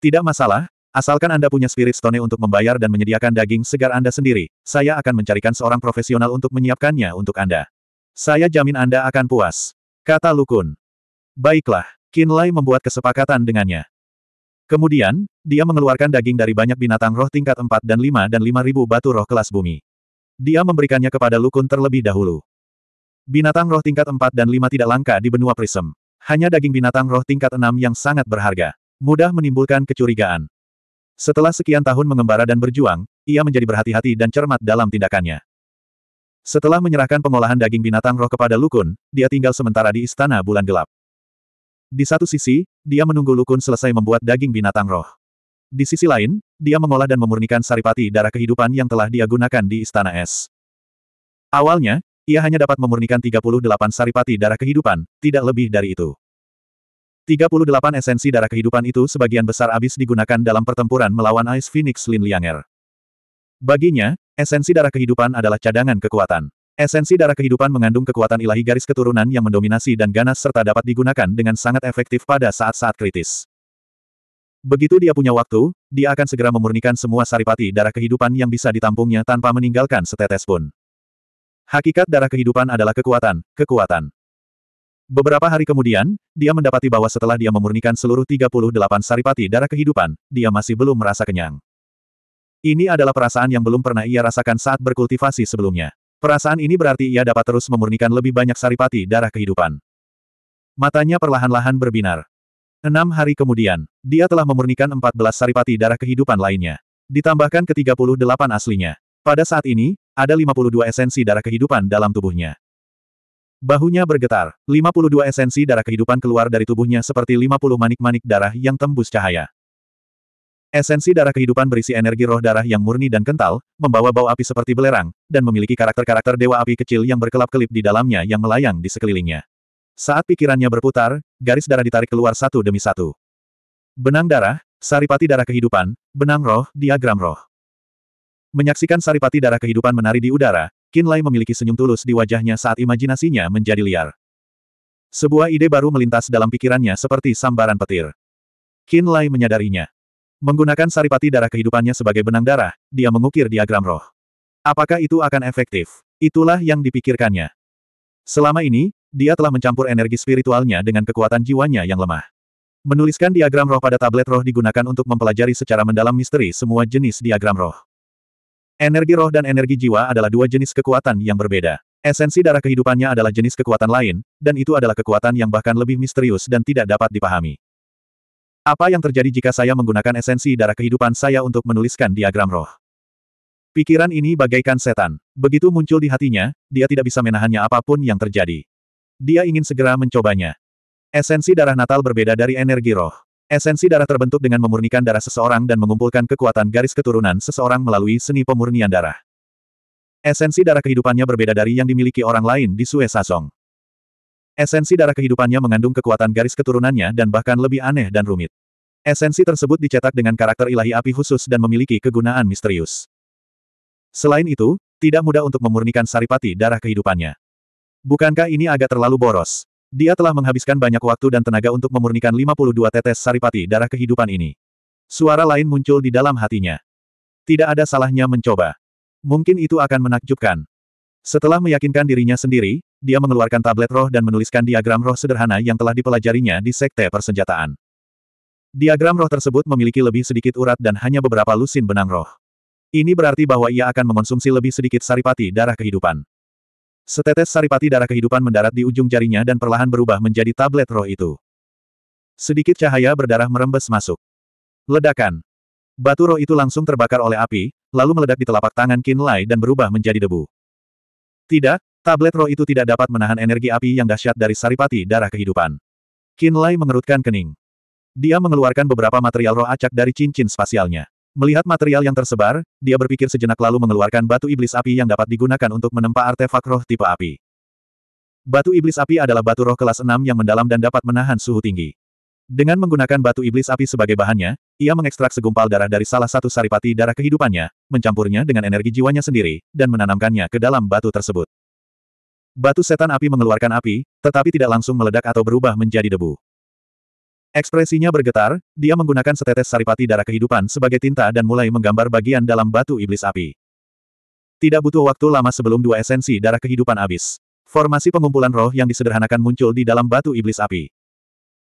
Tidak masalah, asalkan Anda punya spirit stone untuk membayar dan menyediakan daging segar Anda sendiri, saya akan mencarikan seorang profesional untuk menyiapkannya untuk Anda. Saya jamin Anda akan puas. Kata Lukun. Baiklah, Kinlay membuat kesepakatan dengannya. Kemudian, dia mengeluarkan daging dari banyak binatang roh tingkat 4 dan 5 dan 5000 batu roh kelas bumi. Dia memberikannya kepada Lukun terlebih dahulu. Binatang roh tingkat 4 dan 5 tidak langka di benua Prism. Hanya daging binatang roh tingkat 6 yang sangat berharga. Mudah menimbulkan kecurigaan. Setelah sekian tahun mengembara dan berjuang, ia menjadi berhati-hati dan cermat dalam tindakannya. Setelah menyerahkan pengolahan daging binatang roh kepada Lukun, dia tinggal sementara di Istana Bulan Gelap. Di satu sisi, dia menunggu Lukun selesai membuat daging binatang roh. Di sisi lain, dia mengolah dan memurnikan saripati darah kehidupan yang telah dia gunakan di Istana Es. Awalnya, ia hanya dapat memurnikan 38 saripati darah kehidupan, tidak lebih dari itu. 38 esensi darah kehidupan itu sebagian besar habis digunakan dalam pertempuran melawan Ice Phoenix Lin Lianger. Baginya, esensi darah kehidupan adalah cadangan kekuatan. Esensi darah kehidupan mengandung kekuatan ilahi garis keturunan yang mendominasi dan ganas serta dapat digunakan dengan sangat efektif pada saat-saat kritis. Begitu dia punya waktu, dia akan segera memurnikan semua saripati darah kehidupan yang bisa ditampungnya tanpa meninggalkan setetes pun. Hakikat darah kehidupan adalah kekuatan, kekuatan. Beberapa hari kemudian, dia mendapati bahwa setelah dia memurnikan seluruh 38 saripati darah kehidupan, dia masih belum merasa kenyang. Ini adalah perasaan yang belum pernah ia rasakan saat berkultivasi sebelumnya. Perasaan ini berarti ia dapat terus memurnikan lebih banyak saripati darah kehidupan. Matanya perlahan-lahan berbinar. Enam hari kemudian, dia telah memurnikan 14 saripati darah kehidupan lainnya. Ditambahkan ke 38 aslinya. Pada saat ini, ada 52 esensi darah kehidupan dalam tubuhnya. Bahunya bergetar, 52 esensi darah kehidupan keluar dari tubuhnya seperti 50 manik-manik darah yang tembus cahaya. Esensi darah kehidupan berisi energi roh darah yang murni dan kental, membawa bau api seperti belerang, dan memiliki karakter-karakter dewa api kecil yang berkelap-kelip di dalamnya yang melayang di sekelilingnya. Saat pikirannya berputar, garis darah ditarik keluar satu demi satu. Benang darah, saripati darah kehidupan, benang roh, diagram roh. Menyaksikan saripati darah kehidupan menari di udara, Kinlay memiliki senyum tulus di wajahnya saat imajinasinya menjadi liar. Sebuah ide baru melintas dalam pikirannya seperti sambaran petir. Kinlay menyadarinya. Menggunakan saripati darah kehidupannya sebagai benang darah, dia mengukir diagram roh. Apakah itu akan efektif? Itulah yang dipikirkannya. Selama ini, dia telah mencampur energi spiritualnya dengan kekuatan jiwanya yang lemah. Menuliskan diagram roh pada tablet roh digunakan untuk mempelajari secara mendalam misteri semua jenis diagram roh. Energi roh dan energi jiwa adalah dua jenis kekuatan yang berbeda. Esensi darah kehidupannya adalah jenis kekuatan lain, dan itu adalah kekuatan yang bahkan lebih misterius dan tidak dapat dipahami. Apa yang terjadi jika saya menggunakan esensi darah kehidupan saya untuk menuliskan diagram roh? Pikiran ini bagaikan setan. Begitu muncul di hatinya, dia tidak bisa menahannya apapun yang terjadi. Dia ingin segera mencobanya. Esensi darah natal berbeda dari energi roh. Esensi darah terbentuk dengan memurnikan darah seseorang dan mengumpulkan kekuatan garis keturunan seseorang melalui seni pemurnian darah. Esensi darah kehidupannya berbeda dari yang dimiliki orang lain di Sue Sazong. Esensi darah kehidupannya mengandung kekuatan garis keturunannya dan bahkan lebih aneh dan rumit. Esensi tersebut dicetak dengan karakter ilahi api khusus dan memiliki kegunaan misterius. Selain itu, tidak mudah untuk memurnikan saripati darah kehidupannya. Bukankah ini agak terlalu boros? Dia telah menghabiskan banyak waktu dan tenaga untuk memurnikan 52 tetes saripati darah kehidupan ini. Suara lain muncul di dalam hatinya. Tidak ada salahnya mencoba. Mungkin itu akan menakjubkan. Setelah meyakinkan dirinya sendiri, dia mengeluarkan tablet roh dan menuliskan diagram roh sederhana yang telah dipelajarinya di Sekte Persenjataan. Diagram roh tersebut memiliki lebih sedikit urat dan hanya beberapa lusin benang roh. Ini berarti bahwa ia akan mengonsumsi lebih sedikit saripati darah kehidupan. Setetes saripati darah kehidupan mendarat di ujung jarinya dan perlahan berubah menjadi tablet roh itu. Sedikit cahaya berdarah merembes masuk. Ledakan. Batu roh itu langsung terbakar oleh api, lalu meledak di telapak tangan Qin Lai dan berubah menjadi debu. Tidak, tablet roh itu tidak dapat menahan energi api yang dahsyat dari saripati darah kehidupan. Qin Lai mengerutkan kening. Dia mengeluarkan beberapa material roh acak dari cincin spasialnya. Melihat material yang tersebar, dia berpikir sejenak lalu mengeluarkan batu iblis api yang dapat digunakan untuk menempa artefak roh tipe api. Batu iblis api adalah batu roh kelas 6 yang mendalam dan dapat menahan suhu tinggi. Dengan menggunakan batu iblis api sebagai bahannya, ia mengekstrak segumpal darah dari salah satu saripati darah kehidupannya, mencampurnya dengan energi jiwanya sendiri, dan menanamkannya ke dalam batu tersebut. Batu setan api mengeluarkan api, tetapi tidak langsung meledak atau berubah menjadi debu. Ekspresinya bergetar, dia menggunakan setetes saripati darah kehidupan sebagai tinta dan mulai menggambar bagian dalam batu iblis api. Tidak butuh waktu lama sebelum dua esensi darah kehidupan habis. Formasi pengumpulan roh yang disederhanakan muncul di dalam batu iblis api.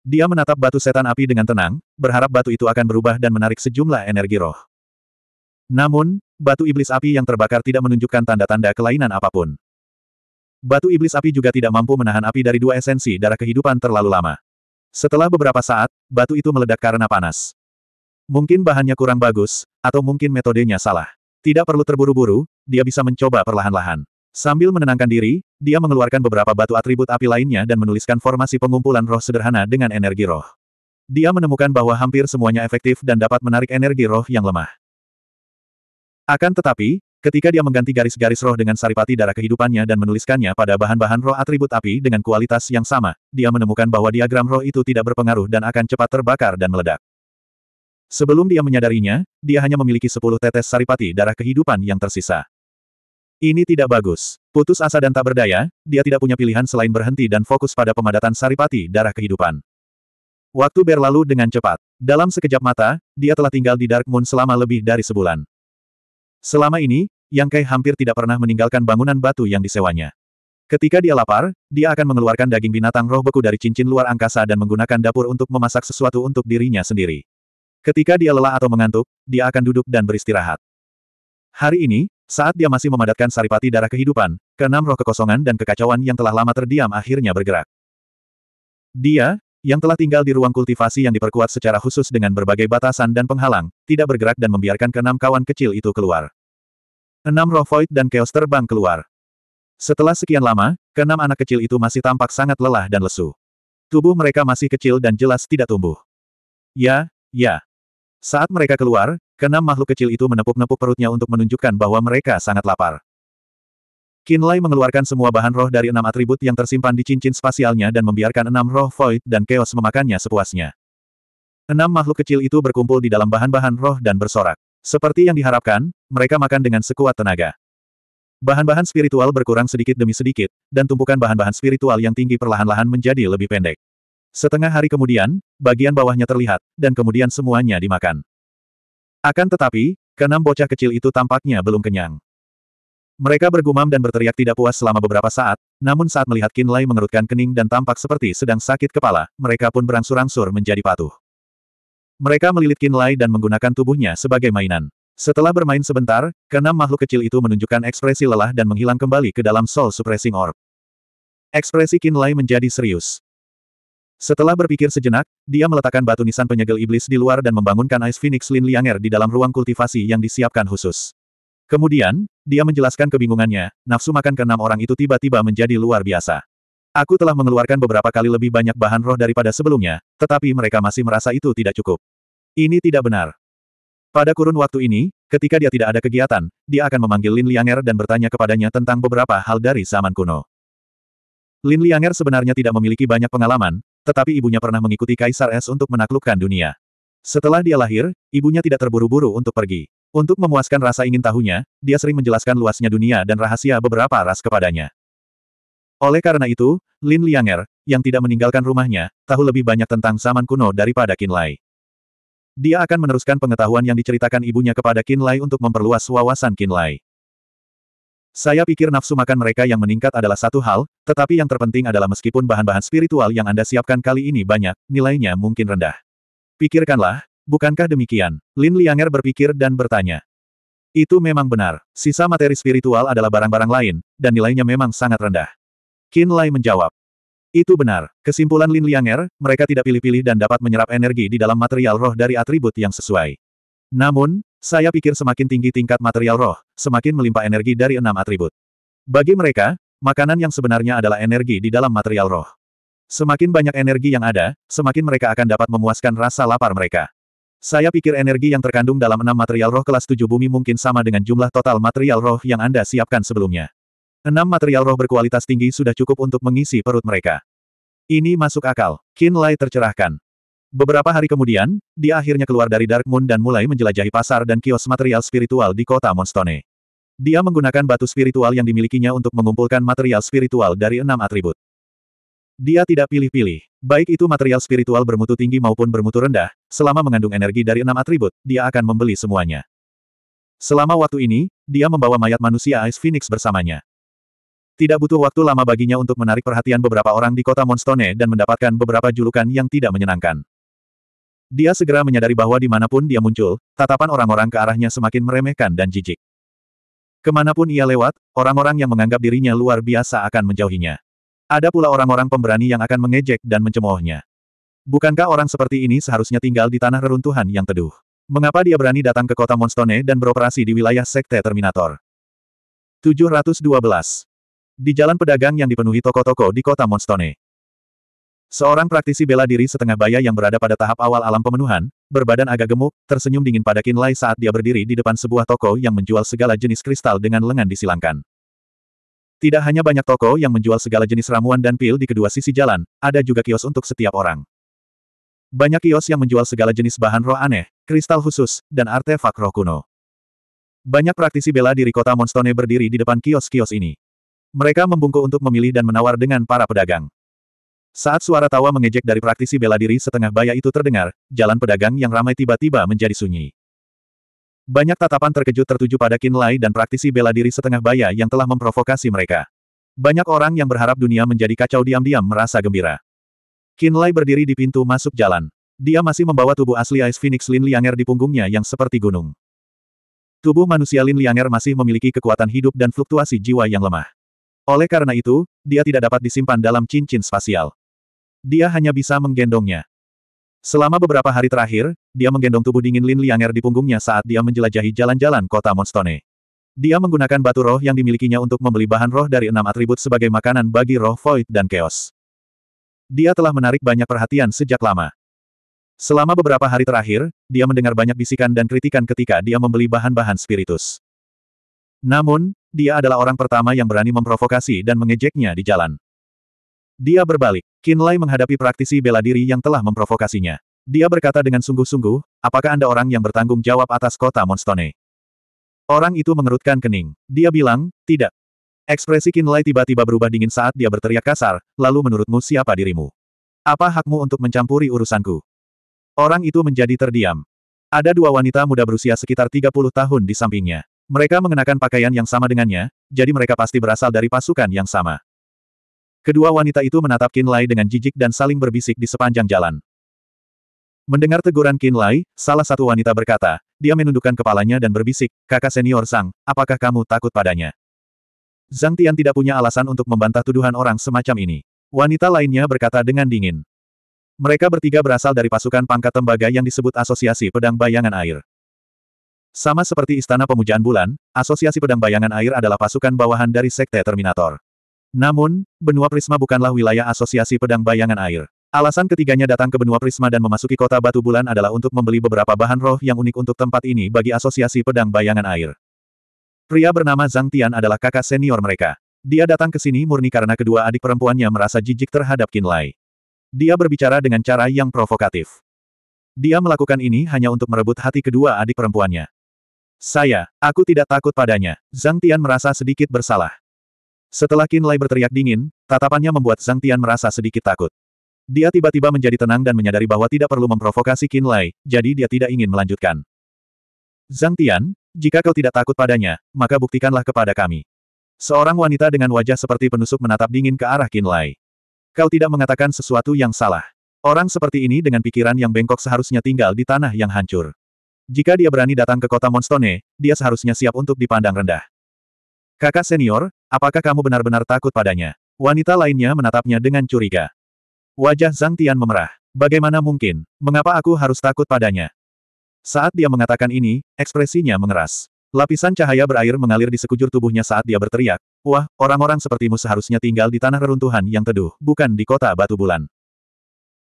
Dia menatap batu setan api dengan tenang, berharap batu itu akan berubah dan menarik sejumlah energi roh. Namun, batu iblis api yang terbakar tidak menunjukkan tanda-tanda kelainan apapun. Batu iblis api juga tidak mampu menahan api dari dua esensi darah kehidupan terlalu lama. Setelah beberapa saat, batu itu meledak karena panas. Mungkin bahannya kurang bagus, atau mungkin metodenya salah. Tidak perlu terburu-buru, dia bisa mencoba perlahan-lahan. Sambil menenangkan diri, dia mengeluarkan beberapa batu atribut api lainnya dan menuliskan formasi pengumpulan roh sederhana dengan energi roh. Dia menemukan bahwa hampir semuanya efektif dan dapat menarik energi roh yang lemah. Akan tetapi, Ketika dia mengganti garis-garis roh dengan saripati darah kehidupannya dan menuliskannya pada bahan-bahan roh atribut api dengan kualitas yang sama, dia menemukan bahwa diagram roh itu tidak berpengaruh dan akan cepat terbakar dan meledak. Sebelum dia menyadarinya, dia hanya memiliki sepuluh tetes saripati darah kehidupan yang tersisa. Ini tidak bagus. Putus asa dan tak berdaya, dia tidak punya pilihan selain berhenti dan fokus pada pemadatan saripati darah kehidupan. Waktu berlalu dengan cepat. Dalam sekejap mata, dia telah tinggal di Dark Moon selama lebih dari sebulan. Selama ini, yang Kai hampir tidak pernah meninggalkan bangunan batu yang disewanya. Ketika dia lapar, dia akan mengeluarkan daging binatang roh beku dari cincin luar angkasa dan menggunakan dapur untuk memasak sesuatu untuk dirinya sendiri. Ketika dia lelah atau mengantuk, dia akan duduk dan beristirahat. Hari ini, saat dia masih memadatkan saripati darah kehidupan, keenam roh kekosongan dan kekacauan yang telah lama terdiam akhirnya bergerak. Dia, yang telah tinggal di ruang kultivasi yang diperkuat secara khusus dengan berbagai batasan dan penghalang, tidak bergerak dan membiarkan keenam kawan kecil itu keluar. Enam roh void dan chaos terbang keluar. Setelah sekian lama, keenam anak kecil itu masih tampak sangat lelah dan lesu. Tubuh mereka masih kecil dan jelas tidak tumbuh. Ya, ya. Saat mereka keluar, keenam makhluk kecil itu menepuk-nepuk perutnya untuk menunjukkan bahwa mereka sangat lapar. Kinlay mengeluarkan semua bahan roh dari enam atribut yang tersimpan di cincin spasialnya dan membiarkan enam roh void dan chaos memakannya sepuasnya. Enam makhluk kecil itu berkumpul di dalam bahan-bahan roh dan bersorak. Seperti yang diharapkan, mereka makan dengan sekuat tenaga. Bahan-bahan spiritual berkurang sedikit demi sedikit, dan tumpukan bahan-bahan spiritual yang tinggi perlahan-lahan menjadi lebih pendek. Setengah hari kemudian, bagian bawahnya terlihat, dan kemudian semuanya dimakan. Akan tetapi, keenam bocah kecil itu tampaknya belum kenyang. Mereka bergumam dan berteriak tidak puas selama beberapa saat, namun saat melihat Kinlay mengerutkan kening dan tampak seperti sedang sakit kepala, mereka pun berangsur-angsur menjadi patuh. Mereka melilit Kinlay dan menggunakan tubuhnya sebagai mainan. Setelah bermain sebentar, keenam makhluk kecil itu menunjukkan ekspresi lelah dan menghilang kembali ke dalam Soul Suppressing Orb. Ekspresi Kinlay menjadi serius. Setelah berpikir sejenak, dia meletakkan batu nisan penyegel iblis di luar dan membangunkan Ice Phoenix Lin Lianger di dalam ruang kultivasi yang disiapkan khusus. Kemudian, dia menjelaskan kebingungannya, nafsu makan keenam orang itu tiba-tiba menjadi luar biasa. Aku telah mengeluarkan beberapa kali lebih banyak bahan roh daripada sebelumnya, tetapi mereka masih merasa itu tidak cukup. Ini tidak benar. Pada kurun waktu ini, ketika dia tidak ada kegiatan, dia akan memanggil Lin Lianger dan bertanya kepadanya tentang beberapa hal dari zaman kuno. Lin Lianger sebenarnya tidak memiliki banyak pengalaman, tetapi ibunya pernah mengikuti Kaisar Es untuk menaklukkan dunia. Setelah dia lahir, ibunya tidak terburu-buru untuk pergi. Untuk memuaskan rasa ingin tahunya, dia sering menjelaskan luasnya dunia dan rahasia beberapa ras kepadanya. Oleh karena itu, Lin Lianger, yang tidak meninggalkan rumahnya, tahu lebih banyak tentang zaman kuno daripada Qin Lai. Dia akan meneruskan pengetahuan yang diceritakan ibunya kepada Qin Lai untuk memperluas wawasan Qin Lai. Saya pikir nafsu makan mereka yang meningkat adalah satu hal, tetapi yang terpenting adalah meskipun bahan-bahan spiritual yang Anda siapkan kali ini banyak, nilainya mungkin rendah. Pikirkanlah, bukankah demikian? Lin Lianger berpikir dan bertanya. Itu memang benar, sisa materi spiritual adalah barang-barang lain, dan nilainya memang sangat rendah. Qin Lai menjawab. Itu benar. Kesimpulan Lin Lianger, mereka tidak pilih-pilih dan dapat menyerap energi di dalam material roh dari atribut yang sesuai. Namun, saya pikir semakin tinggi tingkat material roh, semakin melimpah energi dari enam atribut. Bagi mereka, makanan yang sebenarnya adalah energi di dalam material roh. Semakin banyak energi yang ada, semakin mereka akan dapat memuaskan rasa lapar mereka. Saya pikir energi yang terkandung dalam enam material roh kelas tujuh bumi mungkin sama dengan jumlah total material roh yang Anda siapkan sebelumnya. Enam material roh berkualitas tinggi sudah cukup untuk mengisi perut mereka. Ini masuk akal. Qin Lai tercerahkan. Beberapa hari kemudian, dia akhirnya keluar dari Dark Moon dan mulai menjelajahi pasar dan kios material spiritual di kota Monstone. Dia menggunakan batu spiritual yang dimilikinya untuk mengumpulkan material spiritual dari enam atribut. Dia tidak pilih-pilih. Baik itu material spiritual bermutu tinggi maupun bermutu rendah, selama mengandung energi dari enam atribut, dia akan membeli semuanya. Selama waktu ini, dia membawa mayat manusia Ice Phoenix bersamanya. Tidak butuh waktu lama baginya untuk menarik perhatian beberapa orang di kota Monstone dan mendapatkan beberapa julukan yang tidak menyenangkan. Dia segera menyadari bahwa dimanapun dia muncul, tatapan orang-orang ke arahnya semakin meremehkan dan jijik. Kemanapun ia lewat, orang-orang yang menganggap dirinya luar biasa akan menjauhinya. Ada pula orang-orang pemberani yang akan mengejek dan mencemoohnya. Bukankah orang seperti ini seharusnya tinggal di tanah reruntuhan yang teduh? Mengapa dia berani datang ke kota Monstone dan beroperasi di wilayah Sekte Terminator? 712 di jalan pedagang yang dipenuhi toko-toko di kota Monstone. Seorang praktisi bela diri setengah baya yang berada pada tahap awal alam pemenuhan, berbadan agak gemuk, tersenyum dingin pada kini saat dia berdiri di depan sebuah toko yang menjual segala jenis kristal dengan lengan disilangkan. Tidak hanya banyak toko yang menjual segala jenis ramuan dan pil di kedua sisi jalan, ada juga kios untuk setiap orang. Banyak kios yang menjual segala jenis bahan roh aneh, kristal khusus, dan artefak roh kuno. Banyak praktisi bela diri kota Monstone berdiri di depan kios-kios ini. Mereka membungkuk untuk memilih dan menawar dengan para pedagang. Saat suara tawa mengejek dari praktisi bela diri setengah baya itu terdengar, jalan pedagang yang ramai tiba-tiba menjadi sunyi. Banyak tatapan terkejut tertuju pada Kinlai dan praktisi bela diri setengah baya yang telah memprovokasi mereka. Banyak orang yang berharap dunia menjadi kacau diam-diam merasa gembira. Kinlai berdiri di pintu masuk jalan. Dia masih membawa tubuh asli Ice Phoenix Lin Lianger di punggungnya yang seperti gunung. Tubuh manusia Lin Lianger masih memiliki kekuatan hidup dan fluktuasi jiwa yang lemah. Oleh karena itu, dia tidak dapat disimpan dalam cincin spasial. Dia hanya bisa menggendongnya. Selama beberapa hari terakhir, dia menggendong tubuh dingin Lin Lianger di punggungnya saat dia menjelajahi jalan-jalan kota Monstone. Dia menggunakan batu roh yang dimilikinya untuk membeli bahan roh dari enam atribut sebagai makanan bagi roh void dan chaos. Dia telah menarik banyak perhatian sejak lama. Selama beberapa hari terakhir, dia mendengar banyak bisikan dan kritikan ketika dia membeli bahan-bahan spiritus. Namun, dia adalah orang pertama yang berani memprovokasi dan mengejeknya di jalan. Dia berbalik. Kinlay menghadapi praktisi bela diri yang telah memprovokasinya. Dia berkata dengan sungguh-sungguh, apakah Anda orang yang bertanggung jawab atas kota Monstone? Orang itu mengerutkan kening. Dia bilang, tidak. Ekspresi Kinlay tiba-tiba berubah dingin saat dia berteriak kasar, lalu menurutmu siapa dirimu? Apa hakmu untuk mencampuri urusanku? Orang itu menjadi terdiam. Ada dua wanita muda berusia sekitar 30 tahun di sampingnya. Mereka mengenakan pakaian yang sama dengannya, jadi mereka pasti berasal dari pasukan yang sama. Kedua wanita itu menatap Lai dengan jijik dan saling berbisik di sepanjang jalan. Mendengar teguran Lai, salah satu wanita berkata, dia menundukkan kepalanya dan berbisik, kakak senior Sang, apakah kamu takut padanya? Zhang Tian tidak punya alasan untuk membantah tuduhan orang semacam ini. Wanita lainnya berkata dengan dingin. Mereka bertiga berasal dari pasukan pangkat tembaga yang disebut Asosiasi Pedang Bayangan Air. Sama seperti Istana Pemujaan Bulan, Asosiasi Pedang Bayangan Air adalah pasukan bawahan dari Sekte Terminator. Namun, Benua Prisma bukanlah wilayah Asosiasi Pedang Bayangan Air. Alasan ketiganya datang ke benua Prisma dan memasuki kota Batu Bulan adalah untuk membeli beberapa bahan roh yang unik untuk tempat ini bagi asosiasi pedang bayangan air. Pria bernama Zhang Tian adalah kakak senior mereka. Dia datang ke sini murni karena kedua adik perempuannya merasa jijik terhadap Lai. Dia berbicara dengan cara yang provokatif. Dia melakukan ini hanya untuk merebut hati kedua adik perempuannya. Saya, aku tidak takut padanya. Zhang Tian merasa sedikit bersalah. Setelah Qin Lai berteriak dingin, tatapannya membuat Zhang Tian merasa sedikit takut. Dia tiba-tiba menjadi tenang dan menyadari bahwa tidak perlu memprovokasi Qin Lai, jadi dia tidak ingin melanjutkan. Zhang Tian, jika kau tidak takut padanya, maka buktikanlah kepada kami. Seorang wanita dengan wajah seperti penusuk menatap dingin ke arah Qin Lai. Kau tidak mengatakan sesuatu yang salah. Orang seperti ini dengan pikiran yang bengkok seharusnya tinggal di tanah yang hancur. Jika dia berani datang ke kota Monstone, dia seharusnya siap untuk dipandang rendah. Kakak senior, apakah kamu benar-benar takut padanya? Wanita lainnya menatapnya dengan curiga. Wajah Zhang Tian memerah. Bagaimana mungkin? Mengapa aku harus takut padanya? Saat dia mengatakan ini, ekspresinya mengeras. Lapisan cahaya berair mengalir di sekujur tubuhnya saat dia berteriak, Wah, orang-orang sepertimu seharusnya tinggal di tanah reruntuhan yang teduh, bukan di kota batu bulan.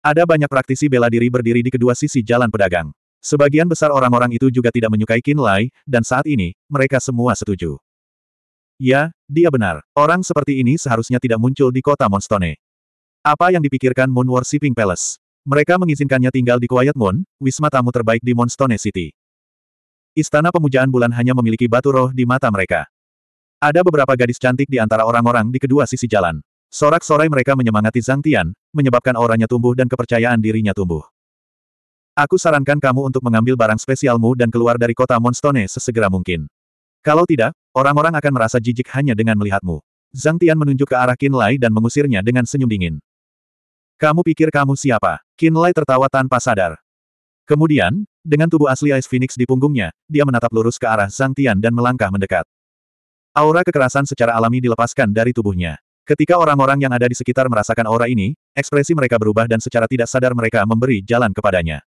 Ada banyak praktisi bela diri berdiri di kedua sisi jalan pedagang. Sebagian besar orang-orang itu juga tidak menyukai Qin Lai, dan saat ini, mereka semua setuju. Ya, dia benar. Orang seperti ini seharusnya tidak muncul di kota Monstone. Apa yang dipikirkan Moon Worshipping Palace? Mereka mengizinkannya tinggal di Quiet Moon, wisma tamu terbaik di Monstone City. Istana pemujaan bulan hanya memiliki batu roh di mata mereka. Ada beberapa gadis cantik di antara orang-orang di kedua sisi jalan. Sorak-sorai mereka menyemangati Zhang Tian, menyebabkan auranya tumbuh dan kepercayaan dirinya tumbuh. Aku sarankan kamu untuk mengambil barang spesialmu dan keluar dari kota Monstone sesegera mungkin. Kalau tidak, orang-orang akan merasa jijik hanya dengan melihatmu. Zhang Tian menunjuk ke arah Qin Lai dan mengusirnya dengan senyum dingin. Kamu pikir kamu siapa? Qin Lai tertawa tanpa sadar. Kemudian, dengan tubuh asli Ice Phoenix di punggungnya, dia menatap lurus ke arah Zhang Tian dan melangkah mendekat. Aura kekerasan secara alami dilepaskan dari tubuhnya. Ketika orang-orang yang ada di sekitar merasakan aura ini, ekspresi mereka berubah dan secara tidak sadar mereka memberi jalan kepadanya.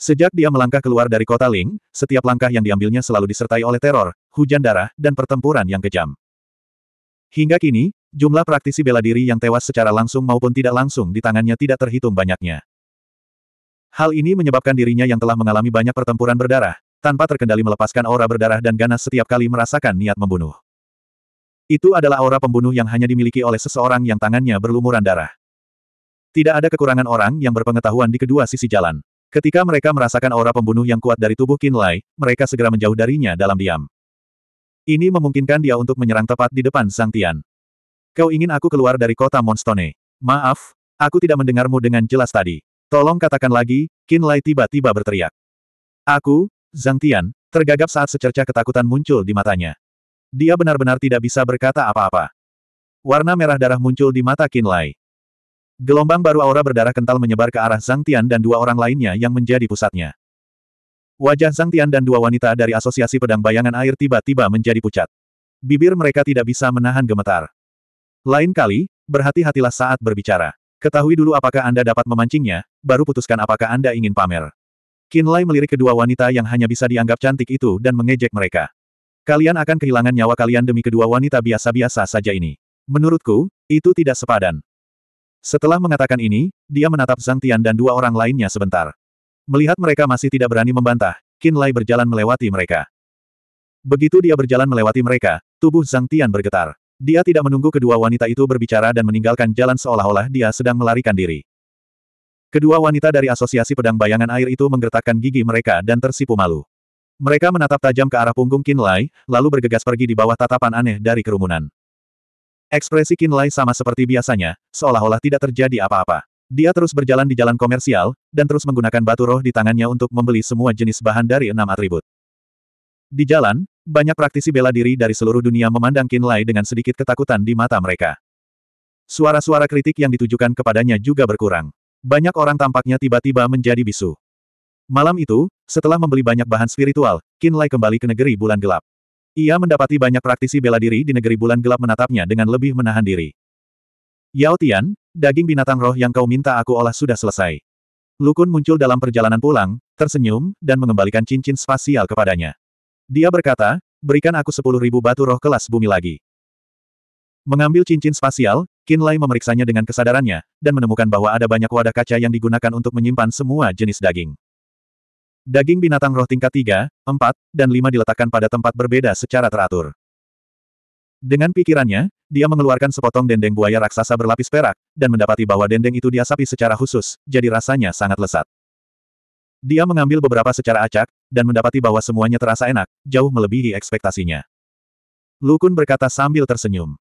Sejak dia melangkah keluar dari kota Ling, setiap langkah yang diambilnya selalu disertai oleh teror, hujan darah, dan pertempuran yang kejam. Hingga kini, jumlah praktisi bela diri yang tewas secara langsung maupun tidak langsung di tangannya tidak terhitung banyaknya. Hal ini menyebabkan dirinya yang telah mengalami banyak pertempuran berdarah, tanpa terkendali melepaskan aura berdarah dan ganas setiap kali merasakan niat membunuh. Itu adalah aura pembunuh yang hanya dimiliki oleh seseorang yang tangannya berlumuran darah. Tidak ada kekurangan orang yang berpengetahuan di kedua sisi jalan. Ketika mereka merasakan aura pembunuh yang kuat dari tubuh Lai, mereka segera menjauh darinya dalam diam. Ini memungkinkan dia untuk menyerang tepat di depan Sang Tian. Kau ingin aku keluar dari kota Monstone? Maaf, aku tidak mendengarmu dengan jelas tadi. Tolong katakan lagi, Lai tiba-tiba berteriak. Aku, Zhang Tian, tergagap saat secercah ketakutan muncul di matanya. Dia benar-benar tidak bisa berkata apa-apa. Warna merah darah muncul di mata Lai. Gelombang baru aura berdarah kental menyebar ke arah Zhang Tian dan dua orang lainnya yang menjadi pusatnya. Wajah Zhang Tian dan dua wanita dari Asosiasi Pedang Bayangan Air tiba-tiba menjadi pucat. Bibir mereka tidak bisa menahan gemetar. Lain kali, berhati-hatilah saat berbicara. Ketahui dulu apakah Anda dapat memancingnya, baru putuskan apakah Anda ingin pamer. Qin Lai melirik kedua wanita yang hanya bisa dianggap cantik itu dan mengejek mereka. Kalian akan kehilangan nyawa kalian demi kedua wanita biasa-biasa saja ini. Menurutku, itu tidak sepadan. Setelah mengatakan ini, dia menatap Zhang Tian dan dua orang lainnya sebentar. Melihat mereka masih tidak berani membantah, Qin Lai berjalan melewati mereka. Begitu dia berjalan melewati mereka, tubuh Zhang Tian bergetar. Dia tidak menunggu kedua wanita itu berbicara dan meninggalkan jalan seolah-olah dia sedang melarikan diri. Kedua wanita dari Asosiasi Pedang Bayangan Air itu menggertakkan gigi mereka dan tersipu malu. Mereka menatap tajam ke arah punggung Qin Lai, lalu bergegas pergi di bawah tatapan aneh dari kerumunan. Ekspresi Kinlay sama seperti biasanya, seolah-olah tidak terjadi apa-apa. Dia terus berjalan di jalan komersial, dan terus menggunakan batu roh di tangannya untuk membeli semua jenis bahan dari enam atribut. Di jalan, banyak praktisi bela diri dari seluruh dunia memandang Kinlay dengan sedikit ketakutan di mata mereka. Suara-suara kritik yang ditujukan kepadanya juga berkurang. Banyak orang tampaknya tiba-tiba menjadi bisu. Malam itu, setelah membeli banyak bahan spiritual, Kinlay kembali ke negeri bulan gelap. Ia mendapati banyak praktisi bela diri di negeri bulan gelap menatapnya dengan lebih menahan diri. Yao Tian, daging binatang roh yang kau minta aku olah sudah selesai. Lukun muncul dalam perjalanan pulang, tersenyum, dan mengembalikan cincin spasial kepadanya. Dia berkata, berikan aku sepuluh ribu batu roh kelas bumi lagi. Mengambil cincin spasial, Lai memeriksanya dengan kesadarannya, dan menemukan bahwa ada banyak wadah kaca yang digunakan untuk menyimpan semua jenis daging. Daging binatang roh tingkat 3, 4, dan 5 diletakkan pada tempat berbeda secara teratur. Dengan pikirannya, dia mengeluarkan sepotong dendeng buaya raksasa berlapis perak, dan mendapati bahwa dendeng itu diasapi secara khusus, jadi rasanya sangat lesat. Dia mengambil beberapa secara acak, dan mendapati bahwa semuanya terasa enak, jauh melebihi ekspektasinya. Lukun berkata sambil tersenyum.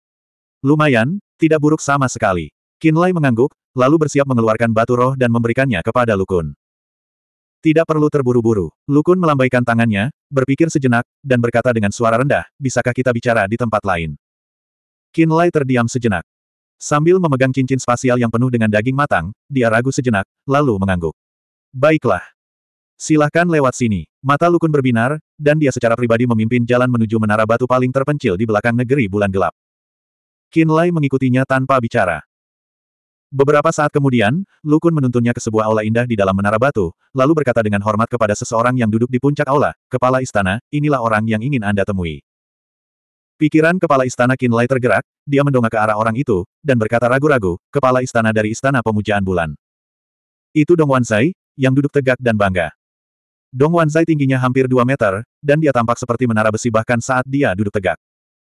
Lumayan, tidak buruk sama sekali. Kinlay mengangguk, lalu bersiap mengeluarkan batu roh dan memberikannya kepada Lukun. Tidak perlu terburu-buru. Lukun melambaikan tangannya, berpikir sejenak, dan berkata dengan suara rendah, bisakah kita bicara di tempat lain? Kinlay terdiam sejenak. Sambil memegang cincin spasial yang penuh dengan daging matang, dia ragu sejenak, lalu mengangguk. Baiklah. Silahkan lewat sini. Mata Lukun berbinar, dan dia secara pribadi memimpin jalan menuju menara batu paling terpencil di belakang negeri bulan gelap. Kinlay mengikutinya tanpa bicara. Beberapa saat kemudian, Lukun menuntunnya ke sebuah aula indah di dalam menara batu, lalu berkata dengan hormat kepada seseorang yang duduk di puncak aula, Kepala Istana, inilah orang yang ingin Anda temui. Pikiran Kepala Istana Kinlay tergerak, dia mendongak ke arah orang itu, dan berkata ragu-ragu, Kepala Istana dari Istana Pemujaan Bulan. Itu Dong Wanzai, yang duduk tegak dan bangga. Dong Wanzai tingginya hampir 2 meter, dan dia tampak seperti menara besi bahkan saat dia duduk tegak.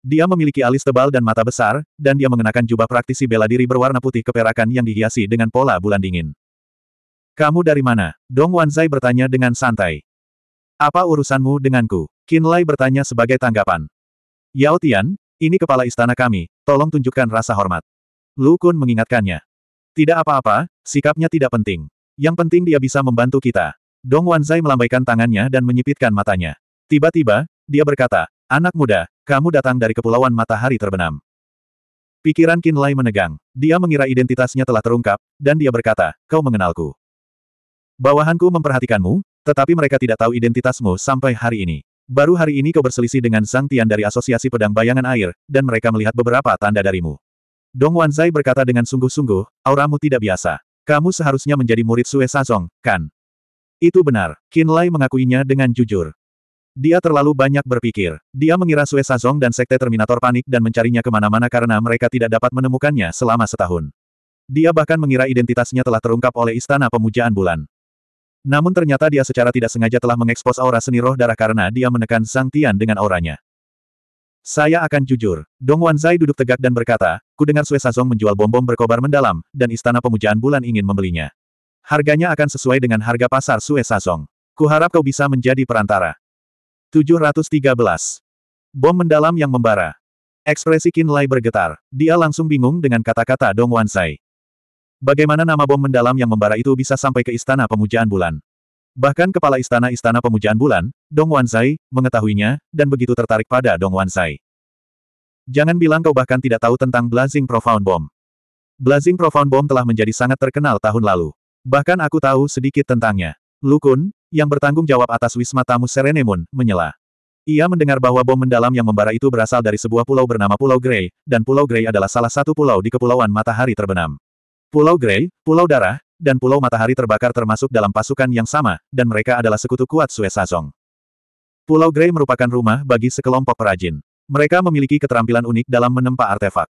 Dia memiliki alis tebal dan mata besar, dan dia mengenakan jubah praktisi bela diri berwarna putih keperakan yang dihiasi dengan pola bulan dingin. Kamu dari mana? Dong Wanzai bertanya dengan santai. Apa urusanmu denganku? Qin Lai bertanya sebagai tanggapan. Yao Tian, ini kepala istana kami, tolong tunjukkan rasa hormat. Lu Kun mengingatkannya. Tidak apa-apa, sikapnya tidak penting. Yang penting dia bisa membantu kita. Dong Wanzai melambaikan tangannya dan menyipitkan matanya. Tiba-tiba, dia berkata, Anak muda, kamu datang dari kepulauan matahari terbenam. Pikiran Lai menegang. Dia mengira identitasnya telah terungkap, dan dia berkata, kau mengenalku. Bawahanku memperhatikanmu, tetapi mereka tidak tahu identitasmu sampai hari ini. Baru hari ini kau berselisih dengan Sang Tian dari Asosiasi Pedang Bayangan Air, dan mereka melihat beberapa tanda darimu. Dong Wanzai berkata dengan sungguh-sungguh, auramu tidak biasa. Kamu seharusnya menjadi murid Sue Sazong, kan? Itu benar. Lai mengakuinya dengan jujur. Dia terlalu banyak berpikir. Dia mengira Sue Sazong dan Sekte Terminator panik dan mencarinya kemana-mana karena mereka tidak dapat menemukannya selama setahun. Dia bahkan mengira identitasnya telah terungkap oleh Istana Pemujaan Bulan. Namun ternyata dia secara tidak sengaja telah mengekspos aura seni roh darah karena dia menekan Sang Tian dengan auranya. Saya akan jujur. Dong Zai duduk tegak dan berkata, ku dengar Sue Sazong menjual bom-bom berkobar mendalam, dan Istana Pemujaan Bulan ingin membelinya. Harganya akan sesuai dengan harga pasar Sue Sazong. Kuharap kau bisa menjadi perantara. 713. Bom mendalam yang membara. Ekspresi Qin Lai bergetar. Dia langsung bingung dengan kata-kata Dong Wanzai. Bagaimana nama bom mendalam yang membara itu bisa sampai ke Istana Pemujaan Bulan? Bahkan kepala istana-istana pemujaan bulan, Dong Wanzai, mengetahuinya, dan begitu tertarik pada Dong Wanzai. Jangan bilang kau bahkan tidak tahu tentang Blazing Profound Bomb. Blazing Profound Bomb telah menjadi sangat terkenal tahun lalu. Bahkan aku tahu sedikit tentangnya. Lukun, yang bertanggung jawab atas wisma tamu Serenemun, menyela. Ia mendengar bahwa bom mendalam yang membara itu berasal dari sebuah pulau bernama Pulau Grey, dan Pulau Grey adalah salah satu pulau di Kepulauan Matahari Terbenam. Pulau Grey, Pulau Darah, dan Pulau Matahari Terbakar termasuk dalam pasukan yang sama, dan mereka adalah sekutu kuat Sazong. Pulau Grey merupakan rumah bagi sekelompok perajin. Mereka memiliki keterampilan unik dalam menempa artefak.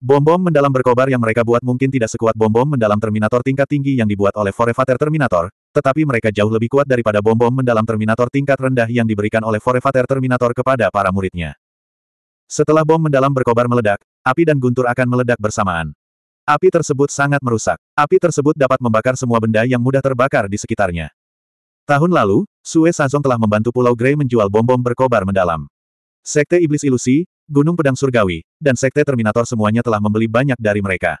Bom-bom mendalam berkobar yang mereka buat mungkin tidak sekuat bom-bom mendalam Terminator tingkat tinggi yang dibuat oleh Forevater Terminator, tetapi mereka jauh lebih kuat daripada bom-bom mendalam Terminator tingkat rendah yang diberikan oleh Forevater Terminator kepada para muridnya. Setelah bom mendalam berkobar meledak, api dan guntur akan meledak bersamaan. Api tersebut sangat merusak. Api tersebut dapat membakar semua benda yang mudah terbakar di sekitarnya. Tahun lalu, Sue Sazong telah membantu Pulau Grey menjual bom-bom berkobar mendalam. Sekte Iblis Ilusi, Gunung Pedang Surgawi, dan Sekte Terminator semuanya telah membeli banyak dari mereka.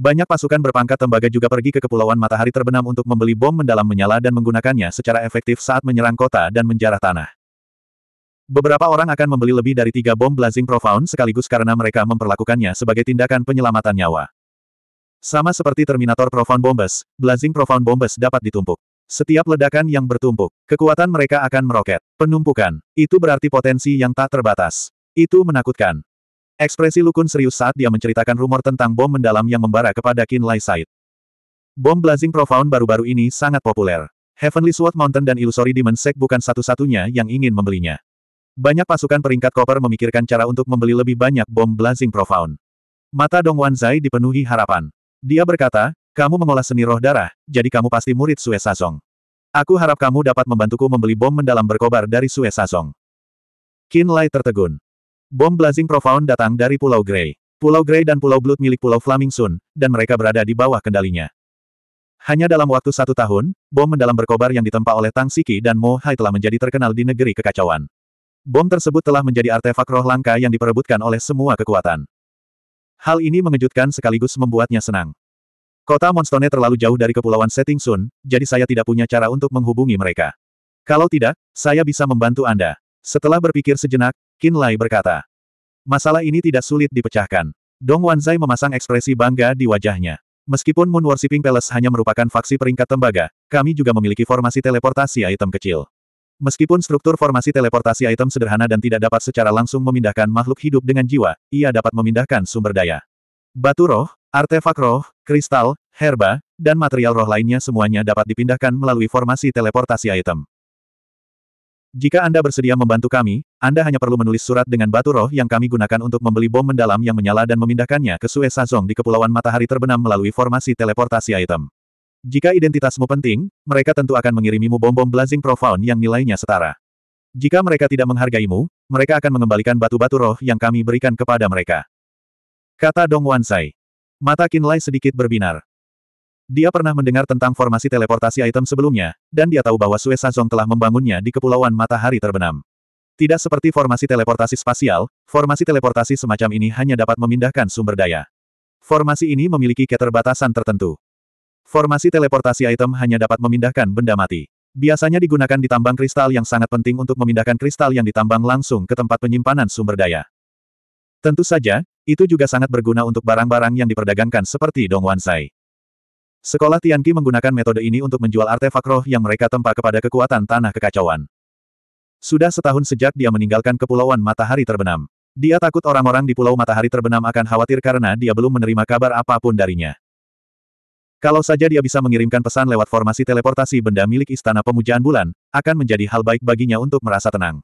Banyak pasukan berpangkat tembaga juga pergi ke Kepulauan Matahari Terbenam untuk membeli bom mendalam menyala dan menggunakannya secara efektif saat menyerang kota dan menjarah tanah. Beberapa orang akan membeli lebih dari tiga bom blazing profound sekaligus karena mereka memperlakukannya sebagai tindakan penyelamatan nyawa. Sama seperti Terminator Profound Bombes, blazing profound bombes dapat ditumpuk. Setiap ledakan yang bertumpuk, kekuatan mereka akan meroket. Penumpukan, itu berarti potensi yang tak terbatas. Itu menakutkan. Ekspresi Lukun serius saat dia menceritakan rumor tentang bom mendalam yang membara kepada Qin Lai Said. Bom Blazing Profound baru-baru ini sangat populer. Heavenly Sword Mountain dan Illusory Demon Sect bukan satu-satunya yang ingin membelinya. Banyak pasukan peringkat koper memikirkan cara untuk membeli lebih banyak bom Blazing Profound. Mata Dong Wanzai dipenuhi harapan. Dia berkata, kamu mengolah seni roh darah, jadi kamu pasti murid Sue Sazong. Aku harap kamu dapat membantuku membeli bom mendalam berkobar dari Sue Sazong. Qin Lai tertegun. Bom Blazing Profound datang dari Pulau Grey. Pulau Grey dan Pulau Blood milik Pulau Flaming Sun, dan mereka berada di bawah kendalinya. Hanya dalam waktu satu tahun, bom mendalam berkobar yang ditempa oleh Tang Siki dan Mo Hai telah menjadi terkenal di negeri kekacauan. Bom tersebut telah menjadi artefak roh langka yang diperebutkan oleh semua kekuatan. Hal ini mengejutkan sekaligus membuatnya senang. Kota Monstone terlalu jauh dari kepulauan Setting Sun, jadi saya tidak punya cara untuk menghubungi mereka. Kalau tidak, saya bisa membantu Anda. Setelah berpikir sejenak, Qin Lai berkata. Masalah ini tidak sulit dipecahkan. Dong Wanzai memasang ekspresi bangga di wajahnya. Meskipun Moon Worshipping Palace hanya merupakan faksi peringkat tembaga, kami juga memiliki formasi teleportasi item kecil. Meskipun struktur formasi teleportasi item sederhana dan tidak dapat secara langsung memindahkan makhluk hidup dengan jiwa, ia dapat memindahkan sumber daya. Batu roh, artefak roh, kristal, herba, dan material roh lainnya semuanya dapat dipindahkan melalui formasi teleportasi item. Jika Anda bersedia membantu kami, Anda hanya perlu menulis surat dengan batu roh yang kami gunakan untuk membeli bom mendalam yang menyala dan memindahkannya ke Sue Sazong di Kepulauan Matahari Terbenam melalui formasi teleportasi item. Jika identitasmu penting, mereka tentu akan mengirimimu bom-bom blazing profound yang nilainya setara. Jika mereka tidak menghargaimu, mereka akan mengembalikan batu-batu roh yang kami berikan kepada mereka. Kata Dong Wansai. Mata Kinlay sedikit berbinar. Dia pernah mendengar tentang formasi teleportasi item sebelumnya, dan dia tahu bahwa Sue Sazong telah membangunnya di Kepulauan Matahari Terbenam. Tidak seperti formasi teleportasi spasial, formasi teleportasi semacam ini hanya dapat memindahkan sumber daya. Formasi ini memiliki keterbatasan tertentu. Formasi teleportasi item hanya dapat memindahkan benda mati. Biasanya digunakan di tambang kristal yang sangat penting untuk memindahkan kristal yang ditambang langsung ke tempat penyimpanan sumber daya. Tentu saja, itu juga sangat berguna untuk barang-barang yang diperdagangkan seperti Wansai. Sekolah Tianqi menggunakan metode ini untuk menjual artefak roh yang mereka tempa kepada kekuatan tanah kekacauan. Sudah setahun sejak dia meninggalkan kepulauan matahari terbenam. Dia takut orang-orang di pulau matahari terbenam akan khawatir karena dia belum menerima kabar apapun darinya. Kalau saja dia bisa mengirimkan pesan lewat formasi teleportasi benda milik Istana Pemujaan Bulan, akan menjadi hal baik baginya untuk merasa tenang.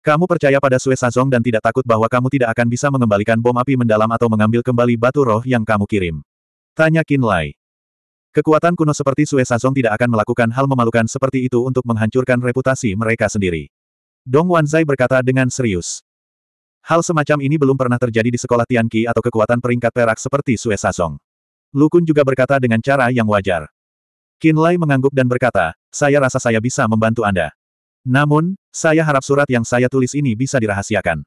Kamu percaya pada Sue Sazong dan tidak takut bahwa kamu tidak akan bisa mengembalikan bom api mendalam atau mengambil kembali batu roh yang kamu kirim. Tanya Qin Lai. Kekuatan kuno seperti Sue Sazong tidak akan melakukan hal memalukan seperti itu untuk menghancurkan reputasi mereka sendiri. Dong Wanzai berkata dengan serius. Hal semacam ini belum pernah terjadi di sekolah Tianqi atau kekuatan peringkat perak seperti Sue Sazong. Lukun juga berkata dengan cara yang wajar. Qin Lai mengangguk dan berkata, saya rasa saya bisa membantu Anda. Namun, saya harap surat yang saya tulis ini bisa dirahasiakan.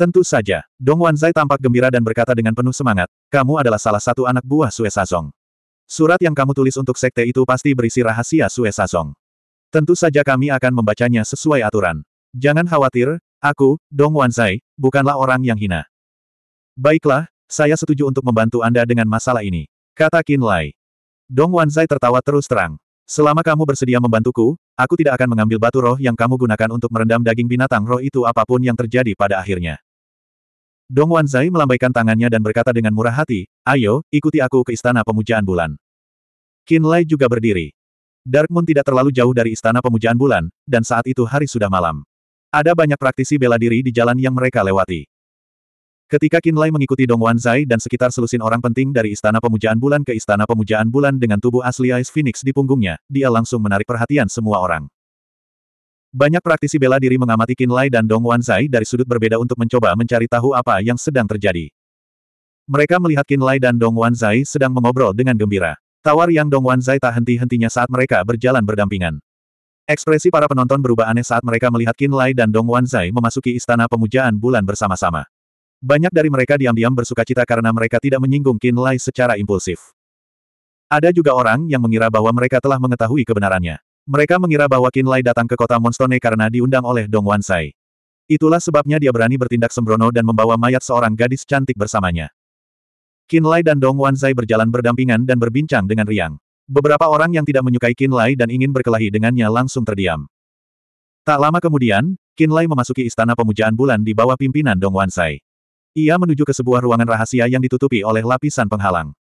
Tentu saja, Dong Wanzai tampak gembira dan berkata dengan penuh semangat, kamu adalah salah satu anak buah Sue Sazong. Surat yang kamu tulis untuk sekte itu pasti berisi rahasia Sue Sazong. Tentu saja kami akan membacanya sesuai aturan. Jangan khawatir, aku, Dong Wanzai, bukanlah orang yang hina. Baiklah, saya setuju untuk membantu Anda dengan masalah ini. Kata Qin Lai. Dong Wanzai tertawa terus terang. Selama kamu bersedia membantuku, aku tidak akan mengambil batu roh yang kamu gunakan untuk merendam daging binatang roh itu apapun yang terjadi pada akhirnya. Dong Wanzai melambaikan tangannya dan berkata dengan murah hati, ayo, ikuti aku ke Istana Pemujaan Bulan. Qin Lai juga berdiri. Dark Moon tidak terlalu jauh dari Istana Pemujaan Bulan, dan saat itu hari sudah malam. Ada banyak praktisi bela diri di jalan yang mereka lewati. Ketika Qin Lai mengikuti Dong Wanzai dan sekitar selusin orang penting dari Istana Pemujaan Bulan ke Istana Pemujaan Bulan dengan tubuh asli Ice Phoenix di punggungnya, dia langsung menarik perhatian semua orang. Banyak praktisi bela diri mengamati Qin Lai dan Dong Wanzai dari sudut berbeda untuk mencoba mencari tahu apa yang sedang terjadi. Mereka melihat Qin Lai dan Dong Wanzai sedang mengobrol dengan gembira. Tawar yang Dong Wanzai tak henti-hentinya saat mereka berjalan berdampingan. Ekspresi para penonton berubah aneh saat mereka melihat Qin Lai dan Dong Wanzai memasuki istana pemujaan bulan bersama-sama. Banyak dari mereka diam-diam bersuka cita karena mereka tidak menyinggung Qin Lai secara impulsif. Ada juga orang yang mengira bahwa mereka telah mengetahui kebenarannya. Mereka mengira bahwa Kinlay datang ke kota Monstone karena diundang oleh Dong Wansai. Itulah sebabnya dia berani bertindak sembrono dan membawa mayat seorang gadis cantik bersamanya. Kinlay dan Dong Wansai berjalan berdampingan dan berbincang dengan riang. Beberapa orang yang tidak menyukai Kinlay dan ingin berkelahi dengannya langsung terdiam. Tak lama kemudian, Kinlay memasuki istana pemujaan bulan di bawah pimpinan Dong Wansai. Ia menuju ke sebuah ruangan rahasia yang ditutupi oleh lapisan penghalang.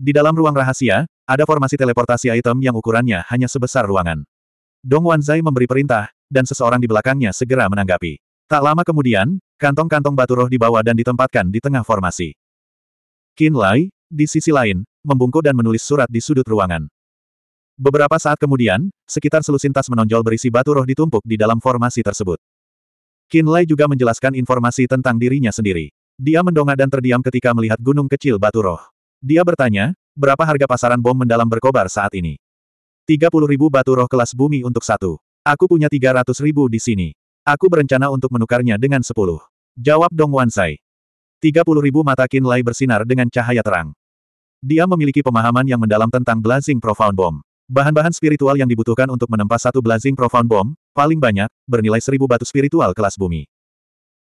Di dalam ruang rahasia, ada formasi teleportasi item yang ukurannya hanya sebesar ruangan. Dong Wanzai memberi perintah, dan seseorang di belakangnya segera menanggapi. Tak lama kemudian, kantong-kantong batu roh dibawa dan ditempatkan di tengah formasi. Qin Lai, di sisi lain, membungkuk dan menulis surat di sudut ruangan. Beberapa saat kemudian, sekitar selusin tas menonjol berisi batu roh ditumpuk di dalam formasi tersebut. Qin Lai juga menjelaskan informasi tentang dirinya sendiri. Dia mendongak dan terdiam ketika melihat gunung kecil batu roh. Dia bertanya, Berapa harga pasaran bom mendalam berkobar saat ini? 30 ribu batu roh kelas bumi untuk satu. Aku punya 300 ribu di sini. Aku berencana untuk menukarnya dengan 10. Jawab Dong Wansai. 30 ribu mata Lai bersinar dengan cahaya terang. Dia memiliki pemahaman yang mendalam tentang Blazing Profound Bomb. Bahan-bahan spiritual yang dibutuhkan untuk menempa satu Blazing Profound Bomb, paling banyak, bernilai seribu batu spiritual kelas bumi.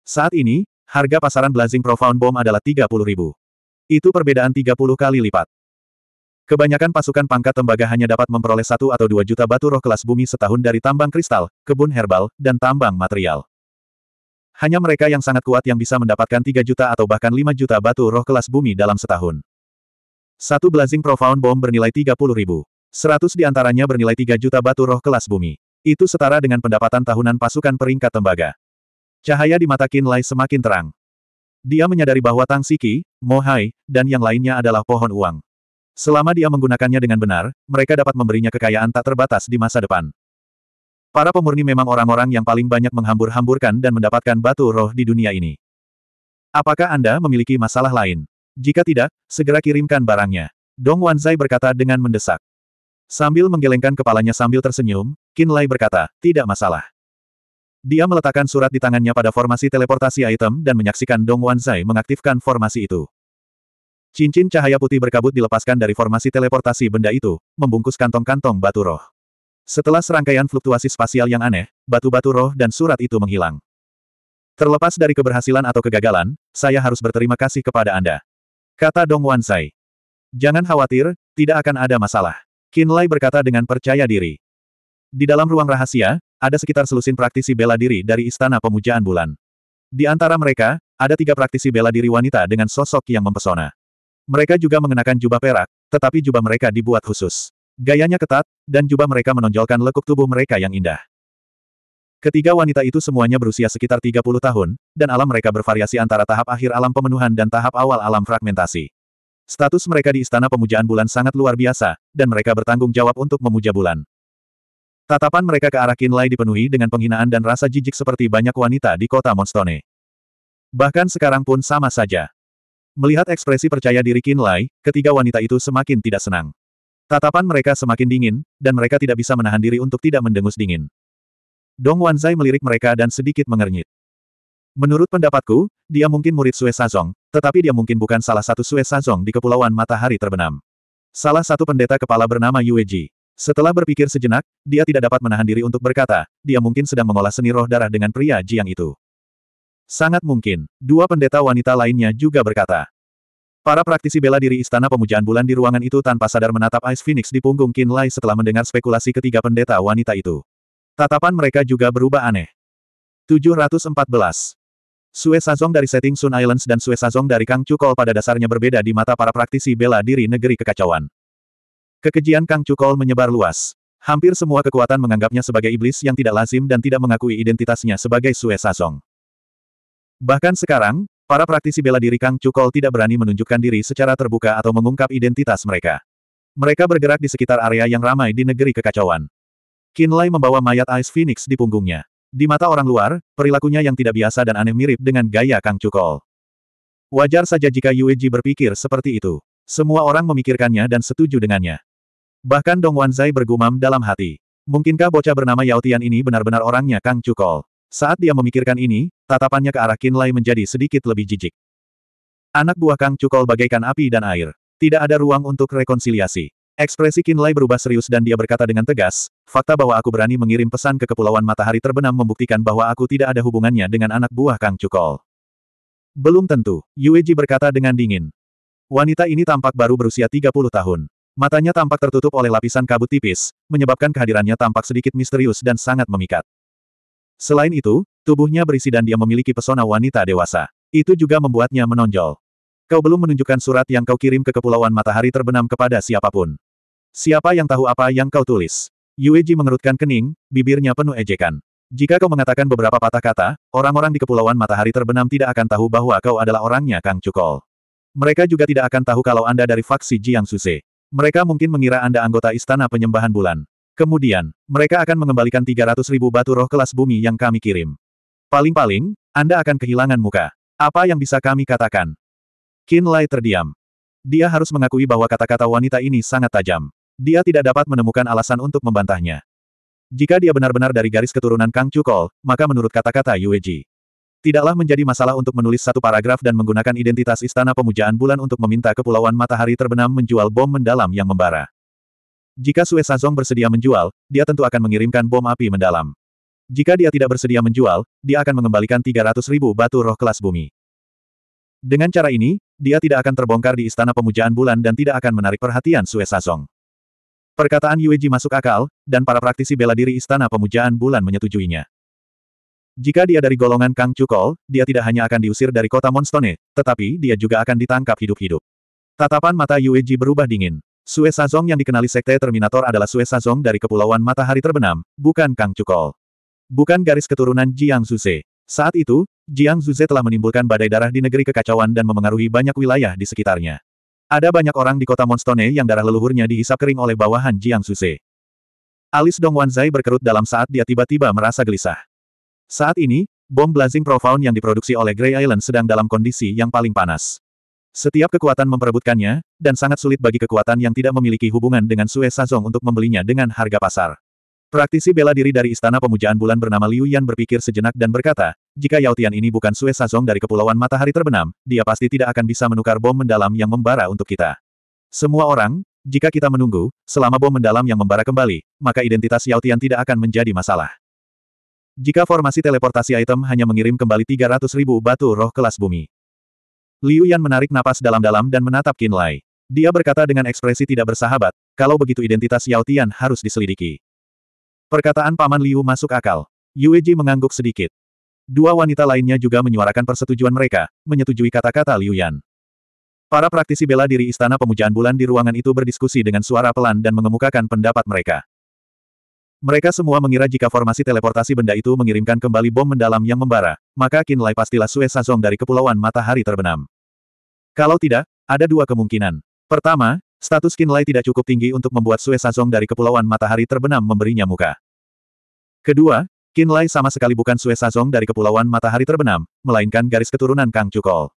Saat ini, harga pasaran Blazing Profound Bomb adalah 30 ribu. Itu perbedaan 30 kali lipat. Kebanyakan pasukan pangkat tembaga hanya dapat memperoleh satu atau dua juta batu roh kelas bumi setahun dari tambang kristal, kebun herbal, dan tambang material. Hanya mereka yang sangat kuat yang bisa mendapatkan tiga juta atau bahkan lima juta batu roh kelas bumi dalam setahun. Satu blazing profound bomb bernilai tiga puluh ribu. seratus di antaranya bernilai tiga juta batu roh kelas bumi. Itu setara dengan pendapatan tahunan pasukan peringkat tembaga. Cahaya di mata Lai semakin terang. Dia menyadari bahwa Tang Siki, Mohai, dan yang lainnya adalah pohon uang. Selama dia menggunakannya dengan benar, mereka dapat memberinya kekayaan tak terbatas di masa depan. Para pemurni memang orang-orang yang paling banyak menghambur-hamburkan dan mendapatkan batu roh di dunia ini. Apakah Anda memiliki masalah lain? Jika tidak, segera kirimkan barangnya. Dong Wanzai berkata dengan mendesak. Sambil menggelengkan kepalanya sambil tersenyum, Qin Lai berkata, tidak masalah. Dia meletakkan surat di tangannya pada formasi teleportasi item dan menyaksikan Dong Wanzai mengaktifkan formasi itu. Cincin cahaya putih berkabut dilepaskan dari formasi teleportasi benda itu, membungkus kantong-kantong batu roh. Setelah serangkaian fluktuasi spasial yang aneh, batu-batu roh dan surat itu menghilang. Terlepas dari keberhasilan atau kegagalan, saya harus berterima kasih kepada Anda. Kata Dong Wansai. Jangan khawatir, tidak akan ada masalah. Lai berkata dengan percaya diri. Di dalam ruang rahasia, ada sekitar selusin praktisi bela diri dari Istana Pemujaan Bulan. Di antara mereka, ada tiga praktisi bela diri wanita dengan sosok yang mempesona. Mereka juga mengenakan jubah perak, tetapi jubah mereka dibuat khusus. Gayanya ketat, dan jubah mereka menonjolkan lekuk tubuh mereka yang indah. Ketiga wanita itu semuanya berusia sekitar 30 tahun, dan alam mereka bervariasi antara tahap akhir alam pemenuhan dan tahap awal alam fragmentasi. Status mereka di Istana Pemujaan Bulan sangat luar biasa, dan mereka bertanggung jawab untuk memuja bulan. Tatapan mereka ke arah Kinlay dipenuhi dengan penghinaan dan rasa jijik seperti banyak wanita di kota Monstone. Bahkan sekarang pun sama saja. Melihat ekspresi percaya diri Qin Lai, ketiga wanita itu semakin tidak senang. Tatapan mereka semakin dingin, dan mereka tidak bisa menahan diri untuk tidak mendengus dingin. Dong Wanzai melirik mereka dan sedikit mengernyit. Menurut pendapatku, dia mungkin murid Sue Sazong, tetapi dia mungkin bukan salah satu Sue Sazong di Kepulauan Matahari Terbenam. Salah satu pendeta kepala bernama Yue Ji. Setelah berpikir sejenak, dia tidak dapat menahan diri untuk berkata, dia mungkin sedang mengolah seni roh darah dengan pria Jiang itu. Sangat mungkin, dua pendeta wanita lainnya juga berkata. Para praktisi bela diri Istana Pemujaan Bulan di ruangan itu tanpa sadar menatap Ice Phoenix di punggung Qin Lai setelah mendengar spekulasi ketiga pendeta wanita itu. Tatapan mereka juga berubah aneh. 714. Sue Sazong dari Setting Sun Islands dan Sue Sazong dari Kang Cukol pada dasarnya berbeda di mata para praktisi bela diri negeri kekacauan. Kekejian Kang Cukol menyebar luas. Hampir semua kekuatan menganggapnya sebagai iblis yang tidak lazim dan tidak mengakui identitasnya sebagai Sue Sazong. Bahkan sekarang, para praktisi bela diri Kang Cukol tidak berani menunjukkan diri secara terbuka atau mengungkap identitas mereka. Mereka bergerak di sekitar area yang ramai di negeri kekacauan. Kinlay membawa mayat Ice Phoenix di punggungnya. Di mata orang luar, perilakunya yang tidak biasa dan aneh mirip dengan gaya Kang Cukol. Wajar saja jika Yueji berpikir seperti itu. Semua orang memikirkannya dan setuju dengannya. Bahkan Dong Wanzai bergumam dalam hati. Mungkinkah bocah bernama Yao Tian ini benar-benar orangnya Kang Cukol? Saat dia memikirkan ini, tatapannya ke arah Kinlay menjadi sedikit lebih jijik. Anak buah Kang Cukol bagaikan api dan air. Tidak ada ruang untuk rekonsiliasi. Ekspresi Kinlay berubah serius dan dia berkata dengan tegas, fakta bahwa aku berani mengirim pesan ke Kepulauan Matahari Terbenam membuktikan bahwa aku tidak ada hubungannya dengan anak buah Kang Cukol. Belum tentu, Yueji berkata dengan dingin. Wanita ini tampak baru berusia 30 tahun. Matanya tampak tertutup oleh lapisan kabut tipis, menyebabkan kehadirannya tampak sedikit misterius dan sangat memikat. Selain itu, tubuhnya berisi dan dia memiliki pesona wanita dewasa. Itu juga membuatnya menonjol. Kau belum menunjukkan surat yang kau kirim ke Kepulauan Matahari terbenam kepada siapapun. Siapa yang tahu apa yang kau tulis? Yueji mengerutkan kening, bibirnya penuh ejekan. Jika kau mengatakan beberapa patah kata, orang-orang di Kepulauan Matahari terbenam tidak akan tahu bahwa kau adalah orangnya Kang Cukol. Mereka juga tidak akan tahu kalau Anda dari faksi Jiang Suse. Mereka mungkin mengira Anda anggota Istana Penyembahan Bulan. Kemudian, mereka akan mengembalikan 300 ribu batu roh kelas bumi yang kami kirim. Paling-paling, Anda akan kehilangan muka. Apa yang bisa kami katakan? Qin Lai terdiam. Dia harus mengakui bahwa kata-kata wanita ini sangat tajam. Dia tidak dapat menemukan alasan untuk membantahnya. Jika dia benar-benar dari garis keturunan Kang Chukol, maka menurut kata-kata Yueji, tidaklah menjadi masalah untuk menulis satu paragraf dan menggunakan identitas Istana Pemujaan Bulan untuk meminta Kepulauan Matahari Terbenam menjual bom mendalam yang membara. Jika Sue Sazong bersedia menjual, dia tentu akan mengirimkan bom api mendalam. Jika dia tidak bersedia menjual, dia akan mengembalikan 300 ribu batu roh kelas bumi. Dengan cara ini, dia tidak akan terbongkar di Istana Pemujaan Bulan dan tidak akan menarik perhatian Sue Sazong. Perkataan Yueji masuk akal, dan para praktisi bela diri Istana Pemujaan Bulan menyetujuinya. Jika dia dari golongan Kang Cukol, dia tidak hanya akan diusir dari kota Monstone, tetapi dia juga akan ditangkap hidup-hidup. Tatapan mata Yueji berubah dingin. Sue Sazong yang dikenali Sekte Terminator adalah Sue Sazong dari Kepulauan Matahari Terbenam, bukan Kang Cukol. Bukan garis keturunan Jiang Zuse. Saat itu, Jiang Zuse telah menimbulkan badai darah di negeri kekacauan dan memengaruhi banyak wilayah di sekitarnya. Ada banyak orang di kota Monstone yang darah leluhurnya dihisap kering oleh bawahan Jiang Zuse. Alis Dong Zai berkerut dalam saat dia tiba-tiba merasa gelisah. Saat ini, bom blazing profound yang diproduksi oleh Grey Island sedang dalam kondisi yang paling panas. Setiap kekuatan memperebutkannya, dan sangat sulit bagi kekuatan yang tidak memiliki hubungan dengan Sue Sazong untuk membelinya dengan harga pasar. Praktisi bela diri dari Istana Pemujaan Bulan bernama Liu Yan berpikir sejenak dan berkata, jika Yao Tian ini bukan Sue Sazong dari Kepulauan Matahari Terbenam, dia pasti tidak akan bisa menukar bom mendalam yang membara untuk kita. Semua orang, jika kita menunggu, selama bom mendalam yang membara kembali, maka identitas Yao Tian tidak akan menjadi masalah. Jika formasi teleportasi item hanya mengirim kembali 300 ribu batu roh kelas bumi, Liu Yan menarik napas dalam-dalam dan menatap Qin Lai. Dia berkata dengan ekspresi tidak bersahabat, kalau begitu identitas Yao Tian harus diselidiki. Perkataan Paman Liu masuk akal. Yue Ji mengangguk sedikit. Dua wanita lainnya juga menyuarakan persetujuan mereka, menyetujui kata-kata Liu Yan. Para praktisi bela diri Istana Pemujaan Bulan di ruangan itu berdiskusi dengan suara pelan dan mengemukakan pendapat mereka. Mereka semua mengira jika formasi teleportasi benda itu mengirimkan kembali bom mendalam yang membara, maka Lai pastilah Sue Sazong dari Kepulauan Matahari Terbenam. Kalau tidak, ada dua kemungkinan. Pertama, status Lai tidak cukup tinggi untuk membuat Sue Sazong dari Kepulauan Matahari Terbenam memberinya muka. Kedua, Lai sama sekali bukan Sue Sazong dari Kepulauan Matahari Terbenam, melainkan garis keturunan Kang Cukol.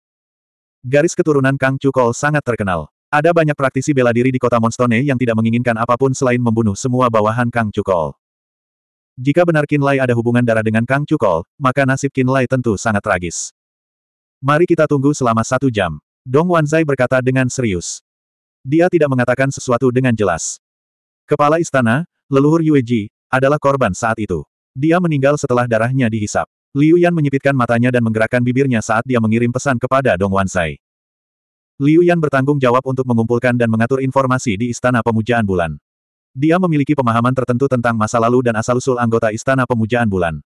Garis keturunan Kang Cukol sangat terkenal. Ada banyak praktisi bela diri di kota Monstone yang tidak menginginkan apapun selain membunuh semua bawahan Kang Cukol. Jika benar Kinlay ada hubungan darah dengan Kang Cukol, maka nasib Kinlay tentu sangat tragis. Mari kita tunggu selama satu jam. Dong Wanzai berkata dengan serius. Dia tidak mengatakan sesuatu dengan jelas. Kepala istana, leluhur Yueji, adalah korban saat itu. Dia meninggal setelah darahnya dihisap. Liu Yan menyipitkan matanya dan menggerakkan bibirnya saat dia mengirim pesan kepada Dong Wanzai. Liu Yan bertanggung jawab untuk mengumpulkan dan mengatur informasi di Istana Pemujaan Bulan. Dia memiliki pemahaman tertentu tentang masa lalu dan asal-usul anggota Istana Pemujaan Bulan.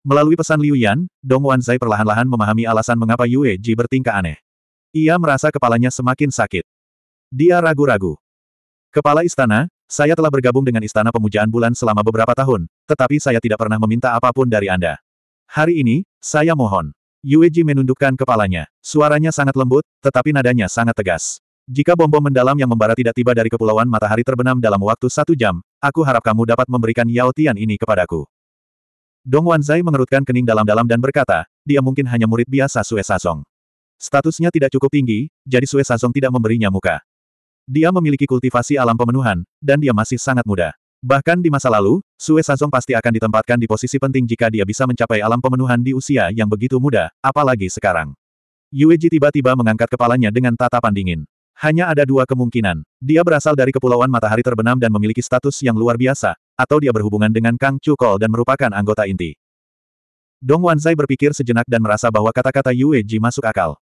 Melalui pesan Liu Yan, Dong Wanzai perlahan-lahan memahami alasan mengapa Yue Ji bertingkah aneh. Ia merasa kepalanya semakin sakit. Dia ragu-ragu. Kepala Istana, saya telah bergabung dengan Istana Pemujaan Bulan selama beberapa tahun, tetapi saya tidak pernah meminta apapun dari Anda. Hari ini, saya mohon. Ji menundukkan kepalanya. Suaranya sangat lembut, tetapi nadanya sangat tegas. Jika bom-bom mendalam yang membara tidak tiba dari kepulauan matahari terbenam dalam waktu satu jam, aku harap kamu dapat memberikan Yao Tian ini kepadaku. Dong Wanzai mengerutkan kening dalam-dalam dan berkata, dia mungkin hanya murid biasa Sue Sazong. Statusnya tidak cukup tinggi, jadi Sue Sazong tidak memberinya muka. Dia memiliki kultivasi alam pemenuhan, dan dia masih sangat muda. Bahkan di masa lalu, Sue Sanzong pasti akan ditempatkan di posisi penting jika dia bisa mencapai alam pemenuhan di usia yang begitu muda, apalagi sekarang. Yueji tiba-tiba mengangkat kepalanya dengan tatapan dingin. Hanya ada dua kemungkinan. Dia berasal dari kepulauan matahari terbenam dan memiliki status yang luar biasa, atau dia berhubungan dengan Kang Chukol dan merupakan anggota inti. Dong Wanzai berpikir sejenak dan merasa bahwa kata-kata Yueji masuk akal.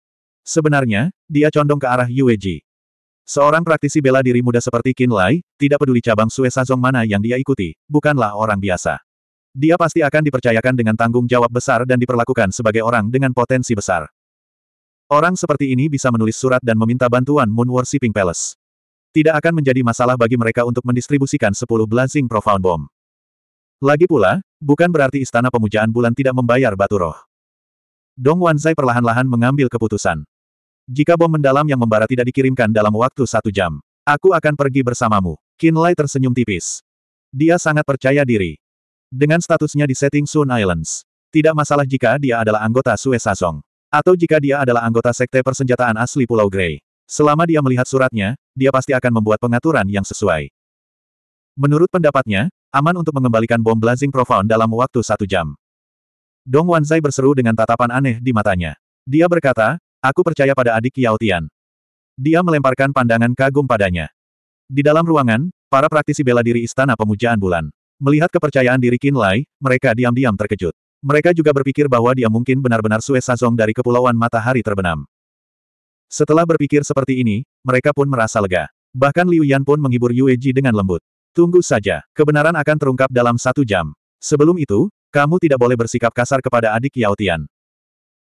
Sebenarnya, dia condong ke arah Yueji. Seorang praktisi bela diri muda seperti Qin Lai, tidak peduli cabang Sue Sazong mana yang dia ikuti, bukanlah orang biasa. Dia pasti akan dipercayakan dengan tanggung jawab besar dan diperlakukan sebagai orang dengan potensi besar. Orang seperti ini bisa menulis surat dan meminta bantuan Moon Worshipping Palace. Tidak akan menjadi masalah bagi mereka untuk mendistribusikan 10 Blazing Profound Bomb. Lagi pula, bukan berarti Istana Pemujaan Bulan tidak membayar batu roh. Dong Wanzai perlahan-lahan mengambil keputusan. Jika bom mendalam yang membara tidak dikirimkan dalam waktu satu jam, aku akan pergi bersamamu. Lai tersenyum tipis. Dia sangat percaya diri. Dengan statusnya di setting Sun Islands, tidak masalah jika dia adalah anggota Sue Sazong. Atau jika dia adalah anggota sekte persenjataan asli Pulau Grey. Selama dia melihat suratnya, dia pasti akan membuat pengaturan yang sesuai. Menurut pendapatnya, aman untuk mengembalikan bom Blazing Profound dalam waktu satu jam. Dong Wanzai berseru dengan tatapan aneh di matanya. Dia berkata, Aku percaya pada adik Yao Tian. Dia melemparkan pandangan kagum padanya. Di dalam ruangan, para praktisi bela diri Istana Pemujaan Bulan. Melihat kepercayaan diri Qin Lai, mereka diam-diam terkejut. Mereka juga berpikir bahwa dia mungkin benar-benar Sue Sazong dari Kepulauan Matahari Terbenam. Setelah berpikir seperti ini, mereka pun merasa lega. Bahkan Liu Yan pun menghibur Yue Ji dengan lembut. Tunggu saja, kebenaran akan terungkap dalam satu jam. Sebelum itu, kamu tidak boleh bersikap kasar kepada adik Yao Tian.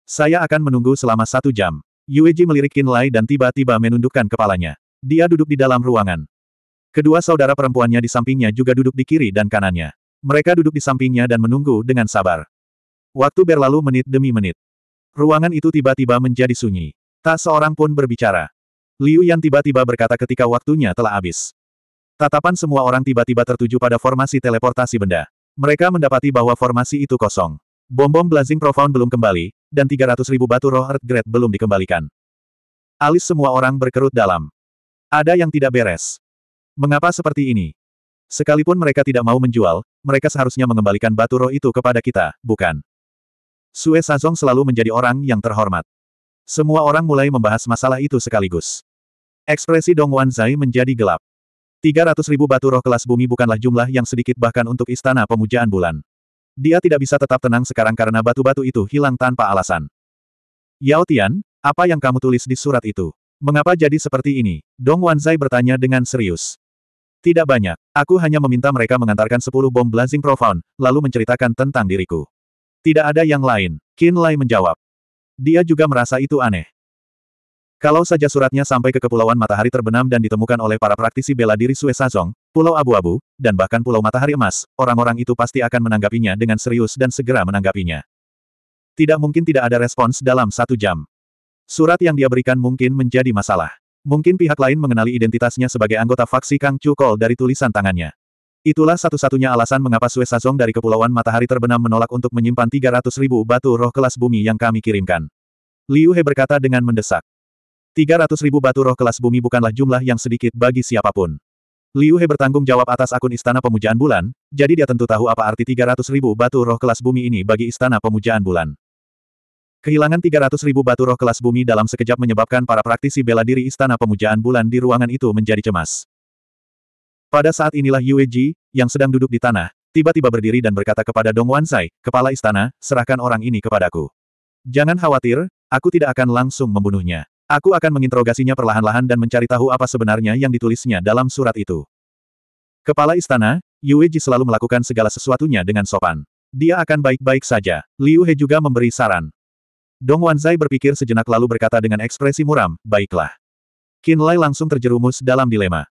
Saya akan menunggu selama satu jam. Yueji melirik Qin Lai dan tiba-tiba menundukkan kepalanya. Dia duduk di dalam ruangan. Kedua saudara perempuannya di sampingnya juga duduk di kiri dan kanannya. Mereka duduk di sampingnya dan menunggu dengan sabar. Waktu berlalu menit demi menit. Ruangan itu tiba-tiba menjadi sunyi. Tak seorang pun berbicara. Liu Yan tiba-tiba berkata ketika waktunya telah habis. Tatapan semua orang tiba-tiba tertuju pada formasi teleportasi benda. Mereka mendapati bahwa formasi itu kosong. Bom-bom blazing profound belum kembali, dan 300 ribu batu roh Earth Grade belum dikembalikan. Alis semua orang berkerut dalam. Ada yang tidak beres. Mengapa seperti ini? Sekalipun mereka tidak mau menjual, mereka seharusnya mengembalikan batu roh itu kepada kita, bukan? Sue Sazong selalu menjadi orang yang terhormat. Semua orang mulai membahas masalah itu sekaligus. Ekspresi Dong Zai menjadi gelap. 300 ribu batu roh kelas bumi bukanlah jumlah yang sedikit bahkan untuk istana pemujaan bulan. Dia tidak bisa tetap tenang sekarang karena batu-batu itu hilang tanpa alasan. Yao Tian, apa yang kamu tulis di surat itu? Mengapa jadi seperti ini? Dong Wanzai bertanya dengan serius. Tidak banyak. Aku hanya meminta mereka mengantarkan sepuluh bom blazing profound, lalu menceritakan tentang diriku. Tidak ada yang lain. Qin Lai menjawab. Dia juga merasa itu aneh. Kalau saja suratnya sampai ke Kepulauan Matahari Terbenam dan ditemukan oleh para praktisi bela diri Sue Sazong, Pulau Abu-Abu, dan bahkan Pulau Matahari Emas, orang-orang itu pasti akan menanggapinya dengan serius dan segera menanggapinya. Tidak mungkin tidak ada respons dalam satu jam. Surat yang dia berikan mungkin menjadi masalah. Mungkin pihak lain mengenali identitasnya sebagai anggota faksi Kang Cukol dari tulisan tangannya. Itulah satu-satunya alasan mengapa Sue Sazong dari Kepulauan Matahari Terbenam menolak untuk menyimpan 300.000 batu roh kelas bumi yang kami kirimkan. Liu He berkata dengan mendesak ribu batu roh kelas bumi bukanlah jumlah yang sedikit bagi siapapun. Liu He bertanggung jawab atas akun Istana Pemujaan Bulan, jadi dia tentu tahu apa arti 300 ribu batu roh kelas bumi ini bagi Istana Pemujaan Bulan. Kehilangan 300 ribu batu roh kelas bumi dalam sekejap menyebabkan para praktisi bela diri Istana Pemujaan Bulan di ruangan itu menjadi cemas. Pada saat inilah Yue Ji, yang sedang duduk di tanah, tiba-tiba berdiri dan berkata kepada Dong Wansai, kepala istana, serahkan orang ini kepadaku. Jangan khawatir, aku tidak akan langsung membunuhnya. Aku akan menginterogasinya perlahan-lahan dan mencari tahu apa sebenarnya yang ditulisnya dalam surat itu. Kepala istana, Ji selalu melakukan segala sesuatunya dengan sopan. Dia akan baik-baik saja. Liu He juga memberi saran. Dong Wanzai berpikir sejenak lalu berkata dengan ekspresi muram, baiklah. Qin Lai langsung terjerumus dalam dilema.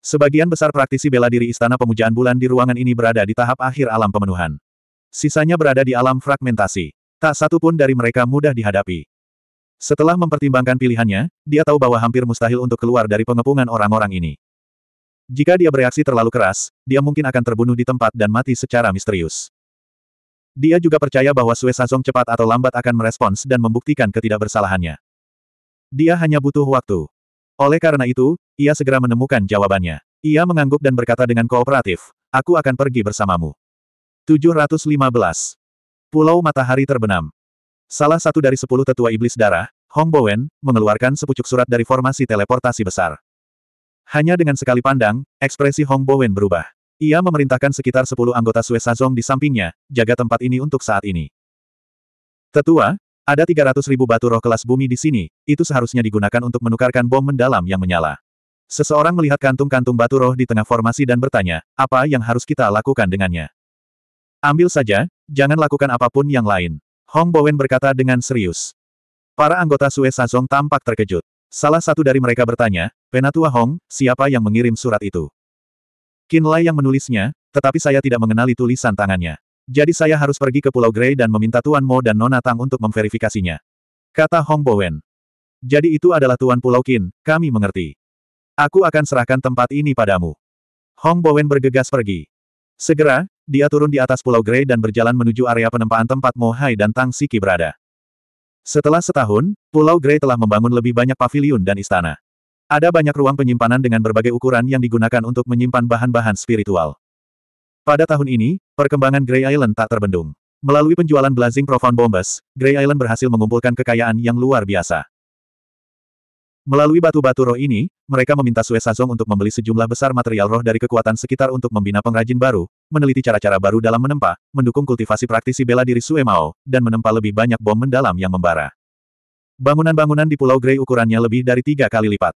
Sebagian besar praktisi bela diri Istana Pemujaan Bulan di ruangan ini berada di tahap akhir alam pemenuhan. Sisanya berada di alam fragmentasi. Tak satu pun dari mereka mudah dihadapi. Setelah mempertimbangkan pilihannya, dia tahu bahwa hampir mustahil untuk keluar dari pengepungan orang-orang ini. Jika dia bereaksi terlalu keras, dia mungkin akan terbunuh di tempat dan mati secara misterius. Dia juga percaya bahwa Sue Sazong cepat atau lambat akan merespons dan membuktikan ketidakbersalahannya. Dia hanya butuh waktu. Oleh karena itu, ia segera menemukan jawabannya. Ia mengangguk dan berkata dengan kooperatif, Aku akan pergi bersamamu. 715. Pulau Matahari Terbenam Salah satu dari sepuluh tetua iblis darah, Hong Bowen, mengeluarkan sepucuk surat dari formasi teleportasi besar. Hanya dengan sekali pandang, ekspresi Hong Bowen berubah. Ia memerintahkan sekitar sepuluh anggota Sue Sazong di sampingnya, jaga tempat ini untuk saat ini. Tetua, ada tiga ratus ribu batu roh kelas bumi di sini, itu seharusnya digunakan untuk menukarkan bom mendalam yang menyala. Seseorang melihat kantung-kantung batu roh di tengah formasi dan bertanya, apa yang harus kita lakukan dengannya? Ambil saja, jangan lakukan apapun yang lain. Hong Bowen berkata dengan serius. Para anggota Sue Sazong tampak terkejut. Salah satu dari mereka bertanya, Penatua Hong, siapa yang mengirim surat itu? Lai yang menulisnya, tetapi saya tidak mengenali tulisan tangannya. Jadi saya harus pergi ke Pulau Grey dan meminta Tuan Mo dan Nona Tang untuk memverifikasinya. Kata Hong Bowen. Jadi itu adalah Tuan Pulau Kin, kami mengerti. Aku akan serahkan tempat ini padamu. Hong Bowen bergegas pergi. Segera, dia turun di atas Pulau Grey dan berjalan menuju area penempaan tempat Mohai dan Tang Siki berada. Setelah setahun, Pulau Grey telah membangun lebih banyak paviliun dan istana. Ada banyak ruang penyimpanan dengan berbagai ukuran yang digunakan untuk menyimpan bahan-bahan spiritual. Pada tahun ini, perkembangan Grey Island tak terbendung. Melalui penjualan Blazing Profound Bombas, Grey Island berhasil mengumpulkan kekayaan yang luar biasa. Melalui batu-batu roh ini, mereka meminta Sue Sazong untuk membeli sejumlah besar material roh dari kekuatan sekitar untuk membina pengrajin baru, meneliti cara-cara baru dalam menempa, mendukung kultivasi praktisi bela diri Sue Mao, dan menempa lebih banyak bom mendalam yang membara. Bangunan-bangunan di Pulau Grey ukurannya lebih dari tiga kali lipat.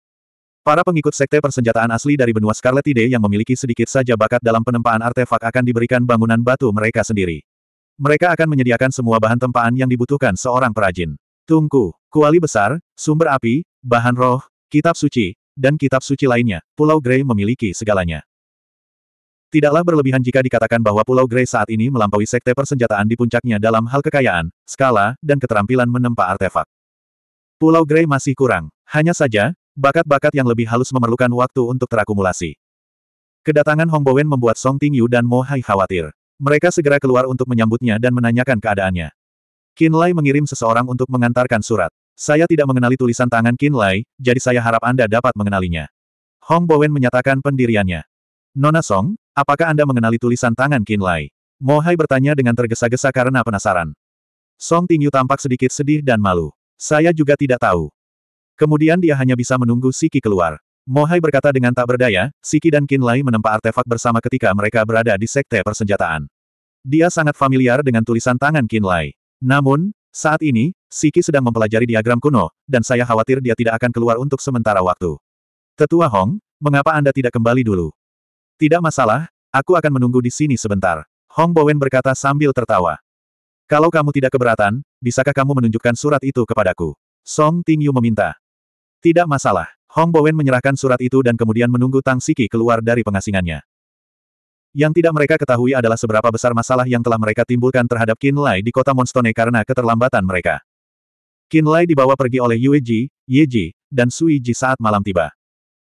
Para pengikut sekte persenjataan asli dari benua Scarlet Ide yang memiliki sedikit saja bakat dalam penempaan artefak akan diberikan bangunan batu mereka sendiri. Mereka akan menyediakan semua bahan tempaan yang dibutuhkan seorang perajin. Tungku. Kuali besar, sumber api, bahan roh, kitab suci, dan kitab suci lainnya, Pulau Grey memiliki segalanya. Tidaklah berlebihan jika dikatakan bahwa Pulau Grey saat ini melampaui sekte persenjataan di puncaknya dalam hal kekayaan, skala, dan keterampilan menempa artefak. Pulau Grey masih kurang. Hanya saja, bakat-bakat yang lebih halus memerlukan waktu untuk terakumulasi. Kedatangan Hong Bowen membuat Song Tingyu dan Mo Hai khawatir. Mereka segera keluar untuk menyambutnya dan menanyakan keadaannya. Qin Lai mengirim seseorang untuk mengantarkan surat. Saya tidak mengenali tulisan tangan Qin Lai, jadi saya harap Anda dapat mengenalinya. Hong Bowen menyatakan pendiriannya. Nona Song, apakah Anda mengenali tulisan tangan Qin Lai? Mohai bertanya dengan tergesa-gesa karena penasaran. Song Tingyu tampak sedikit sedih dan malu. Saya juga tidak tahu. Kemudian dia hanya bisa menunggu Siki keluar. Mohai berkata dengan tak berdaya, Siki dan Qin Lai menempa artefak bersama ketika mereka berada di sekte persenjataan. Dia sangat familiar dengan tulisan tangan Qin Lai. Namun, saat ini, Siki sedang mempelajari diagram kuno, dan saya khawatir dia tidak akan keluar untuk sementara waktu. Tetua Hong, mengapa Anda tidak kembali dulu? Tidak masalah, aku akan menunggu di sini sebentar. Hong Bowen berkata sambil tertawa. Kalau kamu tidak keberatan, bisakah kamu menunjukkan surat itu kepadaku? Song Tingyu meminta. Tidak masalah. Hong Bowen menyerahkan surat itu dan kemudian menunggu Tang Siki keluar dari pengasingannya. Yang tidak mereka ketahui adalah seberapa besar masalah yang telah mereka timbulkan terhadap Qin Lai di kota Monstone karena keterlambatan mereka. Qin Lai dibawa pergi oleh Yue Ji, Ye Ji, dan Sui Ji saat malam tiba.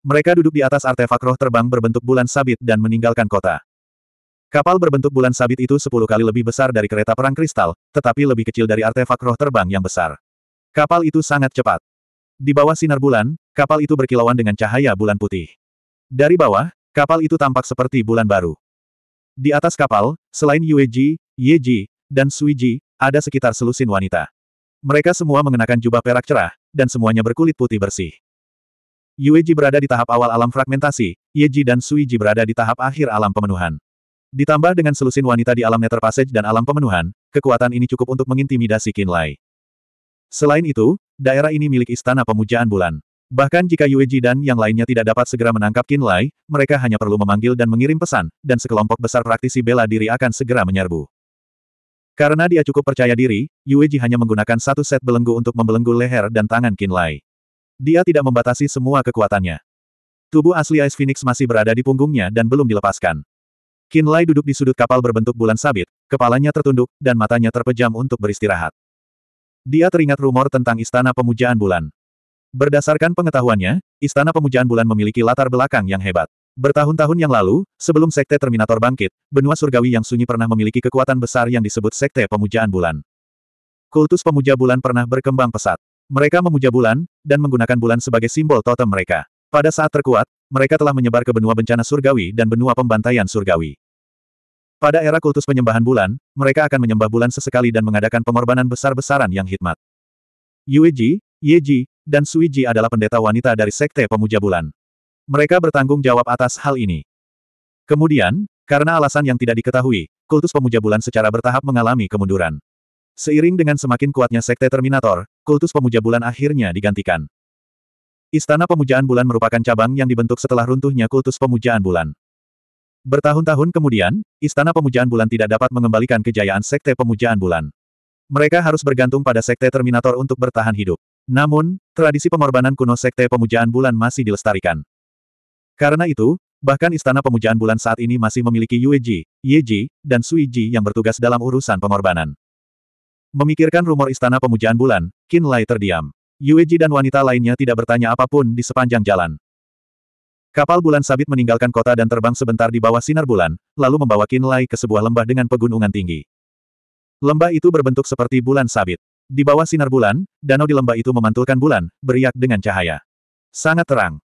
Mereka duduk di atas artefak roh terbang berbentuk bulan sabit dan meninggalkan kota. Kapal berbentuk bulan sabit itu sepuluh kali lebih besar dari kereta perang kristal, tetapi lebih kecil dari artefak roh terbang yang besar. Kapal itu sangat cepat. Di bawah sinar bulan, kapal itu berkilauan dengan cahaya bulan putih. Dari bawah, kapal itu tampak seperti bulan baru. Di atas kapal, selain Yueji, Yeji, dan Suiji, ada sekitar selusin wanita. Mereka semua mengenakan jubah perak cerah, dan semuanya berkulit putih bersih. Yueji berada di tahap awal alam fragmentasi, Yeji dan Suiji berada di tahap akhir alam pemenuhan. Ditambah dengan selusin wanita di alam Nether Passage dan alam pemenuhan, kekuatan ini cukup untuk mengintimidasi Kinlay. Selain itu, daerah ini milik Istana Pemujaan Bulan. Bahkan jika Yue Ji dan yang lainnya tidak dapat segera menangkap Qin Lai, mereka hanya perlu memanggil dan mengirim pesan, dan sekelompok besar praktisi bela diri akan segera menyerbu. Karena dia cukup percaya diri, Yue Ji hanya menggunakan satu set belenggu untuk membelenggu leher dan tangan Qin Lai. Dia tidak membatasi semua kekuatannya. Tubuh asli Ice Phoenix masih berada di punggungnya dan belum dilepaskan. Qin Lai duduk di sudut kapal berbentuk bulan sabit, kepalanya tertunduk, dan matanya terpejam untuk beristirahat. Dia teringat rumor tentang Istana Pemujaan Bulan. Berdasarkan pengetahuannya, Istana Pemujaan Bulan memiliki latar belakang yang hebat. Bertahun-tahun yang lalu, sebelum Sekte Terminator bangkit, benua surgawi yang sunyi pernah memiliki kekuatan besar yang disebut Sekte Pemujaan Bulan. Kultus Pemuja Bulan pernah berkembang pesat. Mereka memuja bulan, dan menggunakan bulan sebagai simbol totem mereka. Pada saat terkuat, mereka telah menyebar ke benua bencana surgawi dan benua pembantaian surgawi. Pada era kultus penyembahan bulan, mereka akan menyembah bulan sesekali dan mengadakan pengorbanan besar-besaran yang hikmat. Yueji, Yeji, dan Suiji adalah pendeta wanita dari Sekte Pemuja Bulan. Mereka bertanggung jawab atas hal ini. Kemudian, karena alasan yang tidak diketahui, kultus Pemuja Bulan secara bertahap mengalami kemunduran. Seiring dengan semakin kuatnya Sekte Terminator, kultus Pemuja Bulan akhirnya digantikan. Istana Pemujaan Bulan merupakan cabang yang dibentuk setelah runtuhnya kultus Pemujaan Bulan. Bertahun-tahun kemudian, Istana Pemujaan Bulan tidak dapat mengembalikan kejayaan Sekte Pemujaan Bulan. Mereka harus bergantung pada Sekte Terminator untuk bertahan hidup. Namun, tradisi pengorbanan kuno Sekte Pemujaan Bulan masih dilestarikan. Karena itu, bahkan Istana Pemujaan Bulan saat ini masih memiliki Yueji, Yeji, dan Suiji yang bertugas dalam urusan pengorbanan. Memikirkan rumor Istana Pemujaan Bulan, Qin Lai terdiam. Yueji dan wanita lainnya tidak bertanya apapun di sepanjang jalan. Kapal bulan sabit meninggalkan kota dan terbang sebentar di bawah sinar bulan, lalu membawa Qin Lai ke sebuah lembah dengan pegunungan tinggi. Lembah itu berbentuk seperti bulan sabit. Di bawah sinar bulan, danau di lembah itu memantulkan bulan, beriak dengan cahaya. Sangat terang.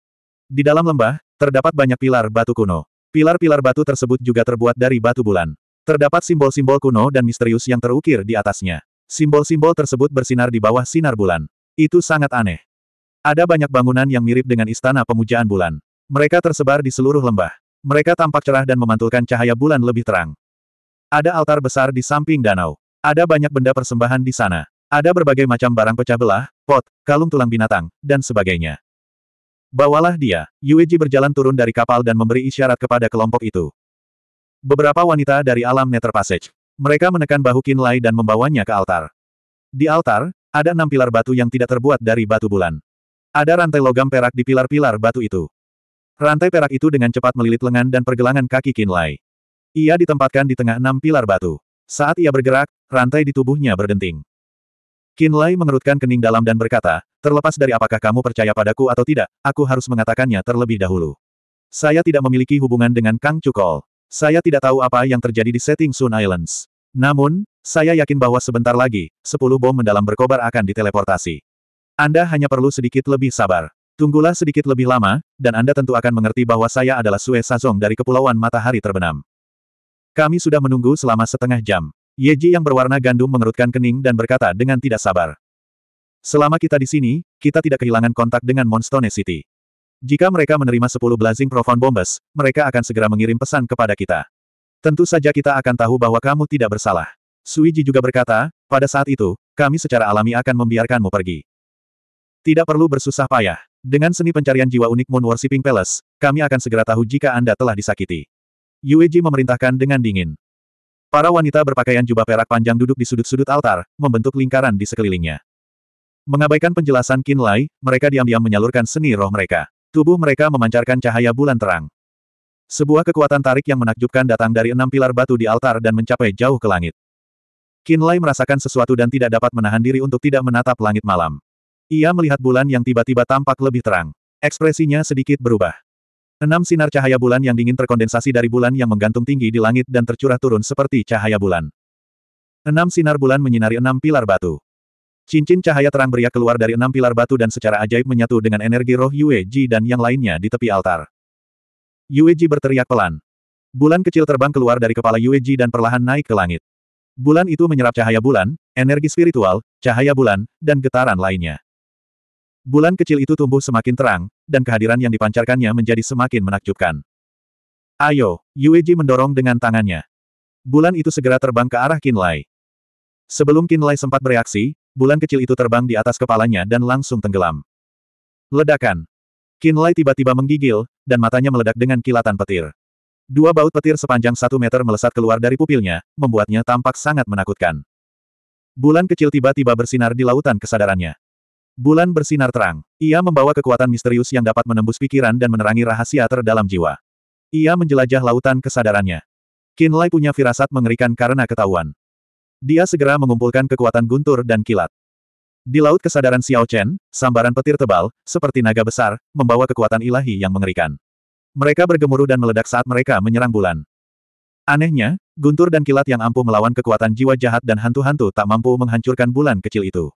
Di dalam lembah, terdapat banyak pilar batu kuno. Pilar-pilar batu tersebut juga terbuat dari batu bulan. Terdapat simbol-simbol kuno dan misterius yang terukir di atasnya. Simbol-simbol tersebut bersinar di bawah sinar bulan. Itu sangat aneh. Ada banyak bangunan yang mirip dengan istana pemujaan bulan. Mereka tersebar di seluruh lembah. Mereka tampak cerah dan memantulkan cahaya bulan lebih terang. Ada altar besar di samping danau. Ada banyak benda persembahan di sana. Ada berbagai macam barang pecah belah, pot, kalung tulang binatang, dan sebagainya. Bawalah dia, Yueji berjalan turun dari kapal dan memberi isyarat kepada kelompok itu. Beberapa wanita dari alam Nether Passage. Mereka menekan bahu Kinlai dan membawanya ke altar. Di altar, ada enam pilar batu yang tidak terbuat dari batu bulan. Ada rantai logam perak di pilar-pilar batu itu. Rantai perak itu dengan cepat melilit lengan dan pergelangan kaki Kinlai. Ia ditempatkan di tengah enam pilar batu. Saat ia bergerak, rantai di tubuhnya berdenting. Qin Lai mengerutkan kening dalam dan berkata, terlepas dari apakah kamu percaya padaku atau tidak, aku harus mengatakannya terlebih dahulu. Saya tidak memiliki hubungan dengan Kang Cukol. Saya tidak tahu apa yang terjadi di setting Sun Islands. Namun, saya yakin bahwa sebentar lagi, sepuluh bom mendalam berkobar akan diteleportasi. Anda hanya perlu sedikit lebih sabar. Tunggulah sedikit lebih lama, dan Anda tentu akan mengerti bahwa saya adalah Sue Sazong dari Kepulauan Matahari Terbenam. Kami sudah menunggu selama setengah jam. Yeji yang berwarna gandum mengerutkan kening dan berkata dengan tidak sabar. Selama kita di sini, kita tidak kehilangan kontak dengan Monstone City. Jika mereka menerima 10 Blazing Profound Bombes, mereka akan segera mengirim pesan kepada kita. Tentu saja kita akan tahu bahwa kamu tidak bersalah. Suiji juga berkata, pada saat itu, kami secara alami akan membiarkanmu pergi. Tidak perlu bersusah payah. Dengan seni pencarian jiwa unik Moon Worshipping Palace, kami akan segera tahu jika Anda telah disakiti. Yueji memerintahkan dengan dingin. Para wanita berpakaian jubah perak panjang duduk di sudut-sudut altar, membentuk lingkaran di sekelilingnya. Mengabaikan penjelasan Qin Lai, mereka diam-diam menyalurkan seni roh mereka. Tubuh mereka memancarkan cahaya bulan terang. Sebuah kekuatan tarik yang menakjubkan datang dari enam pilar batu di altar dan mencapai jauh ke langit. Qin Lai merasakan sesuatu dan tidak dapat menahan diri untuk tidak menatap langit malam. Ia melihat bulan yang tiba-tiba tampak lebih terang. Ekspresinya sedikit berubah. Enam sinar cahaya bulan yang dingin terkondensasi dari bulan yang menggantung tinggi di langit dan tercurah turun seperti cahaya bulan. Enam sinar bulan menyinari enam pilar batu. Cincin cahaya terang beriak keluar dari enam pilar batu dan secara ajaib menyatu dengan energi roh Yue Ji dan yang lainnya di tepi altar. Yue Ji berteriak pelan. Bulan kecil terbang keluar dari kepala Yue Ji dan perlahan naik ke langit. Bulan itu menyerap cahaya bulan, energi spiritual, cahaya bulan, dan getaran lainnya. Bulan kecil itu tumbuh semakin terang, dan kehadiran yang dipancarkannya menjadi semakin menakjubkan. Ayo, Yueji mendorong dengan tangannya. Bulan itu segera terbang ke arah Kinlay. Sebelum Kinlay sempat bereaksi, bulan kecil itu terbang di atas kepalanya dan langsung tenggelam. Ledakan. Kinlay tiba-tiba menggigil, dan matanya meledak dengan kilatan petir. Dua baut petir sepanjang satu meter melesat keluar dari pupilnya, membuatnya tampak sangat menakutkan. Bulan kecil tiba-tiba bersinar di lautan kesadarannya. Bulan bersinar terang. Ia membawa kekuatan misterius yang dapat menembus pikiran dan menerangi rahasia terdalam jiwa. Ia menjelajah lautan kesadarannya. Lai punya firasat mengerikan karena ketahuan. Dia segera mengumpulkan kekuatan guntur dan kilat. Di laut kesadaran Xiao Chen, sambaran petir tebal, seperti naga besar, membawa kekuatan ilahi yang mengerikan. Mereka bergemuruh dan meledak saat mereka menyerang bulan. Anehnya, guntur dan kilat yang ampuh melawan kekuatan jiwa jahat dan hantu-hantu tak mampu menghancurkan bulan kecil itu.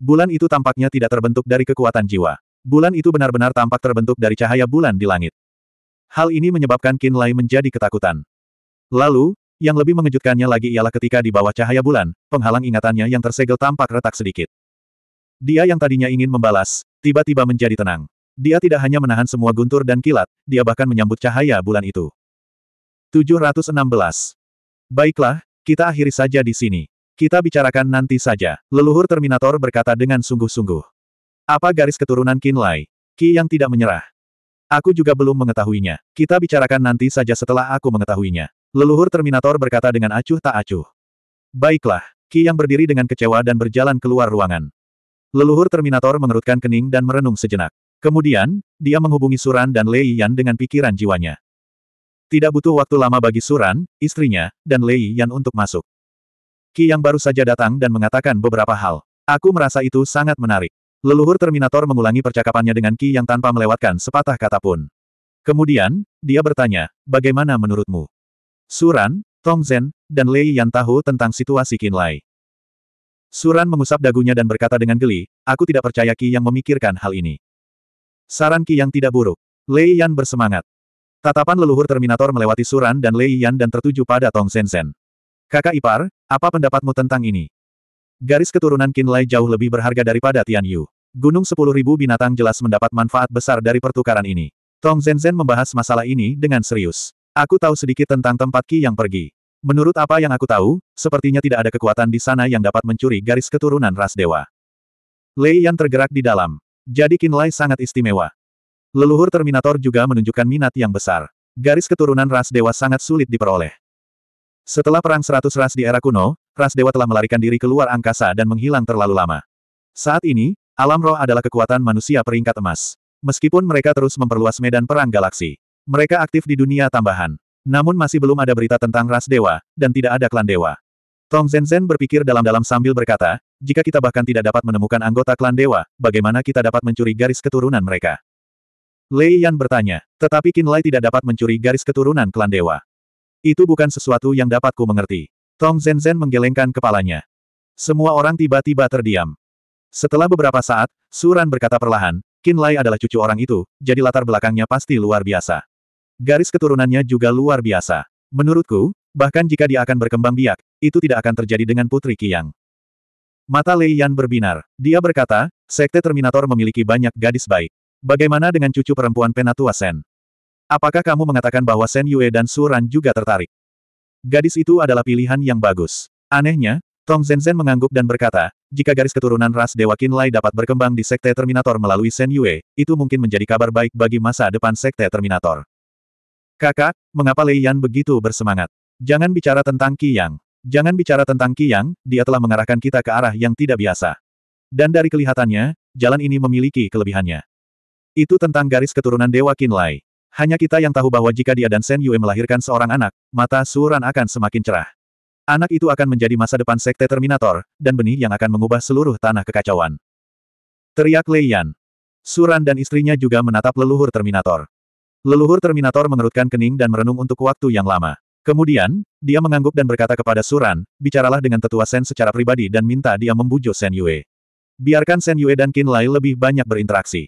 Bulan itu tampaknya tidak terbentuk dari kekuatan jiwa. Bulan itu benar-benar tampak terbentuk dari cahaya bulan di langit. Hal ini menyebabkan Qin Lai menjadi ketakutan. Lalu, yang lebih mengejutkannya lagi ialah ketika di bawah cahaya bulan, penghalang ingatannya yang tersegel tampak retak sedikit. Dia yang tadinya ingin membalas, tiba-tiba menjadi tenang. Dia tidak hanya menahan semua guntur dan kilat, dia bahkan menyambut cahaya bulan itu. 716. Baiklah, kita akhiri saja di sini. Kita bicarakan nanti saja, leluhur Terminator berkata dengan sungguh-sungguh. Apa garis keturunan Kinlay? Ki yang tidak menyerah. Aku juga belum mengetahuinya. Kita bicarakan nanti saja setelah aku mengetahuinya. Leluhur Terminator berkata dengan acuh tak acuh. Baiklah, Ki yang berdiri dengan kecewa dan berjalan keluar ruangan. Leluhur Terminator mengerutkan kening dan merenung sejenak. Kemudian, dia menghubungi Suran dan Lei Yan dengan pikiran jiwanya. Tidak butuh waktu lama bagi Suran, istrinya, dan Lei Yan untuk masuk. Ki yang baru saja datang dan mengatakan beberapa hal. Aku merasa itu sangat menarik. Leluhur Terminator mengulangi percakapannya dengan Ki yang tanpa melewatkan sepatah kata pun. Kemudian, dia bertanya, bagaimana menurutmu? Suran, Tong Zhen, dan Lei Yan tahu tentang situasi Lai. Suran mengusap dagunya dan berkata dengan geli, aku tidak percaya Ki yang memikirkan hal ini. Saran Ki yang tidak buruk. Lei Yan bersemangat. Tatapan leluhur Terminator melewati Suran dan Lei Yan dan tertuju pada Tong Zhen Zhen. Kakak ipar, apa pendapatmu tentang ini? Garis keturunan Qin Lai jauh lebih berharga daripada Tian Yu. Gunung 10.000 binatang jelas mendapat manfaat besar dari pertukaran ini. Tong Zhenzhen membahas masalah ini dengan serius. Aku tahu sedikit tentang tempat ki yang pergi. Menurut apa yang aku tahu, sepertinya tidak ada kekuatan di sana yang dapat mencuri garis keturunan ras dewa. Lei yang tergerak di dalam. Jadi Qin Lai sangat istimewa. Leluhur Terminator juga menunjukkan minat yang besar. Garis keturunan ras dewa sangat sulit diperoleh. Setelah perang seratus ras di era kuno, ras dewa telah melarikan diri keluar angkasa dan menghilang terlalu lama. Saat ini, alam roh adalah kekuatan manusia peringkat emas. Meskipun mereka terus memperluas medan perang galaksi, mereka aktif di dunia tambahan. Namun masih belum ada berita tentang ras dewa, dan tidak ada klan dewa. Tong Zhen berpikir dalam-dalam sambil berkata, jika kita bahkan tidak dapat menemukan anggota klan dewa, bagaimana kita dapat mencuri garis keturunan mereka? Lei Yan bertanya, tetapi Qin Lai tidak dapat mencuri garis keturunan klan dewa. Itu bukan sesuatu yang dapatku mengerti. Tong Zenzen menggelengkan kepalanya. Semua orang tiba-tiba terdiam. Setelah beberapa saat, Suran berkata perlahan, Qin Lai adalah cucu orang itu, jadi latar belakangnya pasti luar biasa. Garis keturunannya juga luar biasa. Menurutku, bahkan jika dia akan berkembang biak, itu tidak akan terjadi dengan Putri Qiang. Mata Lei Yan berbinar. Dia berkata, Sekte Terminator memiliki banyak gadis baik. Bagaimana dengan cucu perempuan Penatua Sen? Apakah kamu mengatakan bahwa Shen Yue dan Su Ran juga tertarik? Gadis itu adalah pilihan yang bagus. Anehnya, Tong Zhenzhen mengangguk dan berkata, jika garis keturunan ras Dewa Kinlai dapat berkembang di Sekte Terminator melalui Shen Yue, itu mungkin menjadi kabar baik bagi masa depan Sekte Terminator. Kakak, mengapa Lei Yan begitu bersemangat? Jangan bicara tentang Qi Yang. Jangan bicara tentang Qi Yang, dia telah mengarahkan kita ke arah yang tidak biasa. Dan dari kelihatannya, jalan ini memiliki kelebihannya. Itu tentang garis keturunan Dewa Kinlai. Hanya kita yang tahu bahwa jika dia dan Shen Yue melahirkan seorang anak, mata Suran akan semakin cerah. Anak itu akan menjadi masa depan sekte Terminator, dan benih yang akan mengubah seluruh tanah kekacauan. Teriak Lei Yan. Suran dan istrinya juga menatap leluhur Terminator. Leluhur Terminator mengerutkan kening dan merenung untuk waktu yang lama. Kemudian, dia mengangguk dan berkata kepada Suran, bicaralah dengan tetua Sen secara pribadi dan minta dia membujuk Sen Yue. Biarkan Sen Yue dan Kin Lai lebih banyak berinteraksi.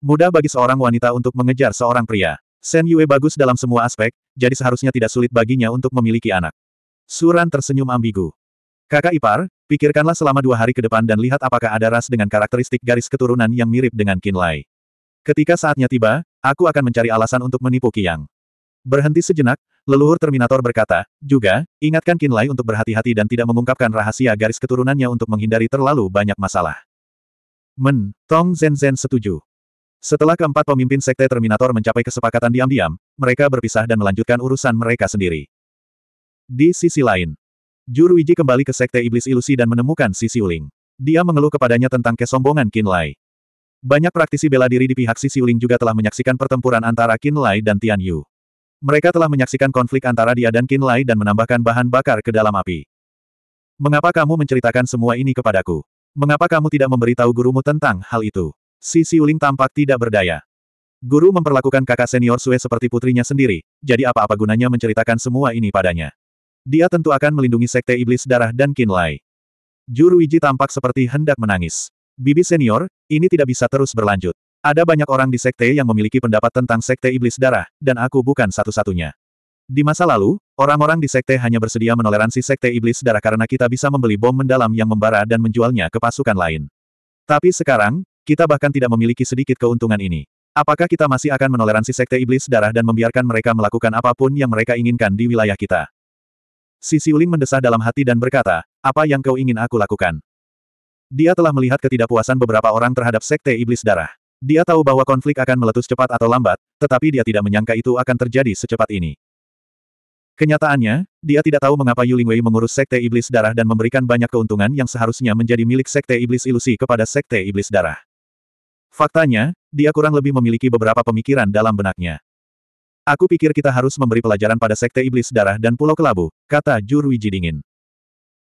Mudah bagi seorang wanita untuk mengejar seorang pria. Shen Yue bagus dalam semua aspek, jadi seharusnya tidak sulit baginya untuk memiliki anak. Suran tersenyum ambigu. Kakak ipar, pikirkanlah selama dua hari ke depan dan lihat apakah ada ras dengan karakteristik garis keturunan yang mirip dengan Qin Lai. Ketika saatnya tiba, aku akan mencari alasan untuk menipu Kiang. Berhenti sejenak, leluhur Terminator berkata, juga, ingatkan Qin Lai untuk berhati-hati dan tidak mengungkapkan rahasia garis keturunannya untuk menghindari terlalu banyak masalah. Men, Tong Zhen Zhen setuju. Setelah keempat pemimpin Sekte Terminator mencapai kesepakatan diam-diam, mereka berpisah dan melanjutkan urusan mereka sendiri. Di sisi lain, Juruiji kembali ke Sekte Iblis Ilusi dan menemukan Sisi Uling. Dia mengeluh kepadanya tentang kesombongan Qin Lai. Banyak praktisi bela diri di pihak Sisi Uling juga telah menyaksikan pertempuran antara Qin Lai dan Tian Yu. Mereka telah menyaksikan konflik antara dia dan Qin Lai dan menambahkan bahan bakar ke dalam api. Mengapa kamu menceritakan semua ini kepadaku? Mengapa kamu tidak memberitahu gurumu tentang hal itu? Si Siuling tampak tidak berdaya. Guru memperlakukan kakak senior Sue seperti putrinya sendiri, jadi apa-apa gunanya menceritakan semua ini padanya. Dia tentu akan melindungi sekte iblis darah dan Kinlai. Juruiji tampak seperti hendak menangis. Bibi senior, ini tidak bisa terus berlanjut. Ada banyak orang di sekte yang memiliki pendapat tentang sekte iblis darah, dan aku bukan satu-satunya. Di masa lalu, orang-orang di sekte hanya bersedia menoleransi sekte iblis darah karena kita bisa membeli bom mendalam yang membara dan menjualnya ke pasukan lain. Tapi sekarang, kita bahkan tidak memiliki sedikit keuntungan ini. Apakah kita masih akan menoleransi sekte iblis darah dan membiarkan mereka melakukan apapun yang mereka inginkan di wilayah kita? Si Siuling mendesah dalam hati dan berkata, apa yang kau ingin aku lakukan? Dia telah melihat ketidakpuasan beberapa orang terhadap sekte iblis darah. Dia tahu bahwa konflik akan meletus cepat atau lambat, tetapi dia tidak menyangka itu akan terjadi secepat ini. Kenyataannya, dia tidak tahu mengapa Wei mengurus sekte iblis darah dan memberikan banyak keuntungan yang seharusnya menjadi milik sekte iblis ilusi kepada sekte iblis darah. Faktanya, dia kurang lebih memiliki beberapa pemikiran dalam benaknya. Aku pikir kita harus memberi pelajaran pada Sekte Iblis Darah dan Pulau Kelabu, kata Jurwiji dingin.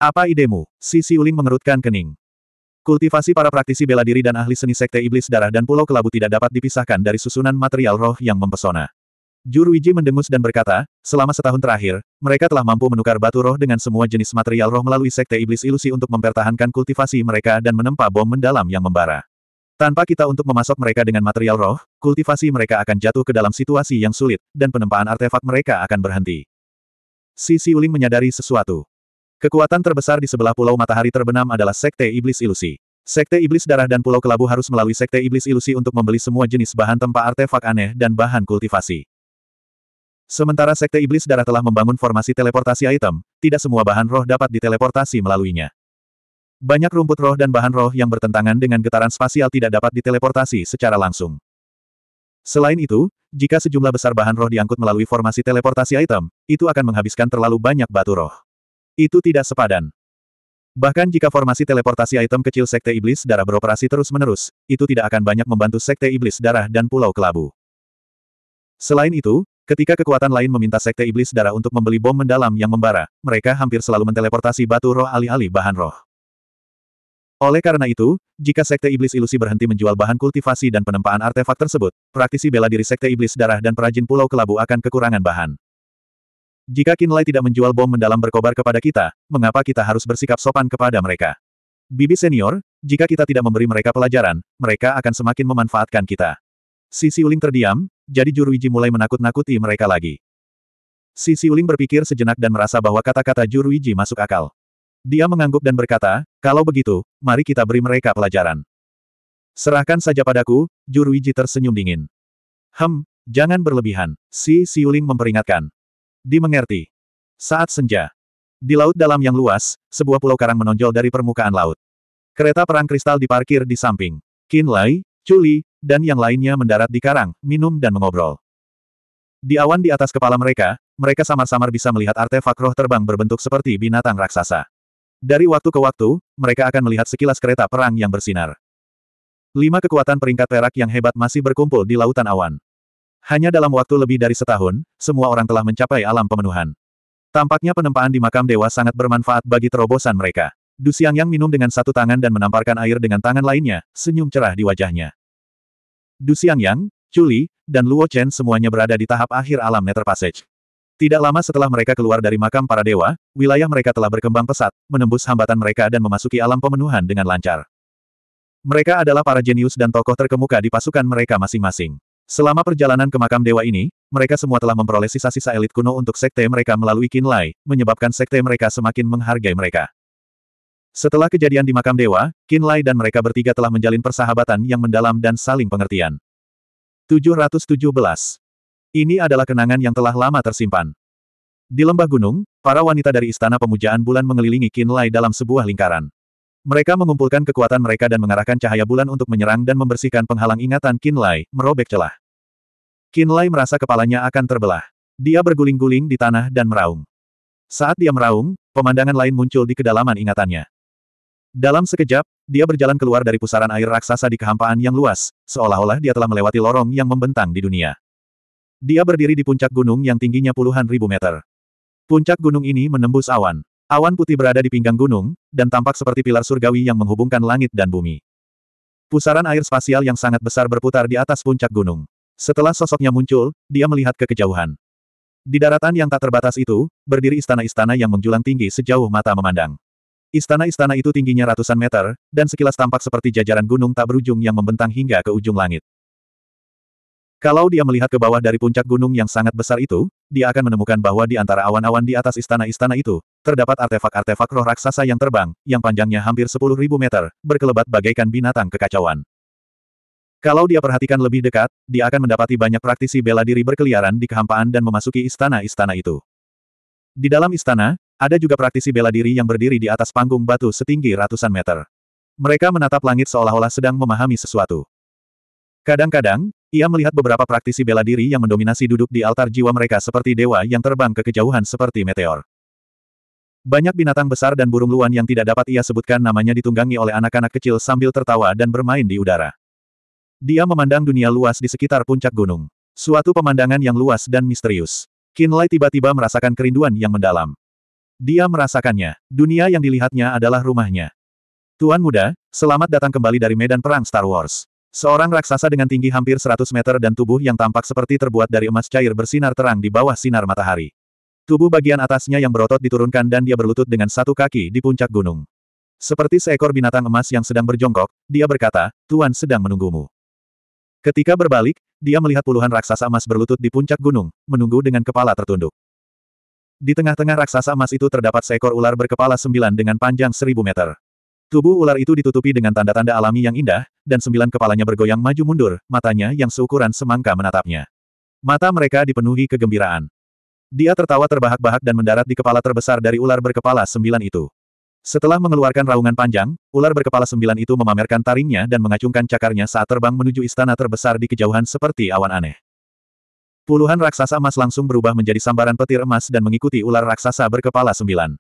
Apa idemu? Si Siuling? mengerutkan kening. Kultivasi para praktisi bela diri dan ahli seni Sekte Iblis Darah dan Pulau Kelabu tidak dapat dipisahkan dari susunan material roh yang mempesona. Jurwiji mendengus dan berkata, selama setahun terakhir, mereka telah mampu menukar batu roh dengan semua jenis material roh melalui sekte iblis ilusi untuk mempertahankan kultivasi mereka dan menempa bom mendalam yang membara. Tanpa kita untuk memasok mereka dengan material roh, kultivasi mereka akan jatuh ke dalam situasi yang sulit, dan penempaan artefak mereka akan berhenti. Si Siuling menyadari sesuatu. Kekuatan terbesar di sebelah Pulau Matahari Terbenam adalah Sekte Iblis Ilusi. Sekte Iblis Darah dan Pulau Kelabu harus melalui Sekte Iblis Ilusi untuk membeli semua jenis bahan tempa artefak aneh dan bahan kultivasi. Sementara Sekte Iblis Darah telah membangun formasi teleportasi item, tidak semua bahan roh dapat diteleportasi melaluinya. Banyak rumput roh dan bahan roh yang bertentangan dengan getaran spasial tidak dapat diteleportasi secara langsung. Selain itu, jika sejumlah besar bahan roh diangkut melalui formasi teleportasi item, itu akan menghabiskan terlalu banyak batu roh. Itu tidak sepadan. Bahkan jika formasi teleportasi item kecil Sekte Iblis Darah beroperasi terus-menerus, itu tidak akan banyak membantu Sekte Iblis Darah dan Pulau Kelabu. Selain itu, Ketika kekuatan lain meminta Sekte Iblis Darah untuk membeli bom mendalam yang membara, mereka hampir selalu menteleportasi batu roh alih-alih bahan roh. Oleh karena itu, jika Sekte Iblis Ilusi berhenti menjual bahan kultivasi dan penempaan artefak tersebut, praktisi bela diri Sekte Iblis Darah dan perajin Pulau Kelabu akan kekurangan bahan. Jika Kinlay tidak menjual bom mendalam berkobar kepada kita, mengapa kita harus bersikap sopan kepada mereka? Bibi senior, jika kita tidak memberi mereka pelajaran, mereka akan semakin memanfaatkan kita. Si Siuling terdiam, jadi Juruiji mulai menakut-nakuti mereka lagi. Si Siuling berpikir sejenak dan merasa bahwa kata-kata Juruiji masuk akal. Dia mengangguk dan berkata, kalau begitu, mari kita beri mereka pelajaran. Serahkan saja padaku, Juru tersenyum dingin. Hem, jangan berlebihan, si Siuling memperingatkan. Dimengerti. Saat senja. Di laut dalam yang luas, sebuah pulau karang menonjol dari permukaan laut. Kereta perang kristal diparkir di samping. Qin Lai, Chuli, dan yang lainnya mendarat di karang, minum dan mengobrol. Di awan di atas kepala mereka, mereka samar-samar bisa melihat artefak roh terbang berbentuk seperti binatang raksasa. Dari waktu ke waktu, mereka akan melihat sekilas kereta perang yang bersinar. Lima kekuatan peringkat perak yang hebat masih berkumpul di lautan awan. Hanya dalam waktu lebih dari setahun, semua orang telah mencapai alam pemenuhan. Tampaknya penempaan di makam dewa sangat bermanfaat bagi terobosan mereka. Du Siang Yang minum dengan satu tangan dan menamparkan air dengan tangan lainnya, senyum cerah di wajahnya. Du Siang Yang, Chuli, dan Luo Chen semuanya berada di tahap akhir alam Nether Passage. Tidak lama setelah mereka keluar dari makam para dewa, wilayah mereka telah berkembang pesat, menembus hambatan mereka dan memasuki alam pemenuhan dengan lancar. Mereka adalah para jenius dan tokoh terkemuka di pasukan mereka masing-masing. Selama perjalanan ke makam dewa ini, mereka semua telah memperoleh sisa-sisa elit kuno untuk sekte mereka melalui Kinlai, menyebabkan sekte mereka semakin menghargai mereka. Setelah kejadian di makam dewa, Kinlai dan mereka bertiga telah menjalin persahabatan yang mendalam dan saling pengertian. 717 ini adalah kenangan yang telah lama tersimpan. Di lembah gunung, para wanita dari Istana Pemujaan Bulan mengelilingi Lai dalam sebuah lingkaran. Mereka mengumpulkan kekuatan mereka dan mengarahkan cahaya bulan untuk menyerang dan membersihkan penghalang ingatan Lai, merobek celah. Lai merasa kepalanya akan terbelah. Dia berguling-guling di tanah dan meraung. Saat dia meraung, pemandangan lain muncul di kedalaman ingatannya. Dalam sekejap, dia berjalan keluar dari pusaran air raksasa di kehampaan yang luas, seolah-olah dia telah melewati lorong yang membentang di dunia. Dia berdiri di puncak gunung yang tingginya puluhan ribu meter. Puncak gunung ini menembus awan. Awan putih berada di pinggang gunung, dan tampak seperti pilar surgawi yang menghubungkan langit dan bumi. Pusaran air spasial yang sangat besar berputar di atas puncak gunung. Setelah sosoknya muncul, dia melihat ke kejauhan. Di daratan yang tak terbatas itu, berdiri istana-istana yang menjulang tinggi sejauh mata memandang. Istana-istana itu tingginya ratusan meter, dan sekilas tampak seperti jajaran gunung tak berujung yang membentang hingga ke ujung langit. Kalau dia melihat ke bawah dari puncak gunung yang sangat besar itu, dia akan menemukan bahwa di antara awan-awan di atas istana-istana itu, terdapat artefak-artefak roh raksasa yang terbang, yang panjangnya hampir 10.000 meter, berkelebat bagaikan binatang kekacauan. Kalau dia perhatikan lebih dekat, dia akan mendapati banyak praktisi bela diri berkeliaran di kehampaan dan memasuki istana-istana itu. Di dalam istana, ada juga praktisi bela diri yang berdiri di atas panggung batu setinggi ratusan meter. Mereka menatap langit seolah-olah sedang memahami sesuatu. Kadang-kadang, ia melihat beberapa praktisi bela diri yang mendominasi duduk di altar jiwa mereka seperti dewa yang terbang ke kejauhan seperti meteor. Banyak binatang besar dan burung luan yang tidak dapat ia sebutkan namanya ditunggangi oleh anak-anak kecil sambil tertawa dan bermain di udara. Dia memandang dunia luas di sekitar puncak gunung. Suatu pemandangan yang luas dan misterius. Kinlay tiba-tiba merasakan kerinduan yang mendalam. Dia merasakannya. Dunia yang dilihatnya adalah rumahnya. Tuan muda, selamat datang kembali dari medan perang Star Wars. Seorang raksasa dengan tinggi hampir 100 meter dan tubuh yang tampak seperti terbuat dari emas cair bersinar terang di bawah sinar matahari. Tubuh bagian atasnya yang berotot diturunkan dan dia berlutut dengan satu kaki di puncak gunung. Seperti seekor binatang emas yang sedang berjongkok, dia berkata, Tuan sedang menunggumu. Ketika berbalik, dia melihat puluhan raksasa emas berlutut di puncak gunung, menunggu dengan kepala tertunduk. Di tengah-tengah raksasa emas itu terdapat seekor ular berkepala sembilan dengan panjang seribu meter. Tubuh ular itu ditutupi dengan tanda-tanda alami yang indah, dan sembilan kepalanya bergoyang maju mundur, matanya yang seukuran semangka menatapnya. Mata mereka dipenuhi kegembiraan. Dia tertawa terbahak-bahak dan mendarat di kepala terbesar dari ular berkepala sembilan itu. Setelah mengeluarkan raungan panjang, ular berkepala sembilan itu memamerkan taringnya dan mengacungkan cakarnya saat terbang menuju istana terbesar di kejauhan seperti awan aneh. Puluhan raksasa emas langsung berubah menjadi sambaran petir emas dan mengikuti ular raksasa berkepala sembilan.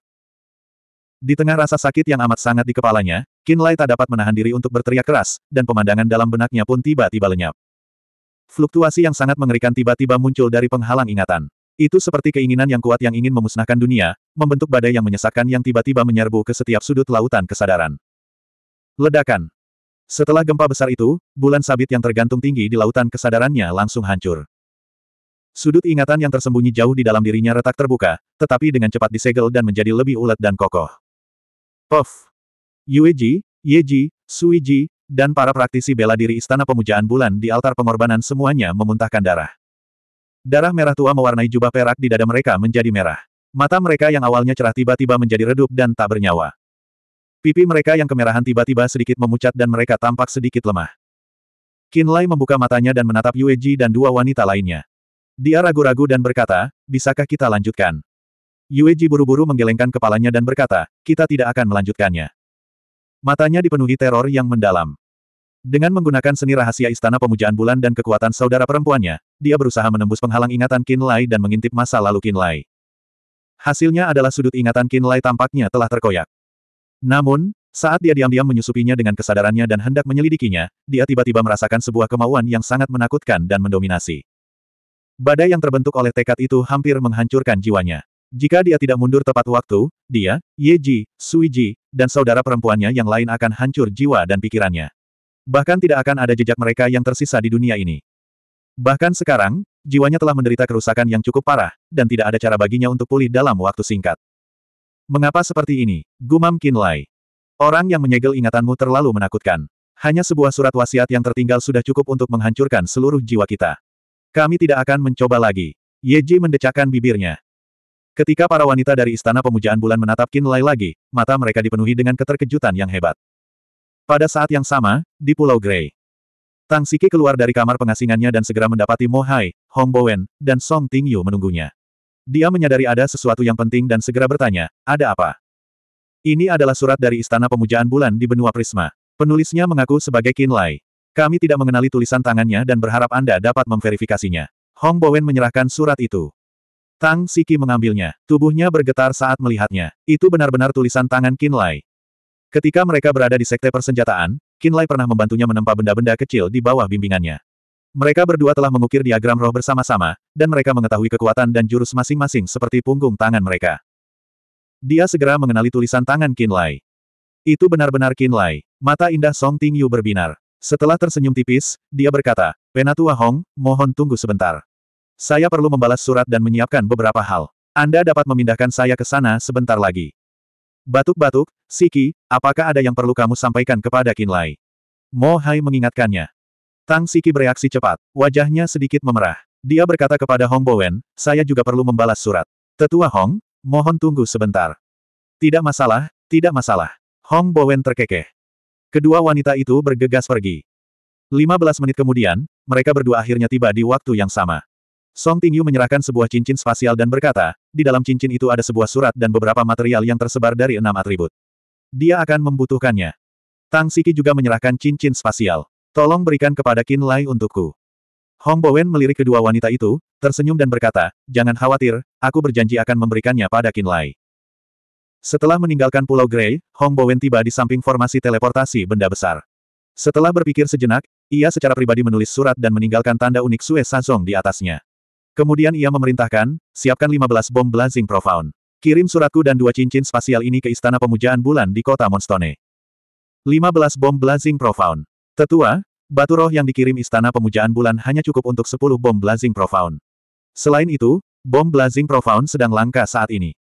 Di tengah rasa sakit yang amat sangat di kepalanya, Qin Lai tak dapat menahan diri untuk berteriak keras, dan pemandangan dalam benaknya pun tiba-tiba lenyap. Fluktuasi yang sangat mengerikan tiba-tiba muncul dari penghalang ingatan. Itu seperti keinginan yang kuat yang ingin memusnahkan dunia, membentuk badai yang menyesakkan yang tiba-tiba menyerbu ke setiap sudut lautan kesadaran. Ledakan. Setelah gempa besar itu, bulan sabit yang tergantung tinggi di lautan kesadarannya langsung hancur. Sudut ingatan yang tersembunyi jauh di dalam dirinya retak terbuka, tetapi dengan cepat disegel dan menjadi lebih ulet dan kokoh. Puff. Yueji, Yeji, Suiji, dan para praktisi bela diri Istana Pemujaan Bulan di altar pengorbanan semuanya memuntahkan darah. Darah merah tua mewarnai jubah perak di dada mereka menjadi merah. Mata mereka yang awalnya cerah tiba-tiba menjadi redup dan tak bernyawa. Pipi mereka yang kemerahan tiba-tiba sedikit memucat dan mereka tampak sedikit lemah. Kinlay membuka matanya dan menatap Yueji dan dua wanita lainnya. Dia ragu-ragu dan berkata, bisakah kita lanjutkan? Yueji buru-buru menggelengkan kepalanya dan berkata, kita tidak akan melanjutkannya. Matanya dipenuhi teror yang mendalam. Dengan menggunakan seni rahasia Istana Pemujaan Bulan dan kekuatan saudara perempuannya, dia berusaha menembus penghalang ingatan Qin Lai dan mengintip masa lalu Qin Lai. Hasilnya adalah sudut ingatan Qin Lai tampaknya telah terkoyak. Namun, saat dia diam-diam menyusupinya dengan kesadarannya dan hendak menyelidikinya, dia tiba-tiba merasakan sebuah kemauan yang sangat menakutkan dan mendominasi. Badai yang terbentuk oleh tekad itu hampir menghancurkan jiwanya. Jika dia tidak mundur tepat waktu, dia, Yeji, Suiji, dan saudara perempuannya yang lain akan hancur jiwa dan pikirannya. Bahkan tidak akan ada jejak mereka yang tersisa di dunia ini. Bahkan sekarang, jiwanya telah menderita kerusakan yang cukup parah, dan tidak ada cara baginya untuk pulih dalam waktu singkat. Mengapa seperti ini? Gumam Kinlai. Orang yang menyegel ingatanmu terlalu menakutkan. Hanya sebuah surat wasiat yang tertinggal sudah cukup untuk menghancurkan seluruh jiwa kita. Kami tidak akan mencoba lagi. Yeji mendecakkan bibirnya. Ketika para wanita dari Istana Pemujaan Bulan menatap Lai lagi, mata mereka dipenuhi dengan keterkejutan yang hebat. Pada saat yang sama, di Pulau Grey, Tang Siki keluar dari kamar pengasingannya dan segera mendapati Mo Hai, Hong Bowen, dan Song Ting Yu menunggunya. Dia menyadari ada sesuatu yang penting dan segera bertanya, ada apa? Ini adalah surat dari Istana Pemujaan Bulan di Benua Prisma. Penulisnya mengaku sebagai Lai. Kami tidak mengenali tulisan tangannya dan berharap Anda dapat memverifikasinya. Hong Bowen menyerahkan surat itu. Tang Siki mengambilnya. Tubuhnya bergetar saat melihatnya. Itu benar-benar tulisan tangan Kinlay. Ketika mereka berada di sekte persenjataan, Kinlay pernah membantunya menempa benda-benda kecil di bawah bimbingannya. Mereka berdua telah mengukir diagram roh bersama-sama, dan mereka mengetahui kekuatan dan jurus masing-masing seperti punggung tangan mereka. Dia segera mengenali tulisan tangan Kinlay. Itu benar-benar Kinlay. Mata indah Song Tingyu berbinar. Setelah tersenyum tipis, dia berkata, Penatua Hong, mohon tunggu sebentar. Saya perlu membalas surat dan menyiapkan beberapa hal. Anda dapat memindahkan saya ke sana sebentar lagi. Batuk-batuk, Siki, apakah ada yang perlu kamu sampaikan kepada Kinlay? Mo Hai mengingatkannya. Tang Siki bereaksi cepat, wajahnya sedikit memerah. Dia berkata kepada Hong Bowen, saya juga perlu membalas surat. Tetua Hong, mohon tunggu sebentar. Tidak masalah, tidak masalah. Hong Bowen terkekeh. Kedua wanita itu bergegas pergi. 15 menit kemudian, mereka berdua akhirnya tiba di waktu yang sama. Song Tingyu menyerahkan sebuah cincin spasial dan berkata, di dalam cincin itu ada sebuah surat dan beberapa material yang tersebar dari enam atribut. Dia akan membutuhkannya. Tang Siki juga menyerahkan cincin spasial. Tolong berikan kepada Qin Lai untukku. Hong Bowen melirik kedua wanita itu, tersenyum dan berkata, Jangan khawatir, aku berjanji akan memberikannya pada Qin Lai. Setelah meninggalkan Pulau Grey, Hong Bowen tiba di samping formasi teleportasi benda besar. Setelah berpikir sejenak, ia secara pribadi menulis surat dan meninggalkan tanda unik Sue Sazong di atasnya. Kemudian ia memerintahkan, siapkan 15 bom blazing profound. Kirim suratku dan dua cincin spasial ini ke Istana Pemujaan Bulan di kota Monstone. 15 bom blazing profound. Tetua, batu roh yang dikirim Istana Pemujaan Bulan hanya cukup untuk 10 bom blazing profound. Selain itu, bom blazing profound sedang langka saat ini.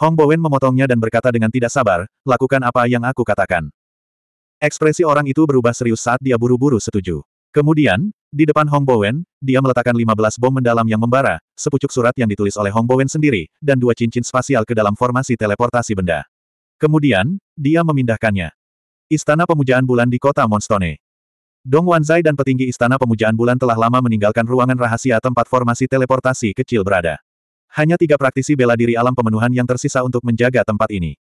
Hong Bowen memotongnya dan berkata dengan tidak sabar, lakukan apa yang aku katakan. Ekspresi orang itu berubah serius saat dia buru-buru setuju. Kemudian, di depan Hong Bowen, dia meletakkan 15 bom mendalam yang membara, sepucuk surat yang ditulis oleh Hong Bowen sendiri, dan dua cincin spasial ke dalam formasi teleportasi benda. Kemudian, dia memindahkannya. Istana Pemujaan Bulan di kota Monstone. Dong Wanzai dan petinggi Istana Pemujaan Bulan telah lama meninggalkan ruangan rahasia tempat formasi teleportasi kecil berada. Hanya tiga praktisi bela diri alam pemenuhan yang tersisa untuk menjaga tempat ini.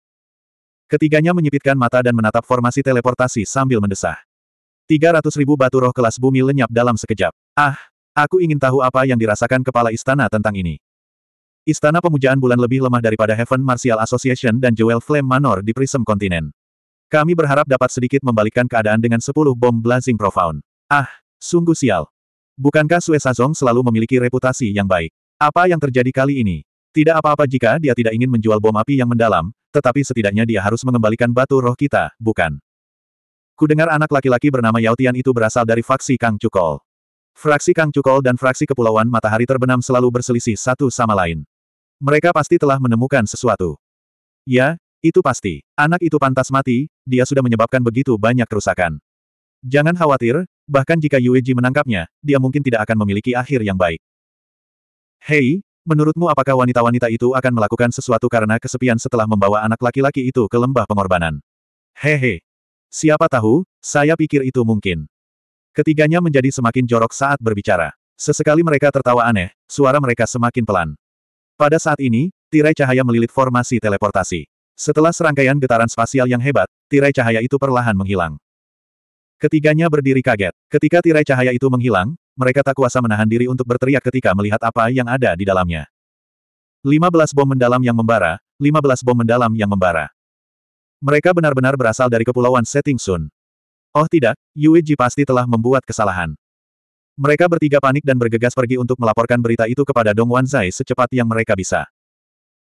Ketiganya menyipitkan mata dan menatap formasi teleportasi sambil mendesah. 300 ribu batu roh kelas bumi lenyap dalam sekejap. Ah, aku ingin tahu apa yang dirasakan kepala istana tentang ini. Istana Pemujaan Bulan lebih lemah daripada Heaven Martial Association dan Jewel Flame Manor di Prism Continent. Kami berharap dapat sedikit membalikkan keadaan dengan 10 bom blazing profound. Ah, sungguh sial. Bukankah Sue Sazong selalu memiliki reputasi yang baik? Apa yang terjadi kali ini? Tidak apa-apa jika dia tidak ingin menjual bom api yang mendalam, tetapi setidaknya dia harus mengembalikan batu roh kita, bukan? Kudengar anak laki-laki bernama Yao Tian itu berasal dari fraksi Kang Cukol. Fraksi Kang Cukol dan fraksi Kepulauan Matahari Terbenam selalu berselisih satu sama lain. Mereka pasti telah menemukan sesuatu. Ya, itu pasti. Anak itu pantas mati, dia sudah menyebabkan begitu banyak kerusakan. Jangan khawatir, bahkan jika Yueji menangkapnya, dia mungkin tidak akan memiliki akhir yang baik. Hei, menurutmu apakah wanita-wanita itu akan melakukan sesuatu karena kesepian setelah membawa anak laki-laki itu ke lembah pengorbanan? Hehe, Siapa tahu, saya pikir itu mungkin. Ketiganya menjadi semakin jorok saat berbicara. Sesekali mereka tertawa aneh, suara mereka semakin pelan. Pada saat ini, tirai cahaya melilit formasi teleportasi. Setelah serangkaian getaran spasial yang hebat, tirai cahaya itu perlahan menghilang. Ketiganya berdiri kaget. Ketika tirai cahaya itu menghilang, mereka tak kuasa menahan diri untuk berteriak ketika melihat apa yang ada di dalamnya. 15 bom mendalam yang membara, 15 bom mendalam yang membara. Mereka benar-benar berasal dari kepulauan Setting Sun. Oh tidak, Yue pasti telah membuat kesalahan. Mereka bertiga panik dan bergegas pergi untuk melaporkan berita itu kepada Dong Wanzai secepat yang mereka bisa.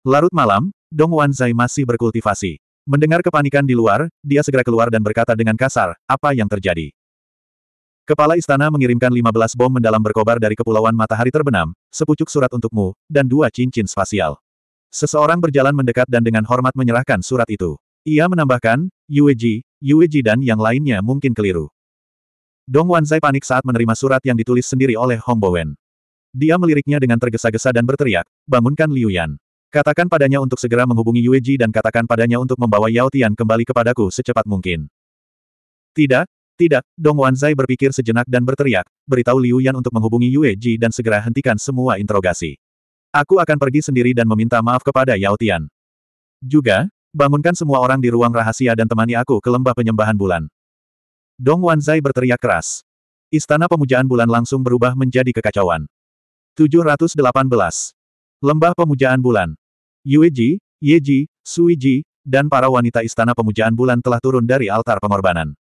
Larut malam, Dong Wanzai masih berkultivasi. Mendengar kepanikan di luar, dia segera keluar dan berkata dengan kasar, apa yang terjadi? Kepala istana mengirimkan 15 bom mendalam berkobar dari Kepulauan Matahari Terbenam, sepucuk surat untukmu, dan dua cincin spasial. Seseorang berjalan mendekat dan dengan hormat menyerahkan surat itu. Ia menambahkan, Yueji, Yueji dan yang lainnya mungkin keliru. Dong Wanzai panik saat menerima surat yang ditulis sendiri oleh Hong Bowen. Dia meliriknya dengan tergesa-gesa dan berteriak, bangunkan Liu Yan. Katakan padanya untuk segera menghubungi Yueji dan katakan padanya untuk membawa Yao Tian kembali kepadaku secepat mungkin. Tidak, tidak, Dong Wanzai berpikir sejenak dan berteriak, beritahu Liu Yan untuk menghubungi Yueji dan segera hentikan semua interogasi. Aku akan pergi sendiri dan meminta maaf kepada Yao Tian. Juga, Bangunkan semua orang di ruang rahasia dan temani aku ke lembah penyembahan bulan. Dong Wanzai berteriak keras. Istana pemujaan bulan langsung berubah menjadi kekacauan. 718. Lembah pemujaan bulan. Yueji, Yeji, Suiji, dan para wanita istana pemujaan bulan telah turun dari altar pengorbanan.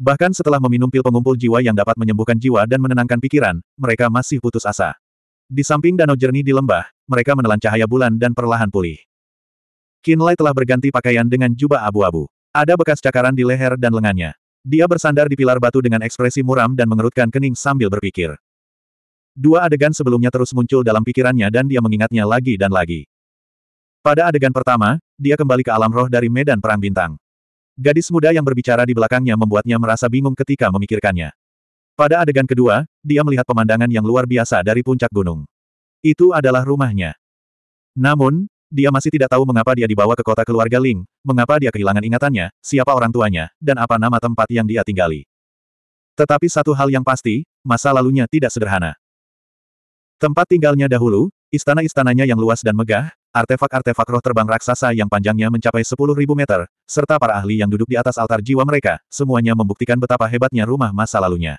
Bahkan setelah meminum pil pengumpul jiwa yang dapat menyembuhkan jiwa dan menenangkan pikiran, mereka masih putus asa. Di samping danau jernih di lembah, mereka menelan cahaya bulan dan perlahan pulih. Kinlay telah berganti pakaian dengan jubah abu-abu. Ada bekas cakaran di leher dan lengannya. Dia bersandar di pilar batu dengan ekspresi muram dan mengerutkan kening sambil berpikir. Dua adegan sebelumnya terus muncul dalam pikirannya dan dia mengingatnya lagi dan lagi. Pada adegan pertama, dia kembali ke alam roh dari medan perang bintang. Gadis muda yang berbicara di belakangnya membuatnya merasa bingung ketika memikirkannya. Pada adegan kedua, dia melihat pemandangan yang luar biasa dari puncak gunung. Itu adalah rumahnya. Namun, dia masih tidak tahu mengapa dia dibawa ke kota keluarga Ling, mengapa dia kehilangan ingatannya, siapa orang tuanya, dan apa nama tempat yang dia tinggali. Tetapi satu hal yang pasti, masa lalunya tidak sederhana. Tempat tinggalnya dahulu, istana-istananya yang luas dan megah, artefak-artefak roh terbang raksasa yang panjangnya mencapai 10.000 meter, serta para ahli yang duduk di atas altar jiwa mereka, semuanya membuktikan betapa hebatnya rumah masa lalunya.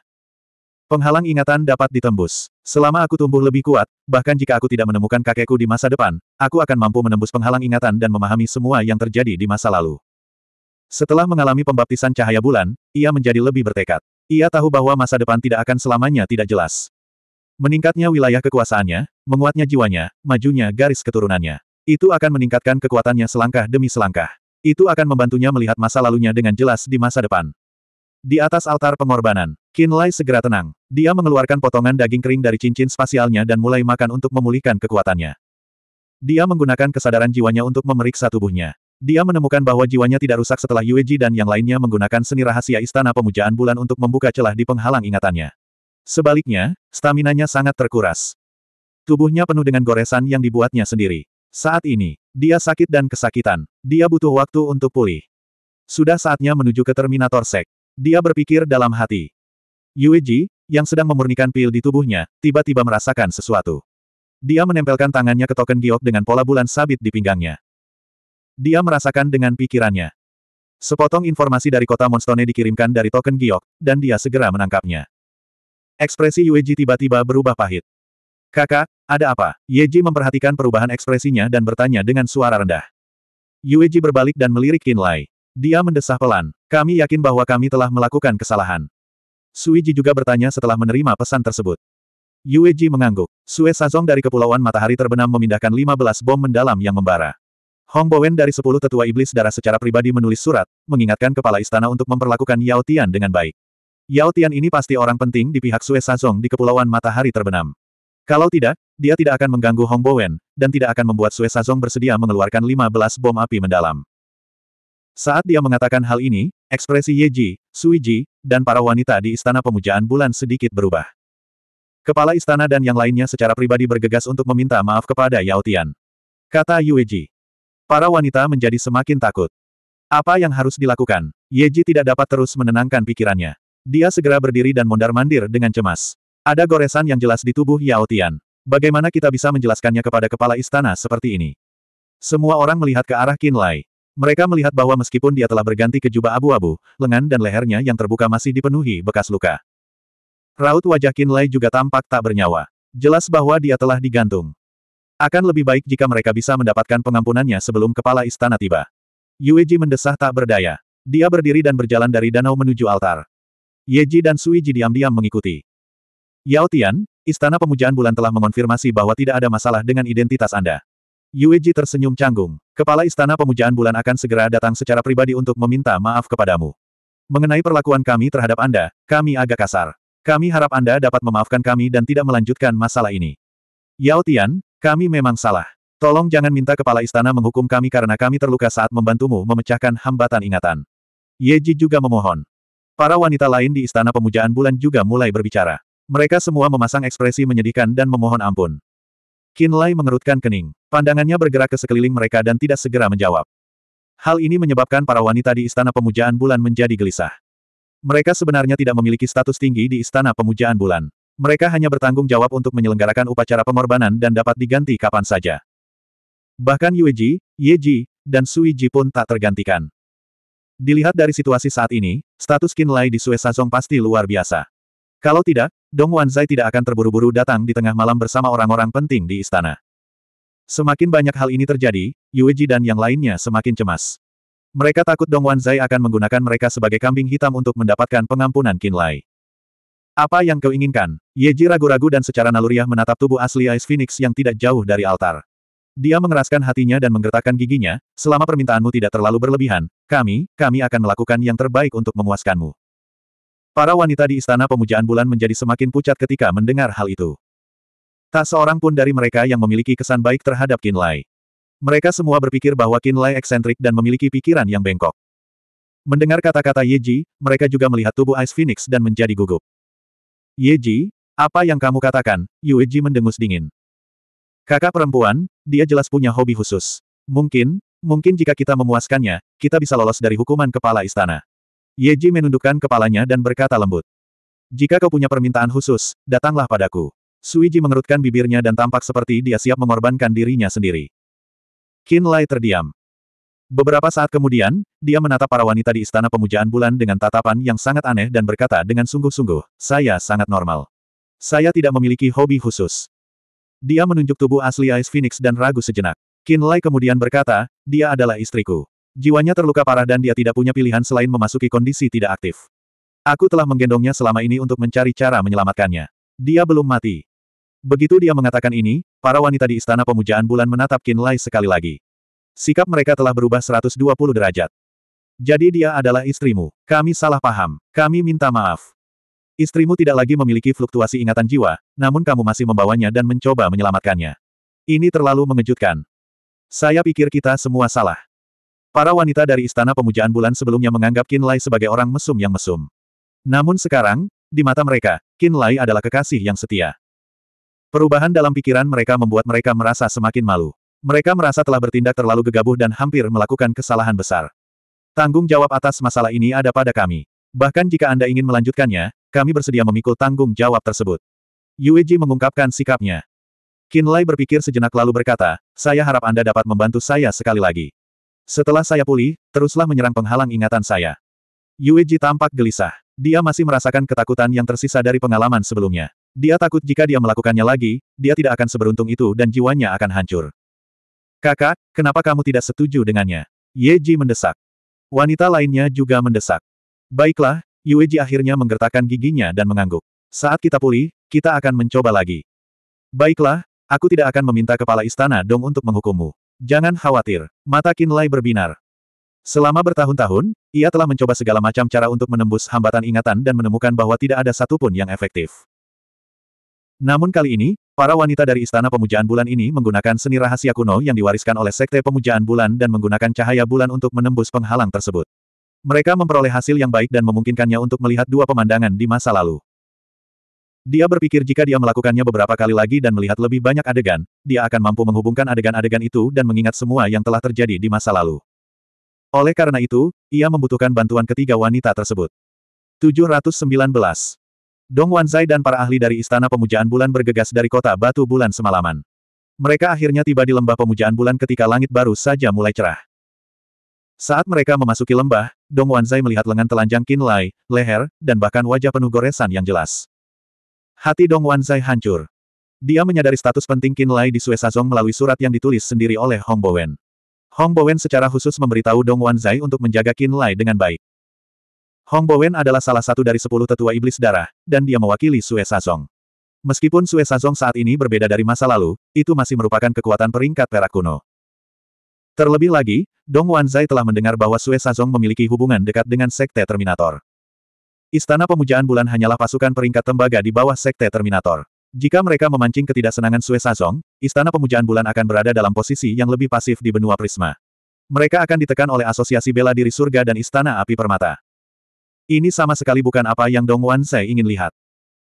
Penghalang ingatan dapat ditembus. Selama aku tumbuh lebih kuat, bahkan jika aku tidak menemukan kakekku di masa depan, aku akan mampu menembus penghalang ingatan dan memahami semua yang terjadi di masa lalu. Setelah mengalami pembaptisan cahaya bulan, ia menjadi lebih bertekad. Ia tahu bahwa masa depan tidak akan selamanya tidak jelas. Meningkatnya wilayah kekuasaannya, menguatnya jiwanya, majunya garis keturunannya. Itu akan meningkatkan kekuatannya selangkah demi selangkah. Itu akan membantunya melihat masa lalunya dengan jelas di masa depan. Di atas altar pengorbanan, Qin Lai segera tenang. Dia mengeluarkan potongan daging kering dari cincin spasialnya dan mulai makan untuk memulihkan kekuatannya. Dia menggunakan kesadaran jiwanya untuk memeriksa tubuhnya. Dia menemukan bahwa jiwanya tidak rusak setelah Yueji dan yang lainnya menggunakan seni rahasia Istana Pemujaan Bulan untuk membuka celah di penghalang ingatannya. Sebaliknya, staminanya sangat terkuras. Tubuhnya penuh dengan goresan yang dibuatnya sendiri. Saat ini, dia sakit dan kesakitan. Dia butuh waktu untuk pulih. Sudah saatnya menuju ke Terminator Sek. Dia berpikir dalam hati. Yueji, yang sedang memurnikan pil di tubuhnya, tiba-tiba merasakan sesuatu. Dia menempelkan tangannya ke token giok dengan pola bulan sabit di pinggangnya. Dia merasakan dengan pikirannya. Sepotong informasi dari kota Monstone dikirimkan dari token giok, dan dia segera menangkapnya. Ekspresi Yueji tiba-tiba berubah pahit. Kakak, ada apa? Yeji memperhatikan perubahan ekspresinya dan bertanya dengan suara rendah. Yueji berbalik dan melirik Kinlay. Dia mendesah pelan. Kami yakin bahwa kami telah melakukan kesalahan. Suiji juga bertanya setelah menerima pesan tersebut. Yueji mengangguk. Sue Sazong dari Kepulauan Matahari Terbenam memindahkan 15 bom mendalam yang membara. Hong Bowen dari sepuluh tetua iblis darah secara pribadi menulis surat, mengingatkan kepala istana untuk memperlakukan Yao Tian dengan baik. Yao Tian ini pasti orang penting di pihak Sue Sazong di Kepulauan Matahari Terbenam. Kalau tidak, dia tidak akan mengganggu Hong Bowen, dan tidak akan membuat Sue Sazong bersedia mengeluarkan 15 bom api mendalam. Saat dia mengatakan hal ini, Ekspresi Yeji, Suiji, dan para wanita di Istana Pemujaan Bulan sedikit berubah. Kepala istana dan yang lainnya secara pribadi bergegas untuk meminta maaf kepada Yao Tian. Kata Yueji. Para wanita menjadi semakin takut. Apa yang harus dilakukan? Yeji tidak dapat terus menenangkan pikirannya. Dia segera berdiri dan mondar-mandir dengan cemas. Ada goresan yang jelas di tubuh Yao Tian. Bagaimana kita bisa menjelaskannya kepada kepala istana seperti ini? Semua orang melihat ke arah Qin Lai. Mereka melihat bahwa meskipun dia telah berganti ke jubah abu-abu, lengan dan lehernya yang terbuka masih dipenuhi bekas luka. Raut wajah Lai juga tampak tak bernyawa. Jelas bahwa dia telah digantung. Akan lebih baik jika mereka bisa mendapatkan pengampunannya sebelum kepala istana tiba. Yueji mendesah tak berdaya. Dia berdiri dan berjalan dari danau menuju altar. Yeji dan Suiji diam-diam mengikuti. Yao Tian, Istana Pemujaan Bulan telah mengonfirmasi bahwa tidak ada masalah dengan identitas Anda. Yueji tersenyum canggung. Kepala Istana Pemujaan Bulan akan segera datang secara pribadi untuk meminta maaf kepadamu. Mengenai perlakuan kami terhadap Anda, kami agak kasar. Kami harap Anda dapat memaafkan kami dan tidak melanjutkan masalah ini. Yao Tian, kami memang salah. Tolong jangan minta kepala istana menghukum kami karena kami terluka saat membantumu memecahkan hambatan ingatan. Yeji juga memohon. Para wanita lain di Istana Pemujaan Bulan juga mulai berbicara. Mereka semua memasang ekspresi menyedihkan dan memohon ampun. Kinlay mengerutkan kening. Pandangannya bergerak ke sekeliling mereka dan tidak segera menjawab. Hal ini menyebabkan para wanita di Istana Pemujaan Bulan menjadi gelisah. Mereka sebenarnya tidak memiliki status tinggi di Istana Pemujaan Bulan. Mereka hanya bertanggung jawab untuk menyelenggarakan upacara pengorbanan dan dapat diganti kapan saja. Bahkan Yueji, Yeji, dan Suiji pun tak tergantikan. Dilihat dari situasi saat ini, status Kinlay di Sue Sazong pasti luar biasa. Kalau tidak, Dong Wanzai tidak akan terburu-buru datang di tengah malam bersama orang-orang penting di istana. Semakin banyak hal ini terjadi, Yueji dan yang lainnya semakin cemas. Mereka takut Dong Wanzai akan menggunakan mereka sebagai kambing hitam untuk mendapatkan pengampunan Lai. Apa yang kau inginkan? Yeji ragu-ragu dan secara naluriah menatap tubuh asli Ice Phoenix yang tidak jauh dari altar. Dia mengeraskan hatinya dan menggertakkan giginya, selama permintaanmu tidak terlalu berlebihan, kami, kami akan melakukan yang terbaik untuk memuaskanmu. Para wanita di Istana Pemujaan Bulan menjadi semakin pucat ketika mendengar hal itu. Tak seorang pun dari mereka yang memiliki kesan baik terhadap Qin Lai. Mereka semua berpikir bahwa Qin Lai eksentrik dan memiliki pikiran yang bengkok. Mendengar kata-kata Yeji, mereka juga melihat tubuh Ice Phoenix dan menjadi gugup. Yeji, apa yang kamu katakan? Ji mendengus dingin. Kakak perempuan, dia jelas punya hobi khusus. Mungkin, mungkin jika kita memuaskannya, kita bisa lolos dari hukuman kepala istana. Yeji menundukkan kepalanya dan berkata lembut. Jika kau punya permintaan khusus, datanglah padaku. Suiji mengerutkan bibirnya dan tampak seperti dia siap mengorbankan dirinya sendiri. Qin Lai terdiam. Beberapa saat kemudian, dia menatap para wanita di Istana Pemujaan Bulan dengan tatapan yang sangat aneh dan berkata dengan sungguh-sungguh, saya sangat normal. Saya tidak memiliki hobi khusus. Dia menunjuk tubuh asli Ice Phoenix dan ragu sejenak. Qin Lai kemudian berkata, dia adalah istriku. Jiwanya terluka parah dan dia tidak punya pilihan selain memasuki kondisi tidak aktif. Aku telah menggendongnya selama ini untuk mencari cara menyelamatkannya. Dia belum mati. Begitu dia mengatakan ini, para wanita di Istana Pemujaan Bulan menatap Qin Lai sekali lagi. Sikap mereka telah berubah 120 derajat. Jadi dia adalah istrimu. Kami salah paham. Kami minta maaf. Istrimu tidak lagi memiliki fluktuasi ingatan jiwa, namun kamu masih membawanya dan mencoba menyelamatkannya. Ini terlalu mengejutkan. Saya pikir kita semua salah. Para wanita dari Istana Pemujaan Bulan sebelumnya menganggap Qin Lai sebagai orang mesum yang mesum. Namun sekarang, di mata mereka, Qin Lai adalah kekasih yang setia. Perubahan dalam pikiran mereka membuat mereka merasa semakin malu. Mereka merasa telah bertindak terlalu gegabah dan hampir melakukan kesalahan besar. Tanggung jawab atas masalah ini ada pada kami. Bahkan jika Anda ingin melanjutkannya, kami bersedia memikul tanggung jawab tersebut. Yueji mengungkapkan sikapnya. Qin Lai berpikir sejenak lalu berkata, saya harap Anda dapat membantu saya sekali lagi. Setelah saya pulih, teruslah menyerang penghalang ingatan saya. Yueji tampak gelisah. Dia masih merasakan ketakutan yang tersisa dari pengalaman sebelumnya. Dia takut jika dia melakukannya lagi, dia tidak akan seberuntung itu dan jiwanya akan hancur. Kakak, kenapa kamu tidak setuju dengannya? Yeji mendesak. Wanita lainnya juga mendesak. Baiklah, Yueji akhirnya menggertakkan giginya dan mengangguk. Saat kita pulih, kita akan mencoba lagi. Baiklah, aku tidak akan meminta kepala istana dong untuk menghukummu. Jangan khawatir, mata Kinlay berbinar. Selama bertahun-tahun, ia telah mencoba segala macam cara untuk menembus hambatan ingatan dan menemukan bahwa tidak ada satupun yang efektif. Namun kali ini, para wanita dari Istana Pemujaan Bulan ini menggunakan seni rahasia kuno yang diwariskan oleh Sekte Pemujaan Bulan dan menggunakan cahaya bulan untuk menembus penghalang tersebut. Mereka memperoleh hasil yang baik dan memungkinkannya untuk melihat dua pemandangan di masa lalu. Dia berpikir jika dia melakukannya beberapa kali lagi dan melihat lebih banyak adegan, dia akan mampu menghubungkan adegan-adegan itu dan mengingat semua yang telah terjadi di masa lalu. Oleh karena itu, ia membutuhkan bantuan ketiga wanita tersebut. 719. Dong Wanzai dan para ahli dari Istana Pemujaan Bulan bergegas dari kota Batu Bulan semalaman. Mereka akhirnya tiba di lembah pemujaan bulan ketika langit baru saja mulai cerah. Saat mereka memasuki lembah, Dong Wanzai melihat lengan telanjang Qin Lai, leher, dan bahkan wajah penuh goresan yang jelas. Hati Dong Wanzai hancur. Dia menyadari status penting Qin Lai di Sue melalui surat yang ditulis sendiri oleh Hong Bowen. Hong Bowen secara khusus memberitahu Dong Wanzai untuk menjaga Qin Lai dengan baik. Hong Bowen adalah salah satu dari sepuluh tetua iblis darah, dan dia mewakili Sue Meskipun Sue saat ini berbeda dari masa lalu, itu masih merupakan kekuatan peringkat perak kuno. Terlebih lagi, Dong Wanzai telah mendengar bahwa Sue memiliki hubungan dekat dengan Sekte Terminator. Istana Pemujaan Bulan hanyalah pasukan peringkat tembaga di bawah Sekte Terminator. Jika mereka memancing ketidaksenangan Sue Sazong, Istana Pemujaan Bulan akan berada dalam posisi yang lebih pasif di benua Prisma. Mereka akan ditekan oleh asosiasi bela diri surga dan Istana Api Permata. Ini sama sekali bukan apa yang Dong Wan Zai ingin lihat.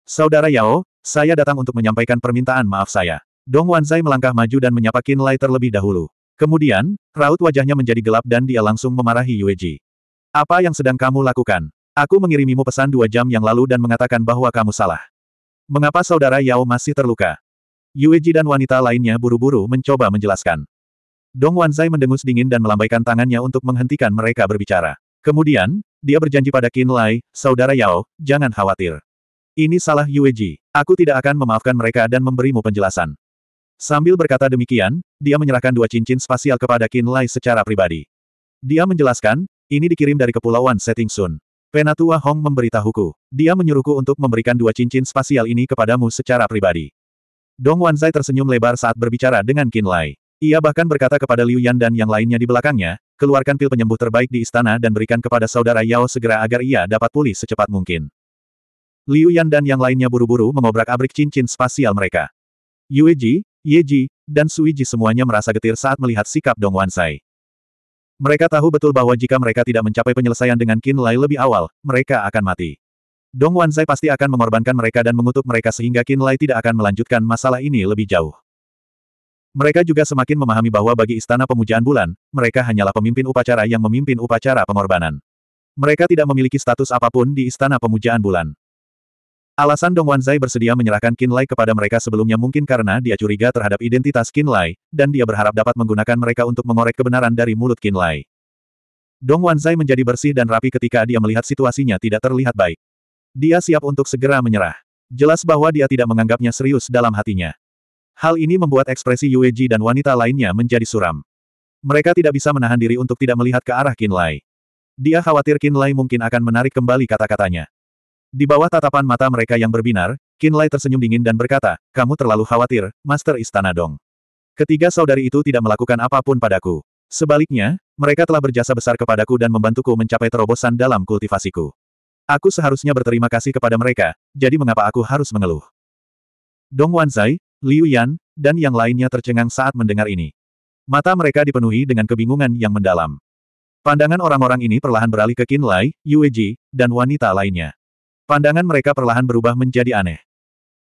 Saudara Yao, saya datang untuk menyampaikan permintaan maaf saya. Dong Wan Zai melangkah maju dan menyapa Qin Lai terlebih dahulu. Kemudian, raut wajahnya menjadi gelap dan dia langsung memarahi Yue Ji. Apa yang sedang kamu lakukan? Aku mengirimimu pesan dua jam yang lalu dan mengatakan bahwa kamu salah. Mengapa saudara Yao masih terluka? Yueji dan wanita lainnya buru-buru mencoba menjelaskan. Dong Wanzai mendengus dingin dan melambaikan tangannya untuk menghentikan mereka berbicara. Kemudian, dia berjanji pada Qin Lai, Saudara Yao, jangan khawatir. Ini salah Yueji, aku tidak akan memaafkan mereka dan memberimu penjelasan. Sambil berkata demikian, dia menyerahkan dua cincin spasial kepada Qin Lai secara pribadi. Dia menjelaskan, ini dikirim dari Kepulauan Setting Sun. Penatua Hong memberitahuku. Dia menyuruhku untuk memberikan dua cincin spasial ini kepadamu secara pribadi. Dong Wanzai tersenyum lebar saat berbicara dengan Qin Lai. Ia bahkan berkata kepada Liu Yan dan yang lainnya di belakangnya, keluarkan pil penyembuh terbaik di istana dan berikan kepada saudara Yao segera agar ia dapat pulih secepat mungkin. Liu Yan dan yang lainnya buru-buru mengobrak-abrik cincin spasial mereka. Ye Ji, dan Suiji semuanya merasa getir saat melihat sikap Dong Wanzai. Mereka tahu betul bahwa jika mereka tidak mencapai penyelesaian dengan Qin Lai lebih awal, mereka akan mati. Dong Wanzai pasti akan mengorbankan mereka dan mengutuk mereka sehingga Qin Lai tidak akan melanjutkan masalah ini lebih jauh. Mereka juga semakin memahami bahwa bagi Istana Pemujaan Bulan, mereka hanyalah pemimpin upacara yang memimpin upacara pengorbanan. Mereka tidak memiliki status apapun di Istana Pemujaan Bulan. Alasan Dong Wanzai bersedia menyerahkan Qin Lai kepada mereka sebelumnya mungkin karena dia curiga terhadap identitas Qin Lai, dan dia berharap dapat menggunakan mereka untuk mengorek kebenaran dari mulut Qin Lai. Dong Wanzai menjadi bersih dan rapi ketika dia melihat situasinya tidak terlihat baik. Dia siap untuk segera menyerah. Jelas bahwa dia tidak menganggapnya serius dalam hatinya. Hal ini membuat ekspresi Yue Ji dan wanita lainnya menjadi suram. Mereka tidak bisa menahan diri untuk tidak melihat ke arah Qin Lai. Dia khawatir Qin Lai mungkin akan menarik kembali kata-katanya. Di bawah tatapan mata mereka yang berbinar, Kinlay tersenyum dingin dan berkata, kamu terlalu khawatir, Master Istana Dong. Ketiga saudari itu tidak melakukan apapun padaku. Sebaliknya, mereka telah berjasa besar kepadaku dan membantuku mencapai terobosan dalam kultivasiku. Aku seharusnya berterima kasih kepada mereka, jadi mengapa aku harus mengeluh? Dong Wanzai, Liu Yan, dan yang lainnya tercengang saat mendengar ini. Mata mereka dipenuhi dengan kebingungan yang mendalam. Pandangan orang-orang ini perlahan beralih ke Kinlay, Lai, Yue dan wanita lainnya. Pandangan mereka perlahan berubah menjadi aneh.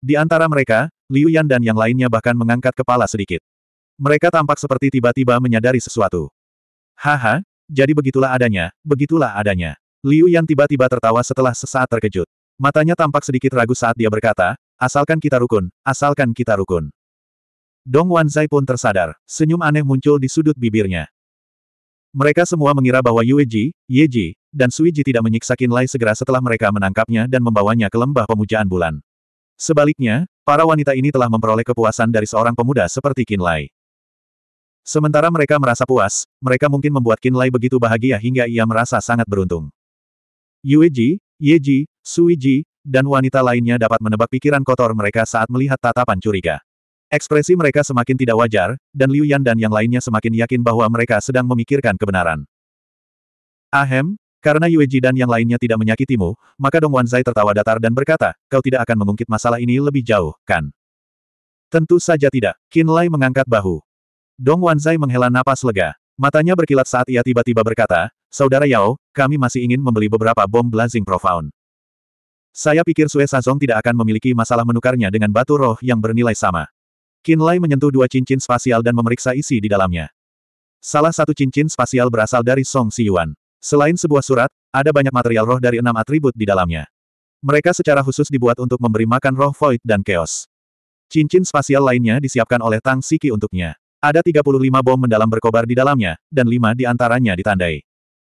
Di antara mereka, Liu Yan dan yang lainnya bahkan mengangkat kepala sedikit. Mereka tampak seperti tiba-tiba menyadari sesuatu. Haha, jadi begitulah adanya, begitulah adanya. Liu Yan tiba-tiba tertawa setelah sesaat terkejut. Matanya tampak sedikit ragu saat dia berkata, asalkan kita rukun, asalkan kita rukun. Dong Wanzai pun tersadar, senyum aneh muncul di sudut bibirnya. Mereka semua mengira bahwa Yueji, Yeji, dan Suiji tidak menyiksa Qin segera setelah mereka menangkapnya dan membawanya ke lembah pemujaan bulan. Sebaliknya, para wanita ini telah memperoleh kepuasan dari seorang pemuda seperti Qin Sementara mereka merasa puas, mereka mungkin membuat Qin begitu bahagia hingga ia merasa sangat beruntung. Yueji, Yeji, Suiji, dan wanita lainnya dapat menebak pikiran kotor mereka saat melihat tatapan curiga. Ekspresi mereka semakin tidak wajar, dan Liu Yan dan yang lainnya semakin yakin bahwa mereka sedang memikirkan kebenaran. Ahem, karena Yue Ji dan yang lainnya tidak menyakitimu, maka Dong Wanzai tertawa datar dan berkata, kau tidak akan mengungkit masalah ini lebih jauh, kan? Tentu saja tidak. Qin Lai mengangkat bahu. Dong Wanzai menghela napas lega. Matanya berkilat saat ia tiba-tiba berkata, Saudara Yao, kami masih ingin membeli beberapa bom blazing profound. Saya pikir Sue Sazong tidak akan memiliki masalah menukarnya dengan batu roh yang bernilai sama. Kinlay menyentuh dua cincin spasial dan memeriksa isi di dalamnya. Salah satu cincin spasial berasal dari Song Siyuan. Selain sebuah surat, ada banyak material roh dari enam atribut di dalamnya. Mereka secara khusus dibuat untuk memberi makan roh void dan chaos. Cincin spasial lainnya disiapkan oleh Tang Siki untuknya. Ada 35 bom mendalam berkobar di dalamnya, dan lima di antaranya ditandai.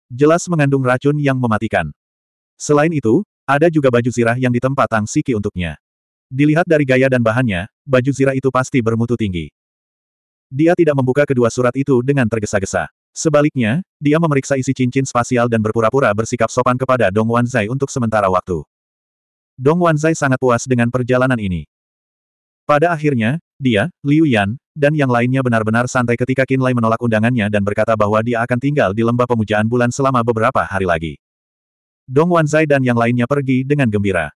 Jelas mengandung racun yang mematikan. Selain itu, ada juga baju zirah yang ditempa Tang Siki untuknya. Dilihat dari gaya dan bahannya, baju zirah itu pasti bermutu tinggi. Dia tidak membuka kedua surat itu dengan tergesa-gesa. Sebaliknya, dia memeriksa isi cincin spasial dan berpura-pura bersikap sopan kepada Dong Wanzai untuk sementara waktu. Dong Wanzai sangat puas dengan perjalanan ini. Pada akhirnya, dia, Liu Yan, dan yang lainnya benar-benar santai ketika Qin Lai menolak undangannya dan berkata bahwa dia akan tinggal di lembah pemujaan bulan selama beberapa hari lagi. Dong Wanzai dan yang lainnya pergi dengan gembira.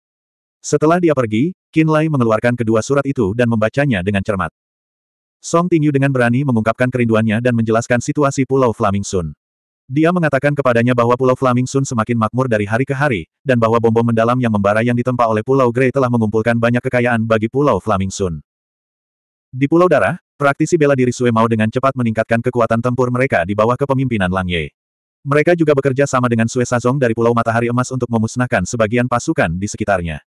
Setelah dia pergi, Qin Lai mengeluarkan kedua surat itu dan membacanya dengan cermat. Song Tingyu dengan berani mengungkapkan kerinduannya dan menjelaskan situasi Pulau Flaming Sun. Dia mengatakan kepadanya bahwa Pulau Flaming Sun semakin makmur dari hari ke hari, dan bahwa bom-bom mendalam yang membara yang ditempa oleh Pulau Grey telah mengumpulkan banyak kekayaan bagi Pulau Flaming Sun. Di Pulau Darah, praktisi bela diri Sue Mao dengan cepat meningkatkan kekuatan tempur mereka di bawah kepemimpinan Lang Ye. Mereka juga bekerja sama dengan Sue Sazong dari Pulau Matahari Emas untuk memusnahkan sebagian pasukan di sekitarnya.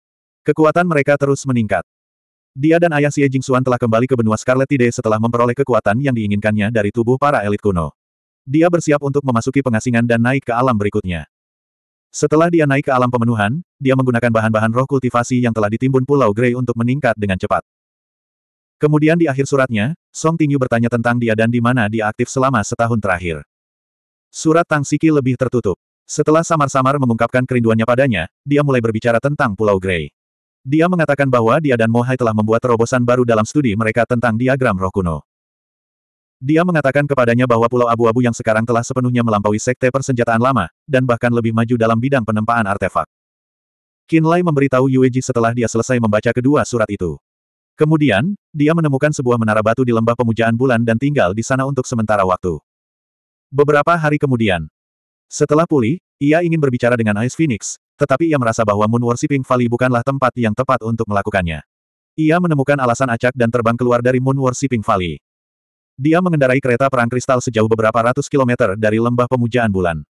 Kekuatan mereka terus meningkat. Dia dan ayah Xie Jingxuan telah kembali ke benua Scarlet Tide setelah memperoleh kekuatan yang diinginkannya dari tubuh para elit kuno. Dia bersiap untuk memasuki pengasingan dan naik ke alam berikutnya. Setelah dia naik ke alam pemenuhan, dia menggunakan bahan-bahan roh kultivasi yang telah ditimbun Pulau Grey untuk meningkat dengan cepat. Kemudian di akhir suratnya, Song Tingyu bertanya tentang dia dan di mana dia aktif selama setahun terakhir. Surat Tang Siki lebih tertutup. Setelah samar-samar mengungkapkan kerinduannya padanya, dia mulai berbicara tentang Pulau Grey. Dia mengatakan bahwa dia dan Mohai telah membuat terobosan baru dalam studi mereka tentang diagram roh kuno. Dia mengatakan kepadanya bahwa pulau abu-abu yang sekarang telah sepenuhnya melampaui sekte persenjataan lama, dan bahkan lebih maju dalam bidang penempaan artefak. Kinlay memberitahu Yueji setelah dia selesai membaca kedua surat itu. Kemudian, dia menemukan sebuah menara batu di lembah pemujaan bulan dan tinggal di sana untuk sementara waktu. Beberapa hari kemudian, setelah pulih, ia ingin berbicara dengan Ice Phoenix, tetapi ia merasa bahwa Moon Worshipping Valley bukanlah tempat yang tepat untuk melakukannya. Ia menemukan alasan acak dan terbang keluar dari Moon Worshipping Valley. Dia mengendarai kereta perang kristal sejauh beberapa ratus kilometer dari lembah pemujaan bulan.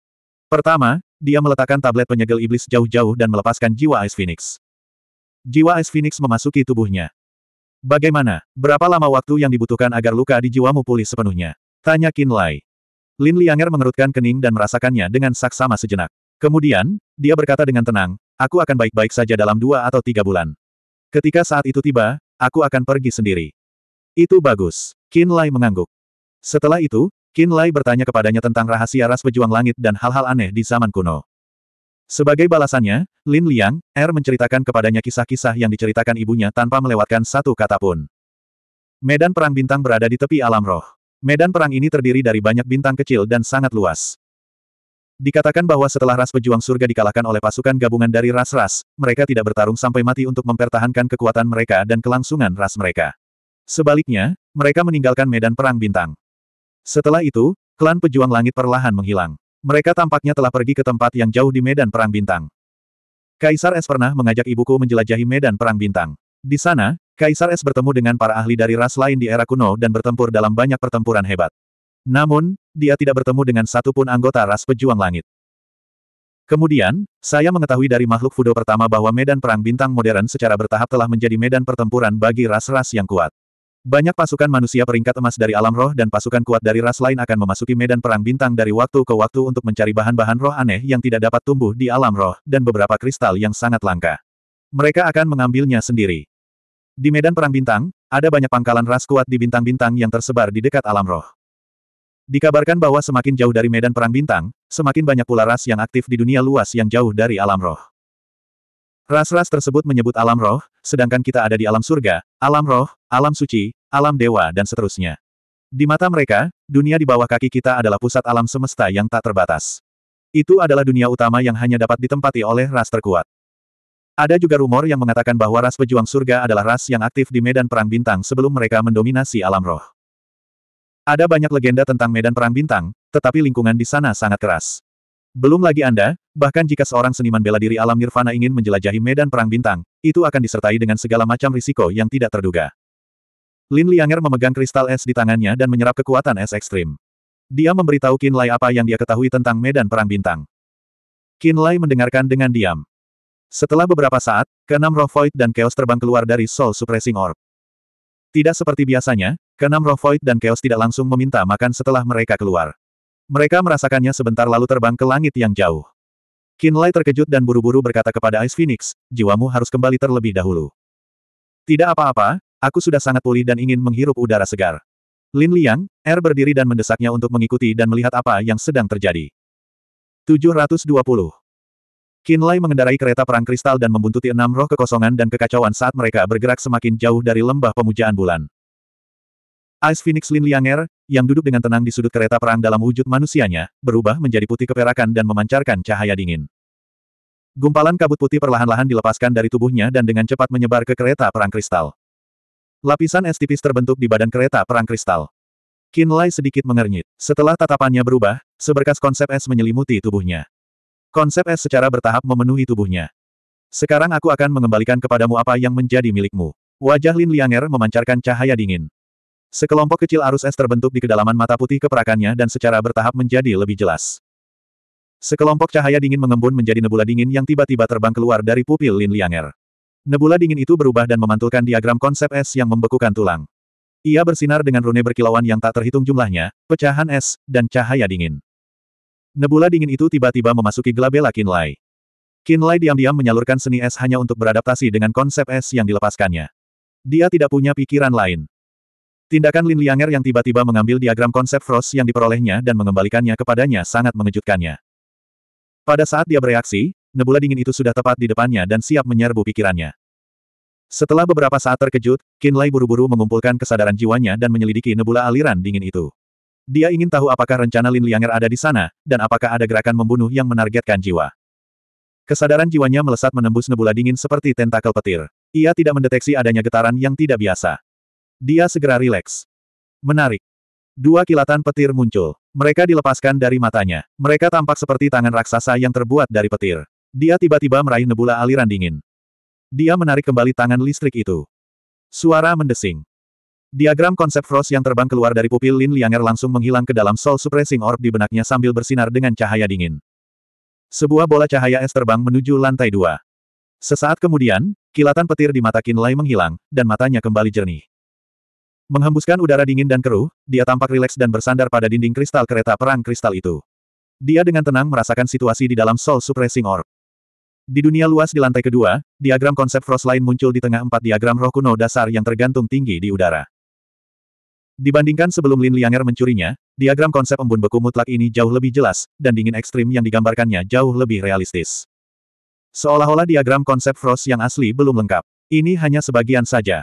Pertama, dia meletakkan tablet penyegel iblis jauh-jauh dan melepaskan jiwa Ice Phoenix. Jiwa Ice Phoenix memasuki tubuhnya. Bagaimana? Berapa lama waktu yang dibutuhkan agar luka di jiwamu pulih sepenuhnya? Tanya Qin Lai. Lin Lianger mengerutkan kening dan merasakannya dengan saksama sejenak. Kemudian, dia berkata dengan tenang, aku akan baik-baik saja dalam dua atau tiga bulan. Ketika saat itu tiba, aku akan pergi sendiri. Itu bagus. Qin Lai mengangguk. Setelah itu, Qin Lai bertanya kepadanya tentang rahasia ras pejuang langit dan hal-hal aneh di zaman kuno. Sebagai balasannya, Lin Liang, Er menceritakan kepadanya kisah-kisah yang diceritakan ibunya tanpa melewatkan satu kata pun. Medan Perang Bintang berada di tepi alam roh. Medan perang ini terdiri dari banyak bintang kecil dan sangat luas. Dikatakan bahwa setelah ras pejuang surga dikalahkan oleh pasukan gabungan dari ras-ras, mereka tidak bertarung sampai mati untuk mempertahankan kekuatan mereka dan kelangsungan ras mereka. Sebaliknya, mereka meninggalkan medan perang bintang. Setelah itu, klan pejuang langit perlahan menghilang. Mereka tampaknya telah pergi ke tempat yang jauh di medan perang bintang. Kaisar Es pernah mengajak ibuku menjelajahi medan perang bintang. Di sana, Kaisar Es bertemu dengan para ahli dari ras lain di era kuno dan bertempur dalam banyak pertempuran hebat. Namun, dia tidak bertemu dengan satupun anggota ras pejuang langit. Kemudian, saya mengetahui dari makhluk Fudo pertama bahwa medan perang bintang modern secara bertahap telah menjadi medan pertempuran bagi ras-ras yang kuat. Banyak pasukan manusia peringkat emas dari alam roh dan pasukan kuat dari ras lain akan memasuki medan perang bintang dari waktu ke waktu untuk mencari bahan-bahan roh aneh yang tidak dapat tumbuh di alam roh, dan beberapa kristal yang sangat langka. Mereka akan mengambilnya sendiri. Di medan perang bintang, ada banyak pangkalan ras kuat di bintang-bintang yang tersebar di dekat alam roh. Dikabarkan bahwa semakin jauh dari medan perang bintang, semakin banyak pula ras yang aktif di dunia luas yang jauh dari alam roh. Ras-ras tersebut menyebut alam roh, sedangkan kita ada di alam surga, alam roh, alam suci, alam dewa dan seterusnya. Di mata mereka, dunia di bawah kaki kita adalah pusat alam semesta yang tak terbatas. Itu adalah dunia utama yang hanya dapat ditempati oleh ras terkuat. Ada juga rumor yang mengatakan bahwa ras pejuang surga adalah ras yang aktif di medan perang bintang sebelum mereka mendominasi alam roh. Ada banyak legenda tentang medan perang bintang, tetapi lingkungan di sana sangat keras. Belum lagi Anda, bahkan jika seorang seniman bela diri alam nirvana ingin menjelajahi medan perang bintang, itu akan disertai dengan segala macam risiko yang tidak terduga. Lin Lianger memegang kristal es di tangannya dan menyerap kekuatan es ekstrim. Dia memberitahu Qin Lai apa yang dia ketahui tentang medan perang bintang. Qin Lai mendengarkan dengan diam. Setelah beberapa saat, keenam roh void dan chaos terbang keluar dari soul suppressing orb. Tidak seperti biasanya, keenam roh void dan chaos tidak langsung meminta makan setelah mereka keluar. Mereka merasakannya sebentar lalu terbang ke langit yang jauh. Kinlay terkejut dan buru-buru berkata kepada Ice Phoenix, jiwamu harus kembali terlebih dahulu. Tidak apa-apa, aku sudah sangat pulih dan ingin menghirup udara segar. Lin Liang, Er berdiri dan mendesaknya untuk mengikuti dan melihat apa yang sedang terjadi. 720 Kinlay mengendarai kereta perang kristal dan membuntuti enam roh kekosongan dan kekacauan saat mereka bergerak semakin jauh dari lembah pemujaan bulan. Ice Phoenix Lin Lianger, yang duduk dengan tenang di sudut kereta perang dalam wujud manusianya, berubah menjadi putih keperakan dan memancarkan cahaya dingin. Gumpalan kabut putih perlahan-lahan dilepaskan dari tubuhnya dan dengan cepat menyebar ke kereta perang kristal. Lapisan es tipis terbentuk di badan kereta perang kristal. Kinlay sedikit mengernyit. Setelah tatapannya berubah, seberkas konsep es menyelimuti tubuhnya. Konsep es secara bertahap memenuhi tubuhnya. Sekarang aku akan mengembalikan kepadamu apa yang menjadi milikmu. Wajah Lin Lianger memancarkan cahaya dingin. Sekelompok kecil arus es terbentuk di kedalaman mata putih keperakannya dan secara bertahap menjadi lebih jelas. Sekelompok cahaya dingin mengembun menjadi nebula dingin yang tiba-tiba terbang keluar dari pupil Lin Lianger. Nebula dingin itu berubah dan memantulkan diagram konsep es yang membekukan tulang. Ia bersinar dengan rune berkilauan yang tak terhitung jumlahnya, pecahan es, dan cahaya dingin. Nebula dingin itu tiba-tiba memasuki gelabela Kinlay. Kinlay diam-diam menyalurkan seni es hanya untuk beradaptasi dengan konsep es yang dilepaskannya. Dia tidak punya pikiran lain. Tindakan Lin Lianger yang tiba-tiba mengambil diagram konsep Frost yang diperolehnya dan mengembalikannya kepadanya sangat mengejutkannya. Pada saat dia bereaksi, nebula dingin itu sudah tepat di depannya dan siap menyerbu pikirannya. Setelah beberapa saat terkejut, Kinlay buru-buru mengumpulkan kesadaran jiwanya dan menyelidiki nebula aliran dingin itu. Dia ingin tahu apakah rencana Lin Lianger ada di sana, dan apakah ada gerakan membunuh yang menargetkan jiwa. Kesadaran jiwanya melesat menembus nebula dingin seperti tentakel petir. Ia tidak mendeteksi adanya getaran yang tidak biasa. Dia segera rileks. Menarik. Dua kilatan petir muncul. Mereka dilepaskan dari matanya. Mereka tampak seperti tangan raksasa yang terbuat dari petir. Dia tiba-tiba meraih nebula aliran dingin. Dia menarik kembali tangan listrik itu. Suara mendesing. Diagram konsep Frost yang terbang keluar dari pupil Lin Lianger langsung menghilang ke dalam Soul Suppressing Orb di benaknya sambil bersinar dengan cahaya dingin. Sebuah bola cahaya es terbang menuju lantai dua. Sesaat kemudian, kilatan petir di mata Lai menghilang, dan matanya kembali jernih. Menghembuskan udara dingin dan keruh, dia tampak rileks dan bersandar pada dinding kristal kereta perang kristal itu. Dia dengan tenang merasakan situasi di dalam Soul Suppressing Orb. Di dunia luas di lantai kedua, diagram konsep Frost lain muncul di tengah empat diagram roh kuno dasar yang tergantung tinggi di udara. Dibandingkan sebelum Lin Lianger mencurinya, diagram konsep embun beku mutlak ini jauh lebih jelas, dan dingin ekstrim yang digambarkannya jauh lebih realistis. Seolah-olah diagram konsep Frost yang asli belum lengkap. Ini hanya sebagian saja.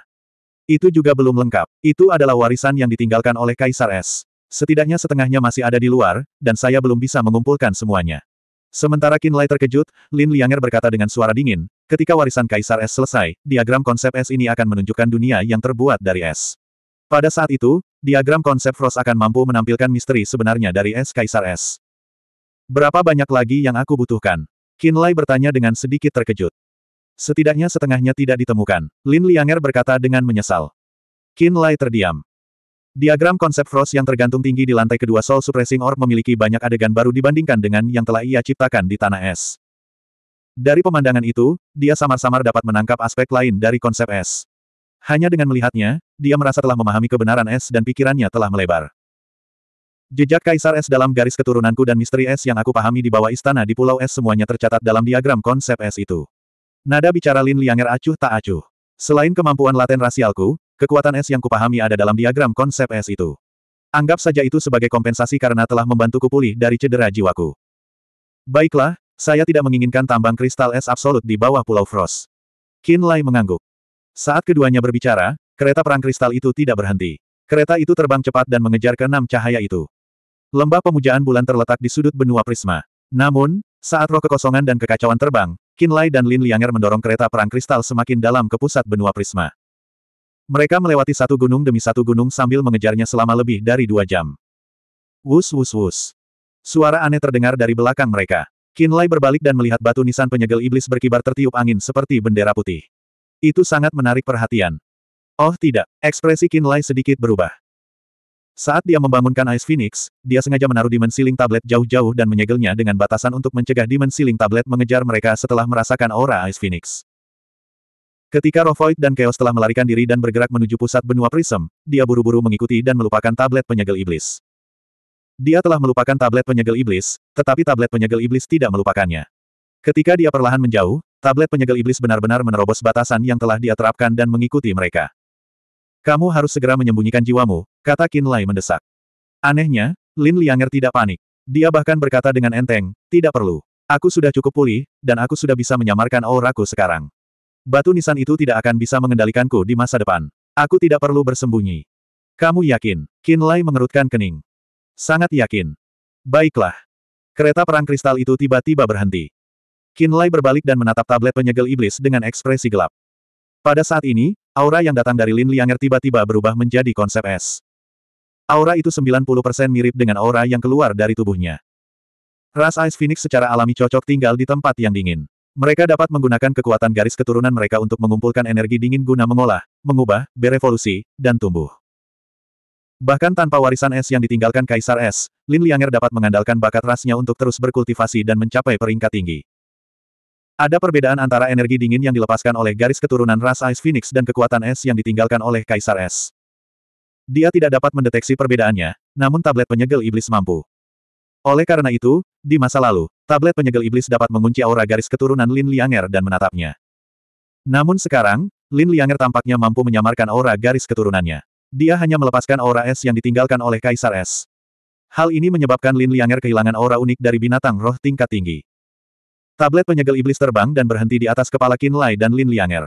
Itu juga belum lengkap. Itu adalah warisan yang ditinggalkan oleh Kaisar S. Setidaknya setengahnya masih ada di luar, dan saya belum bisa mengumpulkan semuanya. Sementara Kinlay terkejut, Lin Lianger berkata dengan suara dingin, ketika warisan Kaisar S selesai, diagram konsep S ini akan menunjukkan dunia yang terbuat dari es. Pada saat itu, diagram konsep Frost akan mampu menampilkan misteri sebenarnya dari es Kaisar Es. Berapa banyak lagi yang aku butuhkan? Kinlay bertanya dengan sedikit terkejut. Setidaknya setengahnya tidak ditemukan. Lin Lianger berkata dengan menyesal. Kinlay terdiam. Diagram konsep Frost yang tergantung tinggi di lantai kedua Soul Suppressing Orb memiliki banyak adegan baru dibandingkan dengan yang telah ia ciptakan di Tanah Es. Dari pemandangan itu, dia samar-samar dapat menangkap aspek lain dari konsep es. Hanya dengan melihatnya, dia merasa telah memahami kebenaran es dan pikirannya telah melebar. Jejak Kaisar Es dalam garis keturunanku dan misteri es yang aku pahami di bawah istana di Pulau Es semuanya tercatat dalam diagram konsep es itu. Nada bicara Lin Lianger acuh tak acuh. Selain kemampuan laten rasialku, kekuatan es yang kupahami ada dalam diagram konsep es itu. Anggap saja itu sebagai kompensasi karena telah membantuku pulih dari cedera jiwaku. Baiklah, saya tidak menginginkan tambang kristal es absolut di bawah Pulau Frost. Qin Lai mengangguk. Saat keduanya berbicara, kereta perang kristal itu tidak berhenti. Kereta itu terbang cepat dan mengejar ke enam cahaya itu. Lembah pemujaan bulan terletak di sudut benua prisma. Namun, saat roh kekosongan dan kekacauan terbang, Kinlay dan Lin Lianger mendorong kereta perang kristal semakin dalam ke pusat benua prisma. Mereka melewati satu gunung demi satu gunung sambil mengejarnya selama lebih dari dua jam. Wus wus wus. Suara aneh terdengar dari belakang mereka. Kinlay berbalik dan melihat batu nisan penyegel iblis berkibar tertiup angin seperti bendera putih. Itu sangat menarik perhatian. Oh tidak, ekspresi Kinlay sedikit berubah. Saat dia membangunkan Ice Phoenix, dia sengaja menaruh dimensi link tablet jauh-jauh dan menyegelnya dengan batasan untuk mencegah dimensi link tablet mengejar mereka setelah merasakan aura Ice Phoenix. Ketika Rovoid dan Chaos telah melarikan diri dan bergerak menuju pusat benua Prism, dia buru-buru mengikuti dan melupakan tablet penyegel iblis. Dia telah melupakan tablet penyegel iblis, tetapi tablet penyegel iblis tidak melupakannya. Ketika dia perlahan menjauh, Tablet penyegel iblis benar-benar menerobos batasan yang telah dia terapkan dan mengikuti mereka. Kamu harus segera menyembunyikan jiwamu, kata Qin Lai mendesak. Anehnya, Lin Lianger tidak panik. Dia bahkan berkata dengan enteng, tidak perlu. Aku sudah cukup pulih, dan aku sudah bisa menyamarkan auraku sekarang. Batu nisan itu tidak akan bisa mengendalikanku di masa depan. Aku tidak perlu bersembunyi. Kamu yakin? Qin Lai mengerutkan kening. Sangat yakin. Baiklah. Kereta perang kristal itu tiba-tiba berhenti. Kinlai berbalik dan menatap tablet penyegel iblis dengan ekspresi gelap. Pada saat ini, aura yang datang dari Lin Lianger tiba-tiba berubah menjadi konsep es. Aura itu 90% mirip dengan aura yang keluar dari tubuhnya. Ras Ice Phoenix secara alami cocok tinggal di tempat yang dingin. Mereka dapat menggunakan kekuatan garis keturunan mereka untuk mengumpulkan energi dingin guna mengolah, mengubah, berevolusi, dan tumbuh. Bahkan tanpa warisan es yang ditinggalkan Kaisar Es, Lin Lianger dapat mengandalkan bakat rasnya untuk terus berkultivasi dan mencapai peringkat tinggi. Ada perbedaan antara energi dingin yang dilepaskan oleh garis keturunan ras Ice Phoenix dan kekuatan es yang ditinggalkan oleh Kaisar Es. Dia tidak dapat mendeteksi perbedaannya, namun tablet penyegel iblis mampu. Oleh karena itu, di masa lalu, tablet penyegel iblis dapat mengunci aura garis keturunan Lin Lianger dan menatapnya. Namun sekarang, Lin Lianger tampaknya mampu menyamarkan aura garis keturunannya. Dia hanya melepaskan aura es yang ditinggalkan oleh Kaisar Es. Hal ini menyebabkan Lin Lianger kehilangan aura unik dari binatang roh tingkat tinggi. Tablet penyegel iblis terbang dan berhenti di atas kepala Qin Lai dan Lin Lianger.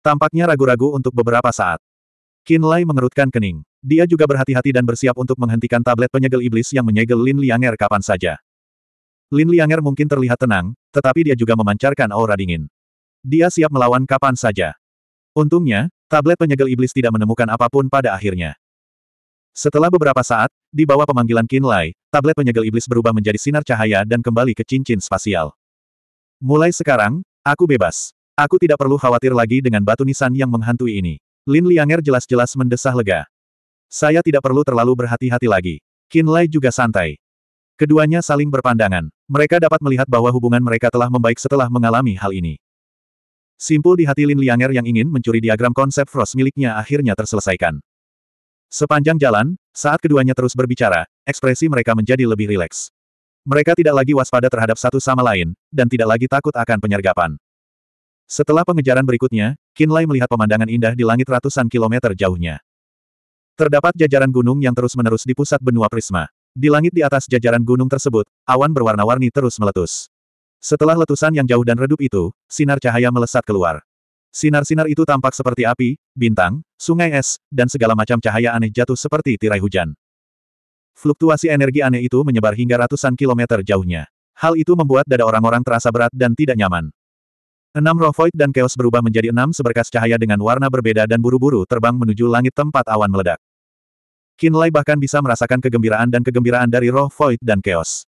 Tampaknya ragu-ragu untuk beberapa saat. Qin Lai mengerutkan kening. Dia juga berhati-hati dan bersiap untuk menghentikan tablet penyegel iblis yang menyegel Lin Lianger kapan saja. Lin Lianger mungkin terlihat tenang, tetapi dia juga memancarkan aura dingin. Dia siap melawan kapan saja. Untungnya, tablet penyegel iblis tidak menemukan apapun pada akhirnya. Setelah beberapa saat, di bawah pemanggilan Qin Lai, tablet penyegel iblis berubah menjadi sinar cahaya dan kembali ke cincin spasial. Mulai sekarang, aku bebas. Aku tidak perlu khawatir lagi dengan batu nisan yang menghantui ini. Lin Lianger jelas-jelas mendesah lega. Saya tidak perlu terlalu berhati-hati lagi. Lai juga santai. Keduanya saling berpandangan. Mereka dapat melihat bahwa hubungan mereka telah membaik setelah mengalami hal ini. Simpul di hati Lin Lianger yang ingin mencuri diagram konsep Frost miliknya akhirnya terselesaikan. Sepanjang jalan, saat keduanya terus berbicara, ekspresi mereka menjadi lebih rileks. Mereka tidak lagi waspada terhadap satu sama lain, dan tidak lagi takut akan penyergapan. Setelah pengejaran berikutnya, Kinlay melihat pemandangan indah di langit ratusan kilometer jauhnya. Terdapat jajaran gunung yang terus-menerus di pusat benua prisma. Di langit di atas jajaran gunung tersebut, awan berwarna-warni terus meletus. Setelah letusan yang jauh dan redup itu, sinar cahaya melesat keluar. Sinar-sinar itu tampak seperti api, bintang, sungai es, dan segala macam cahaya aneh jatuh seperti tirai hujan. Fluktuasi energi aneh itu menyebar hingga ratusan kilometer jauhnya. Hal itu membuat dada orang-orang terasa berat dan tidak nyaman. Enam roh void dan chaos berubah menjadi enam seberkas cahaya dengan warna berbeda dan buru-buru terbang menuju langit tempat awan meledak. Kinlay bahkan bisa merasakan kegembiraan dan kegembiraan dari roh void dan chaos.